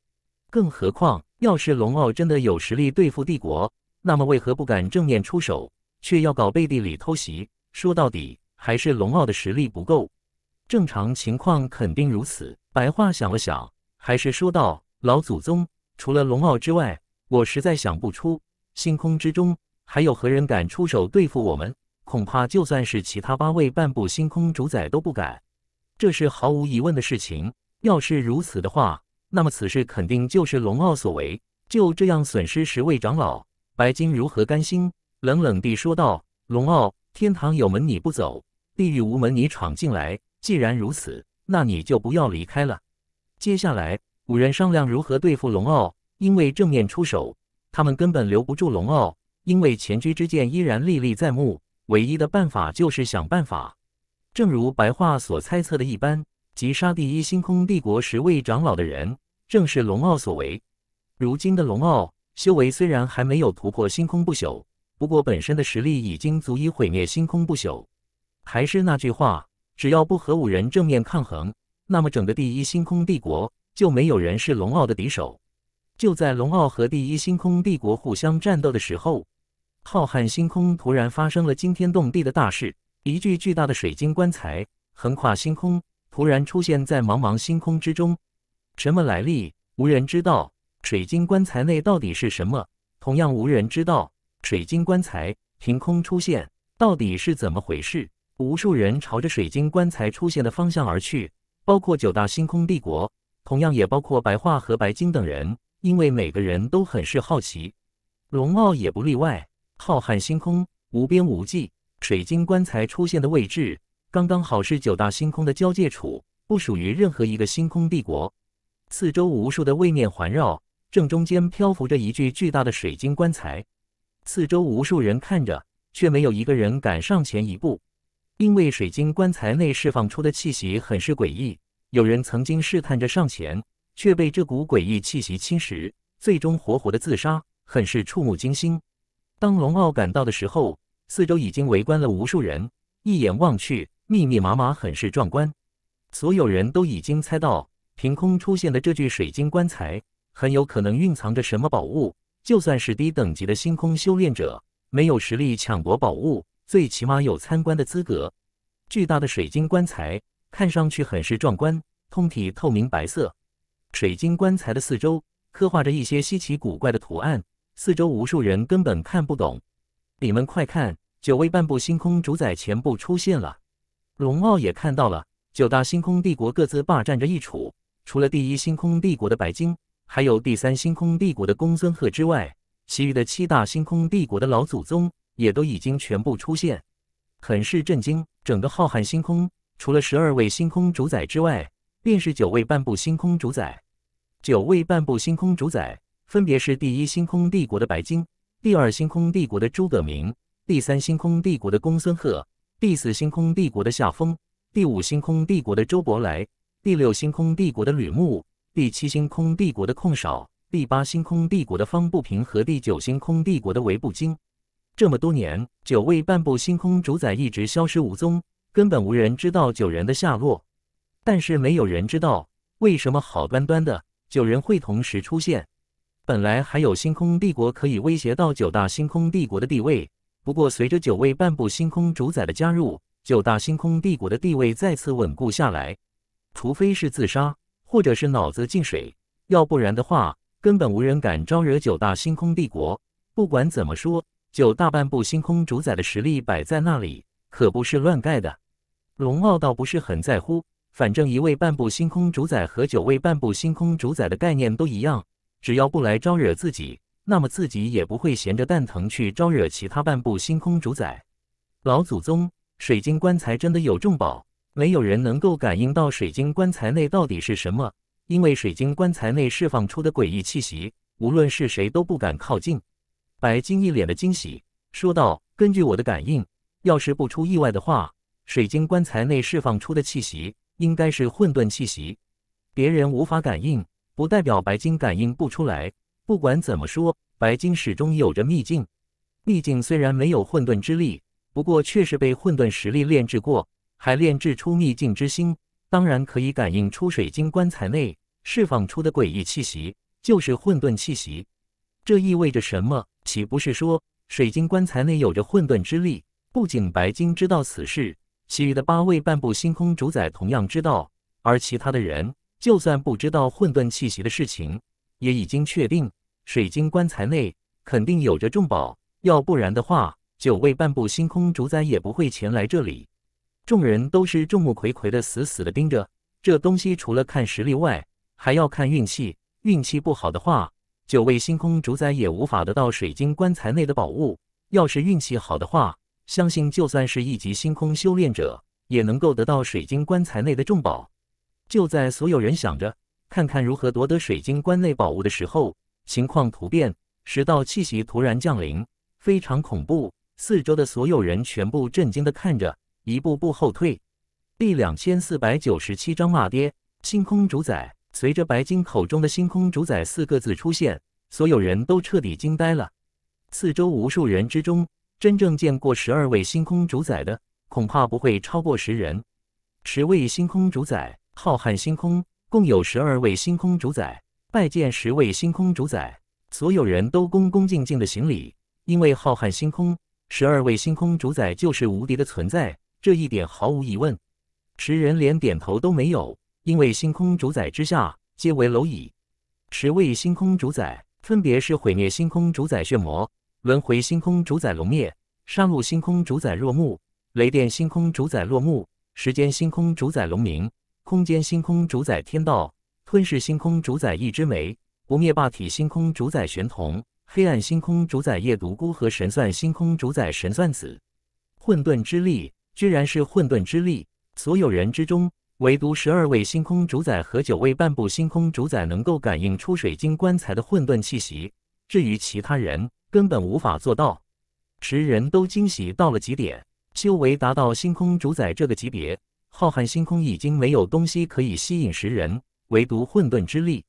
更何况，要是龙傲真的有实力对付帝国，那么为何不敢正面出手，却要搞背地里偷袭？说到底，还是龙傲的实力不够。正常情况肯定如此。白话想了想，还是说道：“老祖宗。”除了龙傲之外，我实在想不出星空之中还有何人敢出手对付我们。恐怕就算是其他八位半步星空主宰都不敢，这是毫无疑问的事情。要是如此的话，那么此事肯定就是龙傲所为。就这样损失十位长老，白金如何甘心？冷冷地说道：“龙傲，天堂有门你不走，地狱无门你闯进来。既然如此，那你就不要离开了。接下来。”五人商量如何对付龙傲，因为正面出手，他们根本留不住龙傲。因为前车之鉴依然历历在目，唯一的办法就是想办法。正如白话所猜测的一般，击杀第一星空帝国十位长老的人，正是龙傲所为。如今的龙傲，修为虽然还没有突破星空不朽，不过本身的实力已经足以毁灭星空不朽。还是那句话，只要不和五人正面抗衡，那么整个第一星空帝国。就没有人是龙傲的敌手。就在龙傲和第一星空帝国互相战斗的时候，浩瀚星空突然发生了惊天动地的大事。一具巨大的水晶棺材横跨星空，突然出现在茫茫星空之中。什么来历，无人知道。水晶棺材内到底是什么，同样无人知道。水晶棺材凭空出现，到底是怎么回事？无数人朝着水晶棺材出现的方向而去，包括九大星空帝国。同样也包括白桦和白鲸等人，因为每个人都很是好奇，龙傲也不例外。浩瀚星空无边无际，水晶棺材出现的位置刚刚好是九大星空的交界处，不属于任何一个星空帝国。四周无数的位面环绕，正中间漂浮着一具巨大的水晶棺材，四周无数人看着，却没有一个人敢上前一步，因为水晶棺材内释放出的气息很是诡异。有人曾经试探着上前，却被这股诡异气息侵蚀，最终活活的自杀，很是触目惊心。当龙傲赶到的时候，四周已经围观了无数人，一眼望去，密密麻麻，很是壮观。所有人都已经猜到，凭空出现的这具水晶棺材，很有可能蕴藏着什么宝物。就算是低等级的星空修炼者，没有实力抢夺宝物，最起码有参观的资格。巨大的水晶棺材。看上去很是壮观，通体透明白色，水晶棺材的四周刻画着一些稀奇古怪的图案，四周无数人根本看不懂。你们快看，九位半步星空主宰全部出现了。龙傲也看到了，九大星空帝国各自霸占着一处，除了第一星空帝国的白金，还有第三星空帝国的公孙贺之外，其余的七大星空帝国的老祖宗也都已经全部出现，很是震惊。整个浩瀚星空。除了十二位星空主宰之外，便是九位半步星空主宰。九位半步星空主宰分别是：第一星空帝国的白金，第二星空帝国的诸葛明，第三星空帝国的公孙贺，第四星空帝国的夏风，第五星空帝国的周伯来，第六星空帝国的吕牧，第七星空帝国的控少，第八星空帝国的方不平和第九星空帝国的韦不惊。这么多年，九位半步星空主宰一直消失无踪。根本无人知道九人的下落，但是没有人知道为什么好端端的九人会同时出现。本来还有星空帝国可以威胁到九大星空帝国的地位，不过随着九位半步星空主宰的加入，九大星空帝国的地位再次稳固下来。除非是自杀，或者是脑子进水，要不然的话，根本无人敢招惹九大星空帝国。不管怎么说，九大半步星空主宰的实力摆在那里，可不是乱盖的。龙傲倒不是很在乎，反正一位半步星空主宰和九位半步星空主宰的概念都一样，只要不来招惹自己，那么自己也不会闲着蛋疼去招惹其他半步星空主宰。老祖宗，水晶棺材真的有重宝？没有人能够感应到水晶棺材内到底是什么，因为水晶棺材内释放出的诡异气息，无论是谁都不敢靠近。白金一脸的惊喜说道：“根据我的感应，要是不出意外的话。”水晶棺材内释放出的气息应该是混沌气息，别人无法感应，不代表白金感应不出来。不管怎么说，白金始终有着秘境。秘境虽然没有混沌之力，不过却是被混沌实力炼制过，还炼制出秘境之心，当然可以感应出水晶棺材内释放出的诡异气息，就是混沌气息。这意味着什么？岂不是说水晶棺材内有着混沌之力？不仅白金知道此事。其余的八位半步星空主宰同样知道，而其他的人就算不知道混沌气息的事情，也已经确定水晶棺材内肯定有着重宝，要不然的话，九位半步星空主宰也不会前来这里。众人都是众目睽睽的，死死的盯着这东西，除了看实力外，还要看运气。运气不好的话，九位星空主宰也无法得到水晶棺材内的宝物；要是运气好的话，相信，就算是一级星空修炼者，也能够得到水晶棺材内的重宝。就在所有人想着看看如何夺得水晶棺内宝物的时候，情况突变，十道气息突然降临，非常恐怖。四周的所有人全部震惊的看着，一步步后退。第两千四百九十七章骂爹。星空主宰，随着白金口中的“星空主宰”四个字出现，所有人都彻底惊呆了。四周无数人之中。真正见过十二位星空主宰的，恐怕不会超过十人。十位星空主宰，浩瀚星空共有十二位星空主宰，拜见十位星空主宰，所有人都恭恭敬敬的行礼，因为浩瀚星空十二位星空主宰就是无敌的存在，这一点毫无疑问。十人连点头都没有，因为星空主宰之下皆为蝼蚁。十位星空主宰分别是毁灭星空主宰血魔。轮回星空主宰龙灭，杀戮星空主宰若木，雷电星空主宰落幕，时间星空主宰龙鸣，空间星空主宰天道，吞噬星空主宰一枝梅，不灭霸体星空主宰玄同，黑暗星空主宰夜独孤和神算星空主宰神算子，混沌之力居然是混沌之力，所有人之中，唯独十二位星空主宰和九位半步星空主宰能够感应出水晶棺材的混沌气息，至于其他人。根本无法做到，石人都惊喜到了极点。修为达到星空主宰这个级别，浩瀚星空已经没有东西可以吸引石人，唯独混沌之力。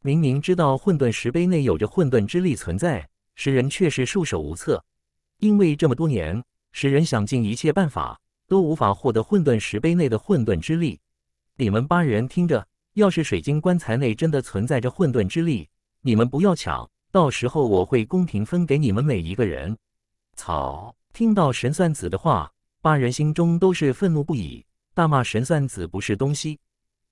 明明知道混沌石碑内有着混沌之力存在，石人却是束手无策，因为这么多年，石人想尽一切办法都无法获得混沌石碑内的混沌之力。你们八人听着，要是水晶棺材内真的存在着混沌之力，你们不要抢。到时候我会公平分给你们每一个人。草，听到神算子的话，八人心中都是愤怒不已，大骂神算子不是东西。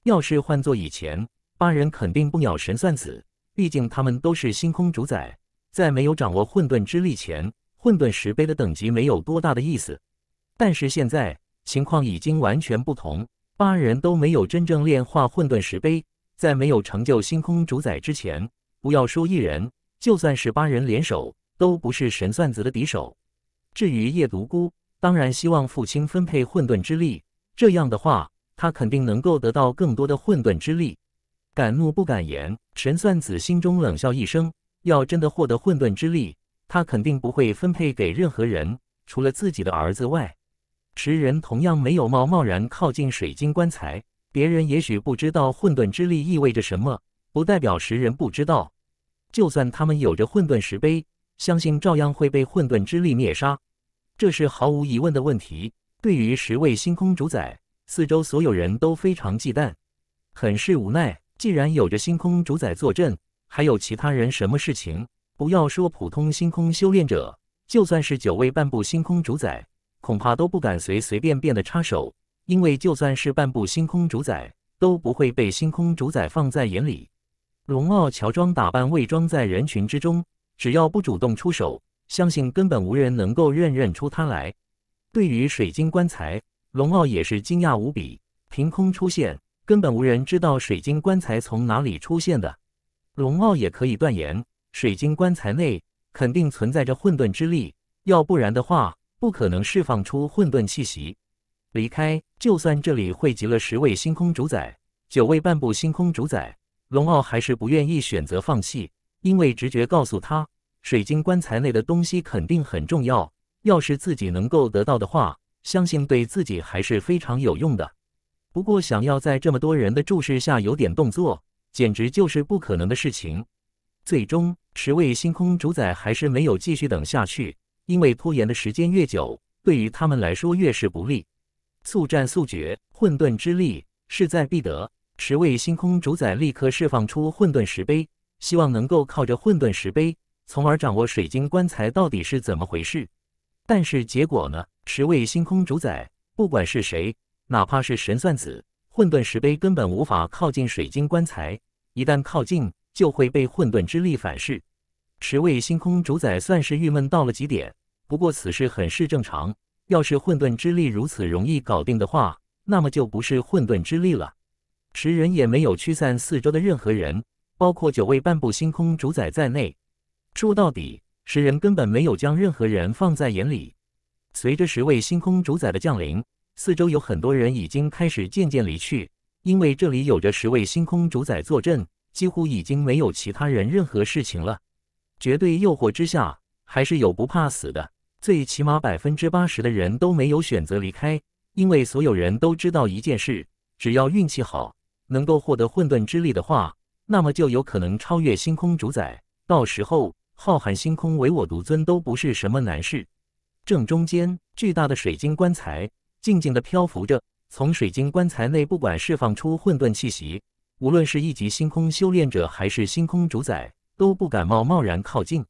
要是换做以前，八人肯定不咬神算子，毕竟他们都是星空主宰，在没有掌握混沌之力前，混沌石碑的等级没有多大的意思。但是现在情况已经完全不同，八人都没有真正炼化混沌石碑，在没有成就星空主宰之前，不要说一人。就算是八人联手，都不是神算子的敌手。至于叶独孤，当然希望父亲分配混沌之力，这样的话，他肯定能够得到更多的混沌之力。敢怒不敢言，神算子心中冷笑一声。要真的获得混沌之力，他肯定不会分配给任何人，除了自己的儿子外。持人同样没有冒贸然靠近水晶棺材。别人也许不知道混沌之力意味着什么，不代表十人不知道。就算他们有着混沌石碑，相信照样会被混沌之力灭杀。这是毫无疑问的问题。对于十位星空主宰，四周所有人都非常忌惮，很是无奈。既然有着星空主宰坐镇，还有其他人什么事情？不要说普通星空修炼者，就算是九位半步星空主宰，恐怕都不敢随随便便的插手，因为就算是半步星空主宰，都不会被星空主宰放在眼里。龙傲乔装打扮，伪装在人群之中，只要不主动出手，相信根本无人能够认认出他来。对于水晶棺材，龙傲也是惊讶无比，凭空出现，根本无人知道水晶棺材从哪里出现的。龙傲也可以断言，水晶棺材内肯定存在着混沌之力，要不然的话，不可能释放出混沌气息。离开，就算这里汇集了十位星空主宰，九位半步星空主宰。龙傲还是不愿意选择放弃，因为直觉告诉他，水晶棺材内的东西肯定很重要。要是自己能够得到的话，相信对自己还是非常有用的。不过，想要在这么多人的注视下有点动作，简直就是不可能的事情。最终，十位星空主宰还是没有继续等下去，因为拖延的时间越久，对于他们来说越是不利。速战速决，混沌之力势在必得。十位星空主宰立刻释放出混沌石碑，希望能够靠着混沌石碑，从而掌握水晶棺材到底是怎么回事。但是结果呢？十位星空主宰不管是谁，哪怕是神算子，混沌石碑根本无法靠近水晶棺材，一旦靠近就会被混沌之力反噬。十位星空主宰算是郁闷到了极点。不过此事很是正常，要是混沌之力如此容易搞定的话，那么就不是混沌之力了。食人也没有驱散四周的任何人，包括九位半步星空主宰在内。说到底，食人根本没有将任何人放在眼里。随着十位星空主宰的降临，四周有很多人已经开始渐渐离去，因为这里有着十位星空主宰坐镇，几乎已经没有其他人任何事情了。绝对诱惑之下，还是有不怕死的，最起码百分之八十的人都没有选择离开，因为所有人都知道一件事：只要运气好。能够获得混沌之力的话，那么就有可能超越星空主宰。到时候，浩瀚星空唯我独尊都不是什么难事。正中间巨大的水晶棺材静静的漂浮着，从水晶棺材内不管释放出混沌气息，无论是一级星空修炼者还是星空主宰，都不敢冒贸然靠近。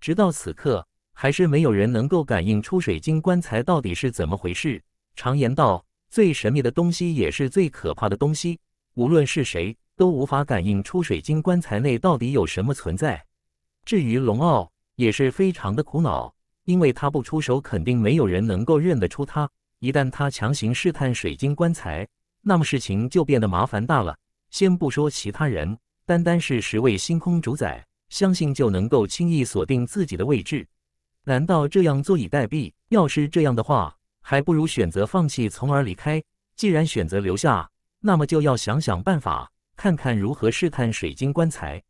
直到此刻，还是没有人能够感应出水晶棺材到底是怎么回事。常言道，最神秘的东西也是最可怕的东西。无论是谁都无法感应出水晶棺材内到底有什么存在。至于龙傲，也是非常的苦恼，因为他不出手，肯定没有人能够认得出他。一旦他强行试探水晶棺材，那么事情就变得麻烦大了。先不说其他人，单单是十位星空主宰，相信就能够轻易锁定自己的位置。难道这样坐以待毙？要是这样的话，还不如选择放弃，从而离开。既然选择留下。那么就要想想办法，看看如何试探水晶棺材。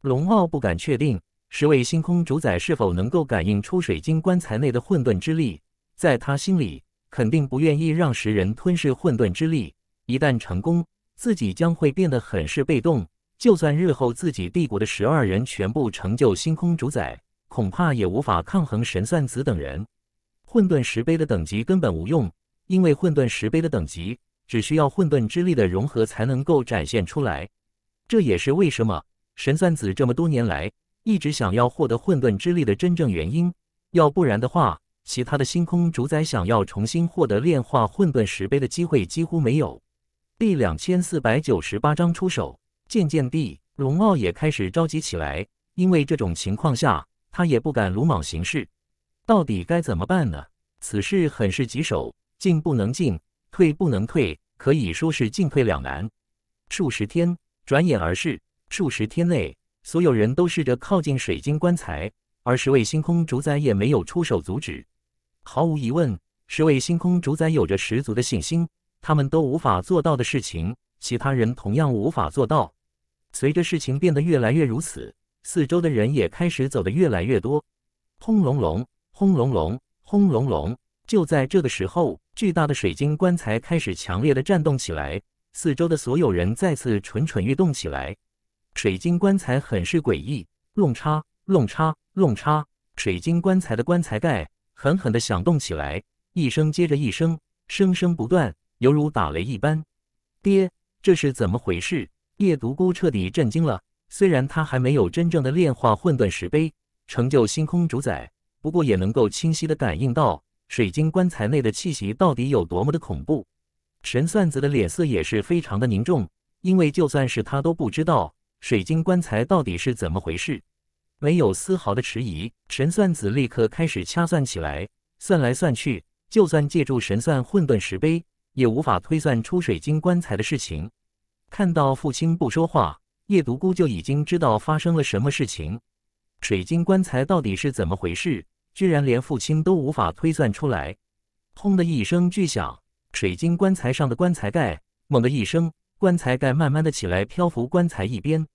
龙傲不敢确定十位星空主宰是否能够感应出水晶棺材内的混沌之力，在他心里肯定不愿意让十人吞噬混沌之力。一旦成功，自己将会变得很是被动。就算日后自己帝国的十二人全部成就星空主宰，恐怕也无法抗衡神算子等人。混沌石碑的等级根本无用，因为混沌石碑的等级。只需要混沌之力的融合才能够展现出来，这也是为什么神算子这么多年来一直想要获得混沌之力的真正原因。要不然的话，其他的星空主宰想要重新获得炼化混沌石碑的机会几乎没有。第两千四百九十八章出手。渐渐地，龙傲也开始着急起来，因为这种情况下他也不敢鲁莽行事。到底该怎么办呢？此事很是棘手，进不能进。退不能退，可以说是进退两难。数十天转眼而逝，数十天内，所有人都试着靠近水晶棺材，而十位星空主宰也没有出手阻止。毫无疑问，十位星空主宰有着十足的信心，他们都无法做到的事情，其他人同样无法做到。随着事情变得越来越如此，四周的人也开始走的越来越多。轰隆隆，轰隆隆，轰隆隆！就在这个时候。巨大的水晶棺材开始强烈的颤动起来，四周的所有人再次蠢蠢欲动起来。水晶棺材很是诡异，弄叉弄叉弄叉，水晶棺材的棺材盖狠狠的响动起来，一声接着一声，声声不断，犹如打雷一般。爹，这是怎么回事？夜独孤彻底震惊了。虽然他还没有真正的炼化混沌石碑，成就星空主宰，不过也能够清晰的感应到。水晶棺材内的气息到底有多么的恐怖？神算子的脸色也是非常的凝重，因为就算是他都不知道水晶棺材到底是怎么回事。没有丝毫的迟疑，神算子立刻开始掐算起来。算来算去，就算借助神算混沌石碑，也无法推算出水晶棺材的事情。看到父亲不说话，叶独孤就已经知道发生了什么事情。水晶棺材到底是怎么回事？居然连父亲都无法推算出来。轰的一声巨响，水晶棺材上的棺材盖，猛地一声，棺材盖慢慢的起来，漂浮棺材一边。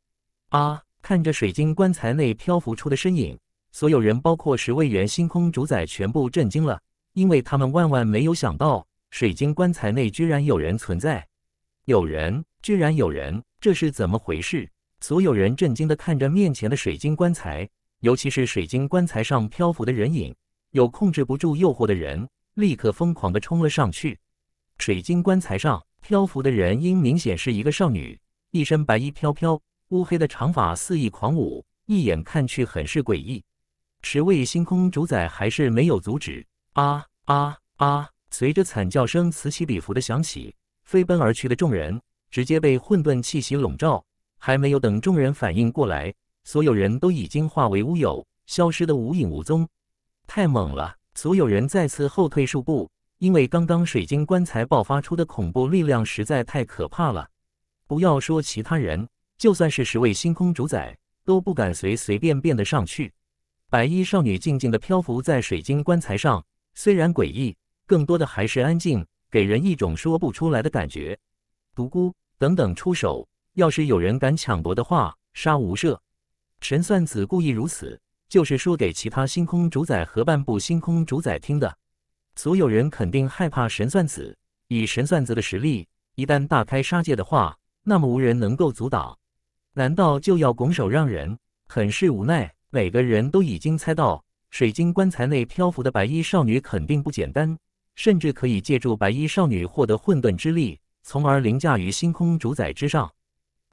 啊！看着水晶棺材内漂浮出的身影，所有人，包括十位元星空主宰，全部震惊了，因为他们万万没有想到，水晶棺材内居然有人存在，有人，居然有人，这是怎么回事？所有人震惊的看着面前的水晶棺材。尤其是水晶棺材上漂浮的人影，有控制不住诱惑的人，立刻疯狂的冲了上去。水晶棺材上漂浮的人应明显是一个少女，一身白衣飘飘，乌黑的长发肆意狂舞，一眼看去很是诡异。十位星空主宰还是没有阻止，啊啊啊！随着惨叫声此起彼伏的响起，飞奔而去的众人直接被混沌气息笼罩，还没有等众人反应过来。所有人都已经化为乌有，消失的无影无踪。太猛了！所有人再次后退数步，因为刚刚水晶棺材爆发出的恐怖力量实在太可怕了。不要说其他人，就算是十位星空主宰都不敢随随便便的上去。白衣少女静静的漂浮在水晶棺材上，虽然诡异，更多的还是安静，给人一种说不出来的感觉。独孤，等等，出手！要是有人敢抢夺的话，杀无赦！神算子故意如此，就是说给其他星空主宰和半部星空主宰听的。所有人肯定害怕神算子，以神算子的实力，一旦大开杀戒的话，那么无人能够阻挡。难道就要拱手让人？很是无奈。每个人都已经猜到，水晶棺材内漂浮的白衣少女肯定不简单，甚至可以借助白衣少女获得混沌之力，从而凌驾于星空主宰之上。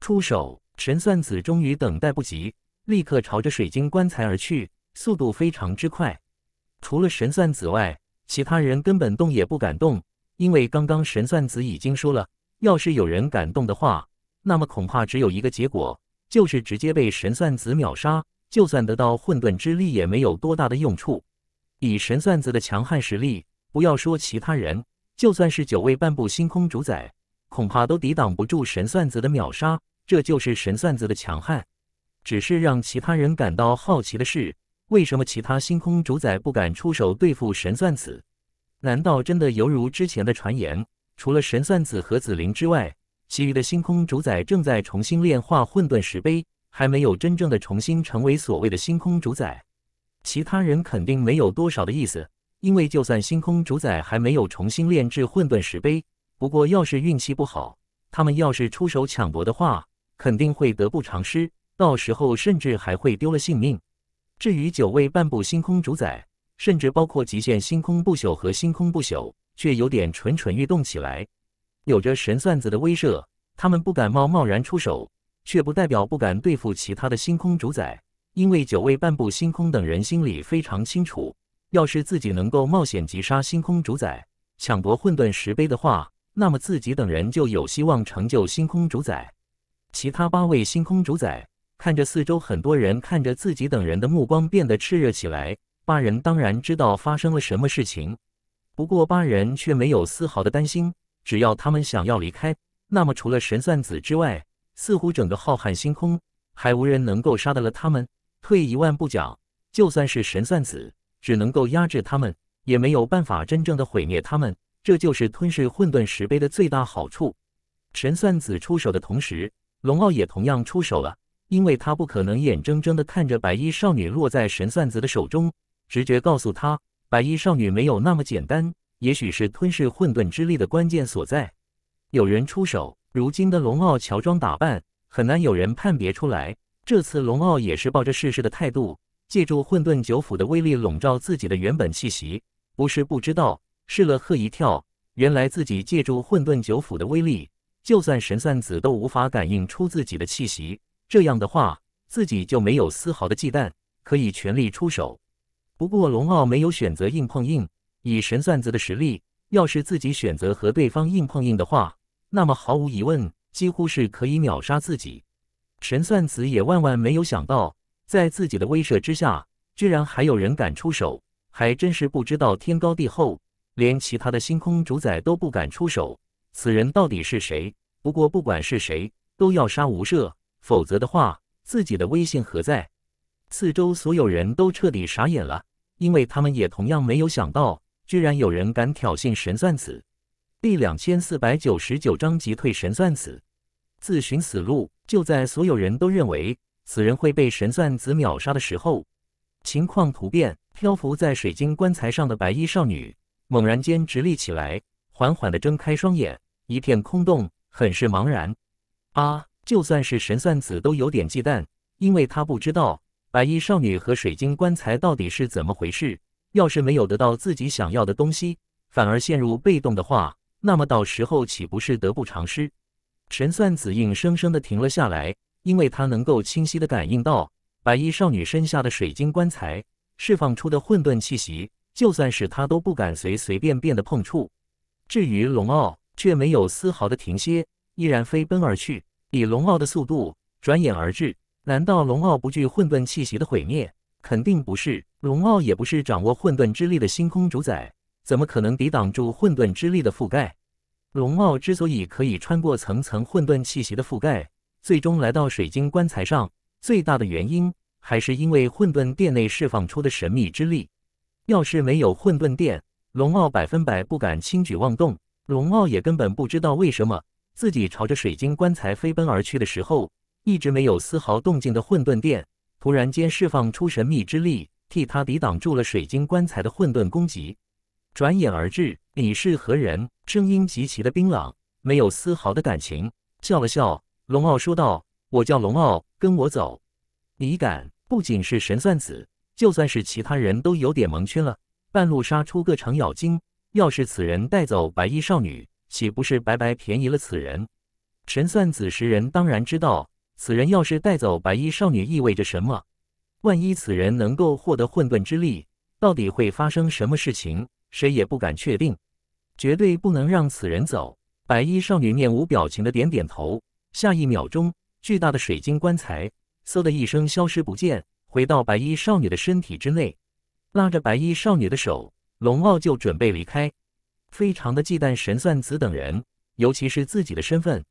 出手！神算子终于等待不及。立刻朝着水晶棺材而去，速度非常之快。除了神算子外，其他人根本动也不敢动，因为刚刚神算子已经说了，要是有人敢动的话，那么恐怕只有一个结果，就是直接被神算子秒杀。就算得到混沌之力，也没有多大的用处。以神算子的强悍实力，不要说其他人，就算是九位半步星空主宰，恐怕都抵挡不住神算子的秒杀。这就是神算子的强悍。只是让其他人感到好奇的是，为什么其他星空主宰不敢出手对付神算子？难道真的犹如之前的传言，除了神算子和紫菱之外，其余的星空主宰正在重新炼化混沌石碑，还没有真正的重新成为所谓的星空主宰？其他人肯定没有多少的意思，因为就算星空主宰还没有重新炼制混沌石碑，不过要是运气不好，他们要是出手抢夺的话，肯定会得不偿失。到时候甚至还会丢了性命。至于九位半步星空主宰，甚至包括极限星空不朽和星空不朽，却有点蠢蠢欲动起来。有着神算子的威慑，他们不敢冒贸然出手，却不代表不敢对付其他的星空主宰。因为九位半步星空等人心里非常清楚，要是自己能够冒险击杀星空主宰，抢夺混沌石碑的话，那么自己等人就有希望成就星空主宰。其他八位星空主宰。看着四周，很多人看着自己等人的目光变得炽热起来。八人当然知道发生了什么事情，不过八人却没有丝毫的担心。只要他们想要离开，那么除了神算子之外，似乎整个浩瀚星空还无人能够杀得了他们。退一万步讲，就算是神算子，只能够压制他们，也没有办法真正的毁灭他们。这就是吞噬混沌石碑的最大好处。神算子出手的同时，龙傲也同样出手了。因为他不可能眼睁睁地看着白衣少女落在神算子的手中，直觉告诉他，白衣少女没有那么简单，也许是吞噬混沌之力的关键所在。有人出手，如今的龙傲乔装打扮，很难有人判别出来。这次龙傲也是抱着试试的态度，借助混沌九府的威力笼罩自己的原本气息。不是不知道，试了吓一跳。原来自己借助混沌九府的威力，就算神算子都无法感应出自己的气息。这样的话，自己就没有丝毫的忌惮，可以全力出手。不过，龙傲没有选择硬碰硬。以神算子的实力，要是自己选择和对方硬碰硬的话，那么毫无疑问，几乎是可以秒杀自己。神算子也万万没有想到，在自己的威慑之下，居然还有人敢出手，还真是不知道天高地厚，连其他的星空主宰都不敢出手。此人到底是谁？不过，不管是谁，都要杀无赦。否则的话，自己的威信何在？四周所有人都彻底傻眼了，因为他们也同样没有想到，居然有人敢挑衅神算子。第两千四百九十九章：急退神算子，自寻死路。就在所有人都认为此人会被神算子秒杀的时候，情况突变。漂浮在水晶棺材上的白衣少女猛然间直立起来，缓缓的睁开双眼，一片空洞，很是茫然。啊！就算是神算子都有点忌惮，因为他不知道白衣少女和水晶棺材到底是怎么回事。要是没有得到自己想要的东西，反而陷入被动的话，那么到时候岂不是得不偿失？神算子硬生生的停了下来，因为他能够清晰的感应到白衣少女身下的水晶棺材释放出的混沌气息，就算是他都不敢随随便便的碰触。至于龙傲，却没有丝毫的停歇，依然飞奔而去。以龙傲的速度，转眼而至。难道龙傲不惧混沌气息的毁灭？肯定不是。龙傲也不是掌握混沌之力的星空主宰，怎么可能抵挡住混沌之力的覆盖？龙傲之所以可以穿过层层混沌气息的覆盖，最终来到水晶棺材上，最大的原因还是因为混沌殿内释放出的神秘之力。要是没有混沌殿，龙傲百分百不敢轻举妄动。龙傲也根本不知道为什么。自己朝着水晶棺材飞奔而去的时候，一直没有丝毫动静的混沌殿突然间释放出神秘之力，替他抵挡住了水晶棺材的混沌攻击。转眼而至，你是何人？声音极其的冰冷，没有丝毫的感情。笑了笑，龙傲说道：“我叫龙傲，跟我走。”你敢？不仅是神算子，就算是其他人都有点蒙圈了。半路杀出个程咬金，要是此人带走白衣少女。岂不是白白便宜了此人？神算子识人当然知道，此人要是带走白衣少女意味着什么。万一此人能够获得混沌之力，到底会发生什么事情，谁也不敢确定。绝对不能让此人走。白衣少女面无表情的点点头，下一秒钟，巨大的水晶棺材嗖的一声消失不见，回到白衣少女的身体之内，拉着白衣少女的手，龙傲就准备离开。非常的忌惮神算子等人，尤其是自己的身份，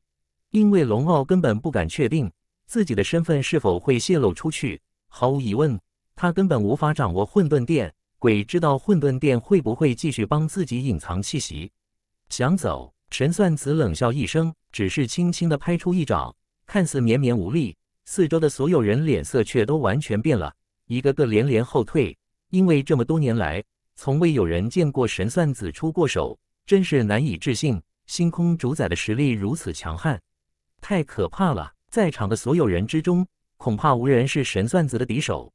因为龙傲根本不敢确定自己的身份是否会泄露出去。毫无疑问，他根本无法掌握混沌殿，鬼知道混沌殿会不会继续帮自己隐藏气息。想走，神算子冷笑一声，只是轻轻的拍出一掌，看似绵绵无力，四周的所有人脸色却都完全变了，一个个连连后退，因为这么多年来。从未有人见过神算子出过手，真是难以置信！星空主宰的实力如此强悍，太可怕了！在场的所有人之中，恐怕无人是神算子的敌手。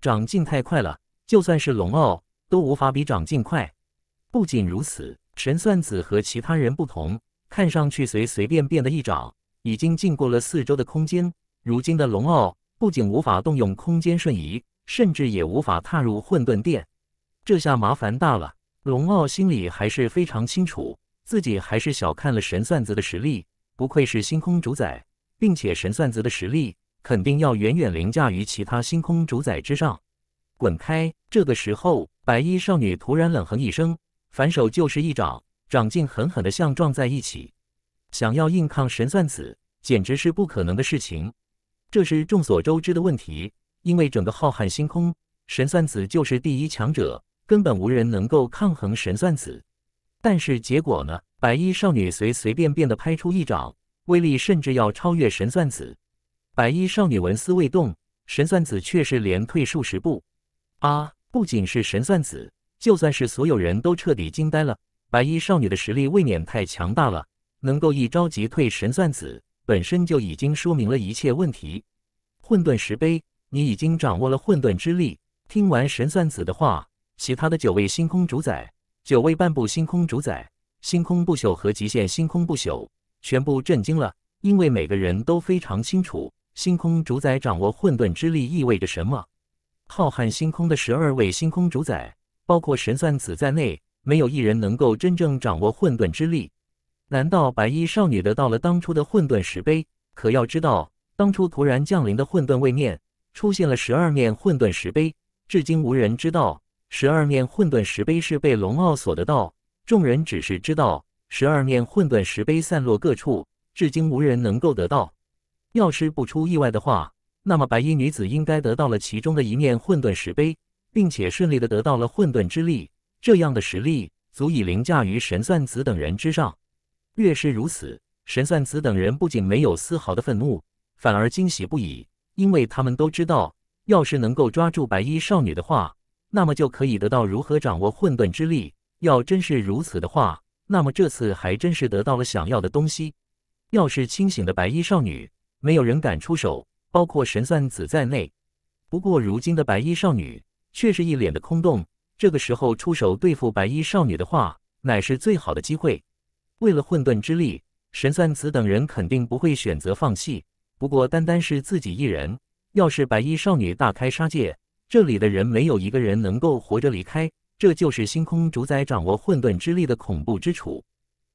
长进太快了，就算是龙傲都无法比长进快。不仅如此，神算子和其他人不同，看上去随随便便的一掌已经进过了四周的空间。如今的龙傲不仅无法动用空间瞬移，甚至也无法踏入混沌殿。这下麻烦大了，龙傲心里还是非常清楚，自己还是小看了神算子的实力。不愧是星空主宰，并且神算子的实力肯定要远远凌驾于其他星空主宰之上。滚开！这个时候，白衣少女突然冷哼一声，反手就是一掌，掌劲狠狠的相撞在一起。想要硬抗神算子，简直是不可能的事情。这是众所周知的问题，因为整个浩瀚星空，神算子就是第一强者。根本无人能够抗衡神算子，但是结果呢？白衣少女随随便便的拍出一掌，威力甚至要超越神算子。白衣少女纹丝未动，神算子却是连退数十步。啊！不仅是神算子，就算是所有人都彻底惊呆了。白衣少女的实力未免太强大了，能够一招击退神算子，本身就已经说明了一切问题。混沌石碑，你已经掌握了混沌之力。听完神算子的话。其他的九位星空主宰，九位半步星空主宰，星空不朽和极限星空不朽，全部震惊了，因为每个人都非常清楚，星空主宰掌握混沌之力意味着什么。浩瀚星空的十二位星空主宰，包括神算子在内，没有一人能够真正掌握混沌之力。难道白衣少女得到了当初的混沌石碑？可要知道，当初突然降临的混沌位面，出现了十二面混沌石碑，至今无人知道。十二面混沌石碑是被龙傲所得到，众人只是知道十二面混沌石碑散落各处，至今无人能够得到。要是不出意外的话，那么白衣女子应该得到了其中的一面混沌石碑，并且顺利的得到了混沌之力。这样的实力足以凌驾于神算子等人之上。越是如此，神算子等人不仅没有丝毫的愤怒，反而惊喜不已，因为他们都知道，要是能够抓住白衣少女的话。那么就可以得到如何掌握混沌之力。要真是如此的话，那么这次还真是得到了想要的东西。要是清醒的白衣少女，没有人敢出手，包括神算子在内。不过如今的白衣少女却是一脸的空洞。这个时候出手对付白衣少女的话，乃是最好的机会。为了混沌之力，神算子等人肯定不会选择放弃。不过单单是自己一人，要是白衣少女大开杀戒。这里的人没有一个人能够活着离开，这就是星空主宰掌握混沌之力的恐怖之处。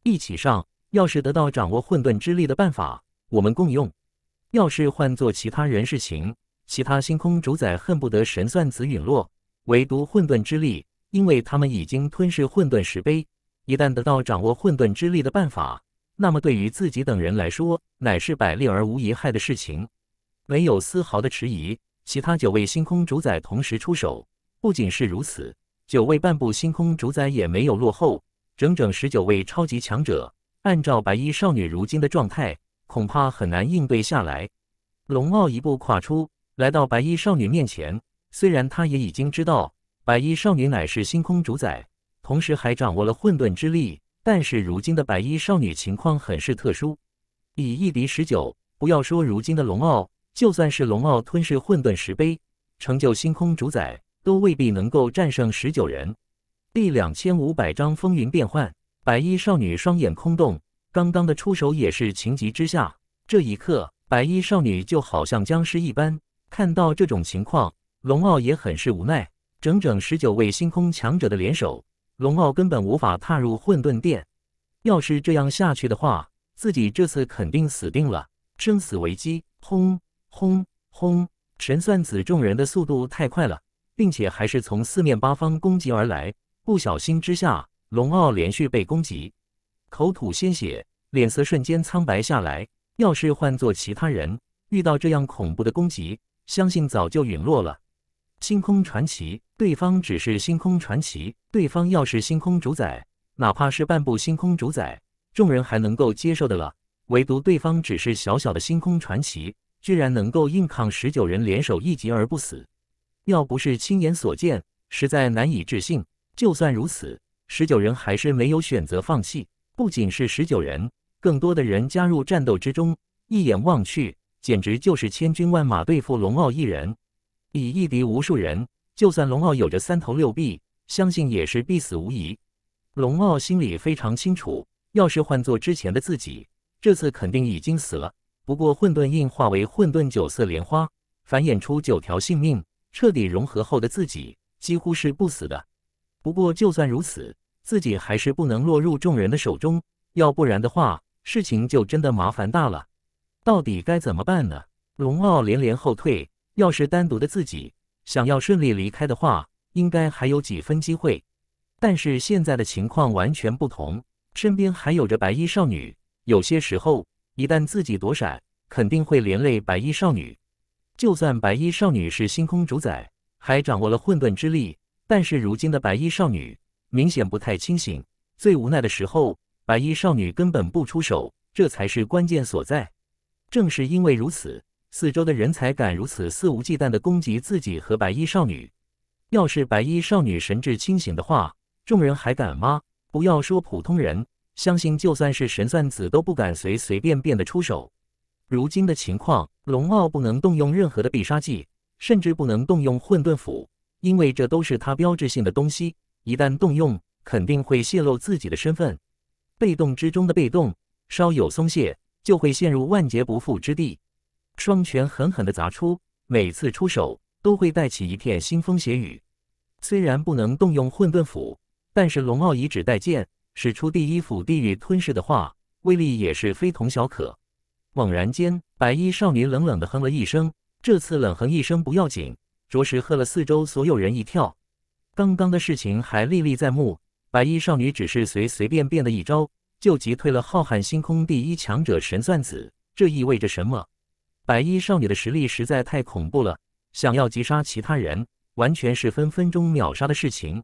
一起上！要是得到掌握混沌之力的办法，我们共用。要是换做其他人事情，其他星空主宰恨不得神算子陨落，唯独混沌之力，因为他们已经吞噬混沌石碑。一旦得到掌握混沌之力的办法，那么对于自己等人来说，乃是百利而无一害的事情。没有丝毫的迟疑。其他九位星空主宰同时出手，不仅是如此，九位半步星空主宰也没有落后，整整十九位超级强者。按照白衣少女如今的状态，恐怕很难应对下来。龙傲一步跨出，来到白衣少女面前。虽然他也已经知道白衣少女乃是星空主宰，同时还掌握了混沌之力，但是如今的白衣少女情况很是特殊，以一敌十九，不要说如今的龙傲。就算是龙傲吞噬混沌石碑，成就星空主宰，都未必能够战胜十九人。第两千五百章风云变幻，白衣少女双眼空洞，刚刚的出手也是情急之下。这一刻，白衣少女就好像僵尸一般。看到这种情况，龙傲也很是无奈。整整十九位星空强者的联手，龙傲根本无法踏入混沌殿。要是这样下去的话，自己这次肯定死定了。生死危机，轰！轰轰！神算子众人的速度太快了，并且还是从四面八方攻击而来。不小心之下，龙傲连续被攻击，口吐鲜血，脸色瞬间苍白下来。要是换做其他人，遇到这样恐怖的攻击，相信早就陨落了。星空传奇，对方只是星空传奇，对方要是星空主宰，哪怕是半部星空主宰，众人还能够接受的了。唯独对方只是小小的星空传奇。居然能够硬抗十九人联手一击而不死，要不是亲眼所见，实在难以置信。就算如此，十九人还是没有选择放弃。不仅是十九人，更多的人加入战斗之中。一眼望去，简直就是千军万马对付龙傲一人，以一敌无数人。就算龙傲有着三头六臂，相信也是必死无疑。龙傲心里非常清楚，要是换做之前的自己，这次肯定已经死了。不过混沌印化为混沌九色莲花，繁衍出九条性命，彻底融合后的自己几乎是不死的。不过就算如此，自己还是不能落入众人的手中，要不然的话，事情就真的麻烦大了。到底该怎么办呢？龙傲连连后退。要是单独的自己想要顺利离开的话，应该还有几分机会。但是现在的情况完全不同，身边还有着白衣少女，有些时候。一旦自己躲闪，肯定会连累白衣少女。就算白衣少女是星空主宰，还掌握了混沌之力，但是如今的白衣少女明显不太清醒。最无奈的时候，白衣少女根本不出手，这才是关键所在。正是因为如此，四周的人才敢如此肆无忌惮地攻击自己和白衣少女。要是白衣少女神志清醒的话，众人还敢吗？不要说普通人。相信就算是神算子都不敢随随便便的出手。如今的情况，龙傲不能动用任何的必杀技，甚至不能动用混沌斧，因为这都是他标志性的东西。一旦动用，肯定会泄露自己的身份。被动之中的被动，稍有松懈，就会陷入万劫不复之地。双拳狠狠地砸出，每次出手都会带起一片腥风血雨。虽然不能动用混沌斧，但是龙傲以指代剑。使出第一幅地狱吞噬的话，威力也是非同小可。猛然间，白衣少女冷冷地哼了一声。这次冷哼一声不要紧，着实吓了四周所有人一跳。刚刚的事情还历历在目，白衣少女只是随随便便的一招，就击退了浩瀚星空第一强者神算子。这意味着什么？白衣少女的实力实在太恐怖了，想要击杀其他人，完全是分分钟秒杀的事情。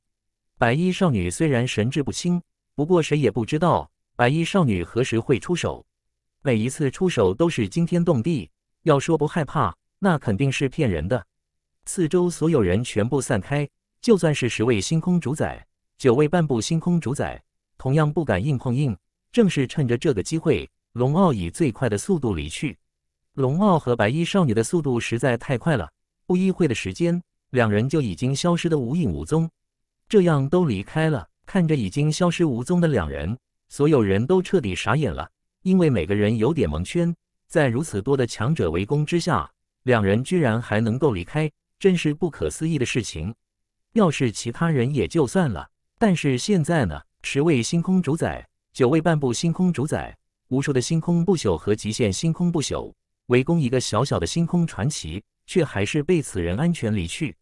白衣少女虽然神志不清。不过谁也不知道白衣少女何时会出手，每一次出手都是惊天动地。要说不害怕，那肯定是骗人的。四周所有人全部散开，就算是十位星空主宰、九位半步星空主宰，同样不敢硬碰硬。正是趁着这个机会，龙傲以最快的速度离去。龙傲和白衣少女的速度实在太快了，不一会的时间，两人就已经消失的无影无踪。这样都离开了。看着已经消失无踪的两人，所有人都彻底傻眼了，因为每个人有点蒙圈。在如此多的强者围攻之下，两人居然还能够离开，真是不可思议的事情。要是其他人也就算了，但是现在呢？十位星空主宰，九位半步星空主宰，无数的星空不朽和极限星空不朽围攻一个小小的星空传奇，却还是被此人安全离去，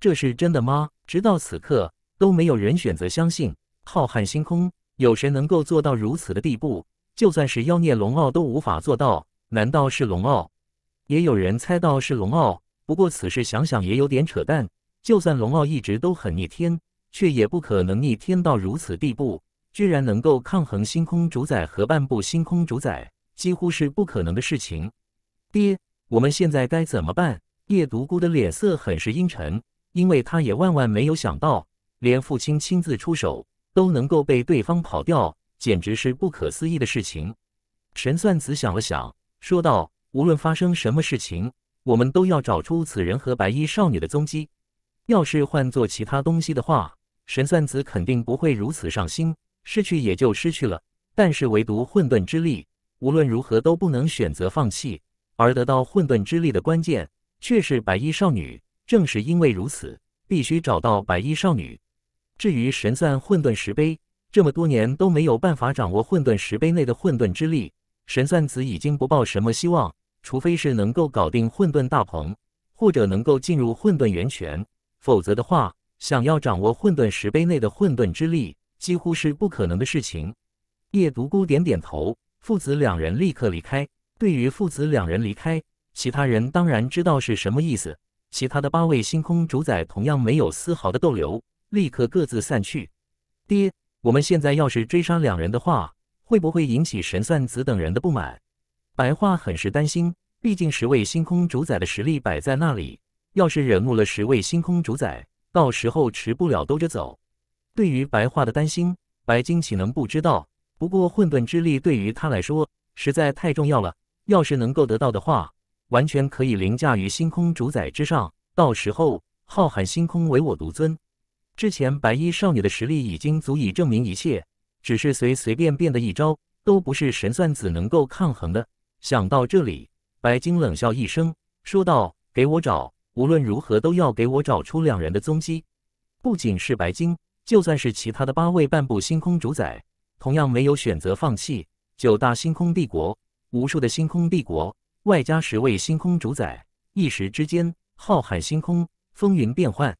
这是真的吗？直到此刻。都没有人选择相信浩瀚星空，有谁能够做到如此的地步？就算是妖孽龙傲都无法做到。难道是龙傲？也有人猜到是龙傲，不过此事想想也有点扯淡。就算龙傲一直都很逆天，却也不可能逆天到如此地步，居然能够抗衡星空主宰和半部星空主宰，几乎是不可能的事情。爹，我们现在该怎么办？叶独孤的脸色很是阴沉，因为他也万万没有想到。连父亲亲自出手都能够被对方跑掉，简直是不可思议的事情。神算子想了想，说道：“无论发生什么事情，我们都要找出此人和白衣少女的踪迹。要是换做其他东西的话，神算子肯定不会如此上心，失去也就失去了。但是唯独混沌之力，无论如何都不能选择放弃。而得到混沌之力的关键却是白衣少女，正是因为如此，必须找到白衣少女。”至于神算混沌石碑，这么多年都没有办法掌握混沌石碑内的混沌之力，神算子已经不抱什么希望。除非是能够搞定混沌大鹏，或者能够进入混沌源泉，否则的话，想要掌握混沌石碑内的混沌之力，几乎是不可能的事情。叶独孤点点头，父子两人立刻离开。对于父子两人离开，其他人当然知道是什么意思。其他的八位星空主宰同样没有丝毫的逗留。立刻各自散去。爹，我们现在要是追杀两人的话，会不会引起神算子等人的不满？白话很是担心，毕竟十位星空主宰的实力摆在那里，要是惹怒了十位星空主宰，到时候迟不了兜着走。对于白话的担心，白金岂能不知道？不过混沌之力对于他来说实在太重要了，要是能够得到的话，完全可以凌驾于星空主宰之上，到时候浩瀚星空唯我独尊。之前白衣少女的实力已经足以证明一切，只是随随便便的一招都不是神算子能够抗衡的。想到这里，白金冷笑一声，说道：“给我找，无论如何都要给我找出两人的踪迹。”不仅是白金，就算是其他的八位半步星空主宰，同样没有选择放弃。九大星空帝国，无数的星空帝国，外加十位星空主宰，一时之间，浩瀚星空风云变幻。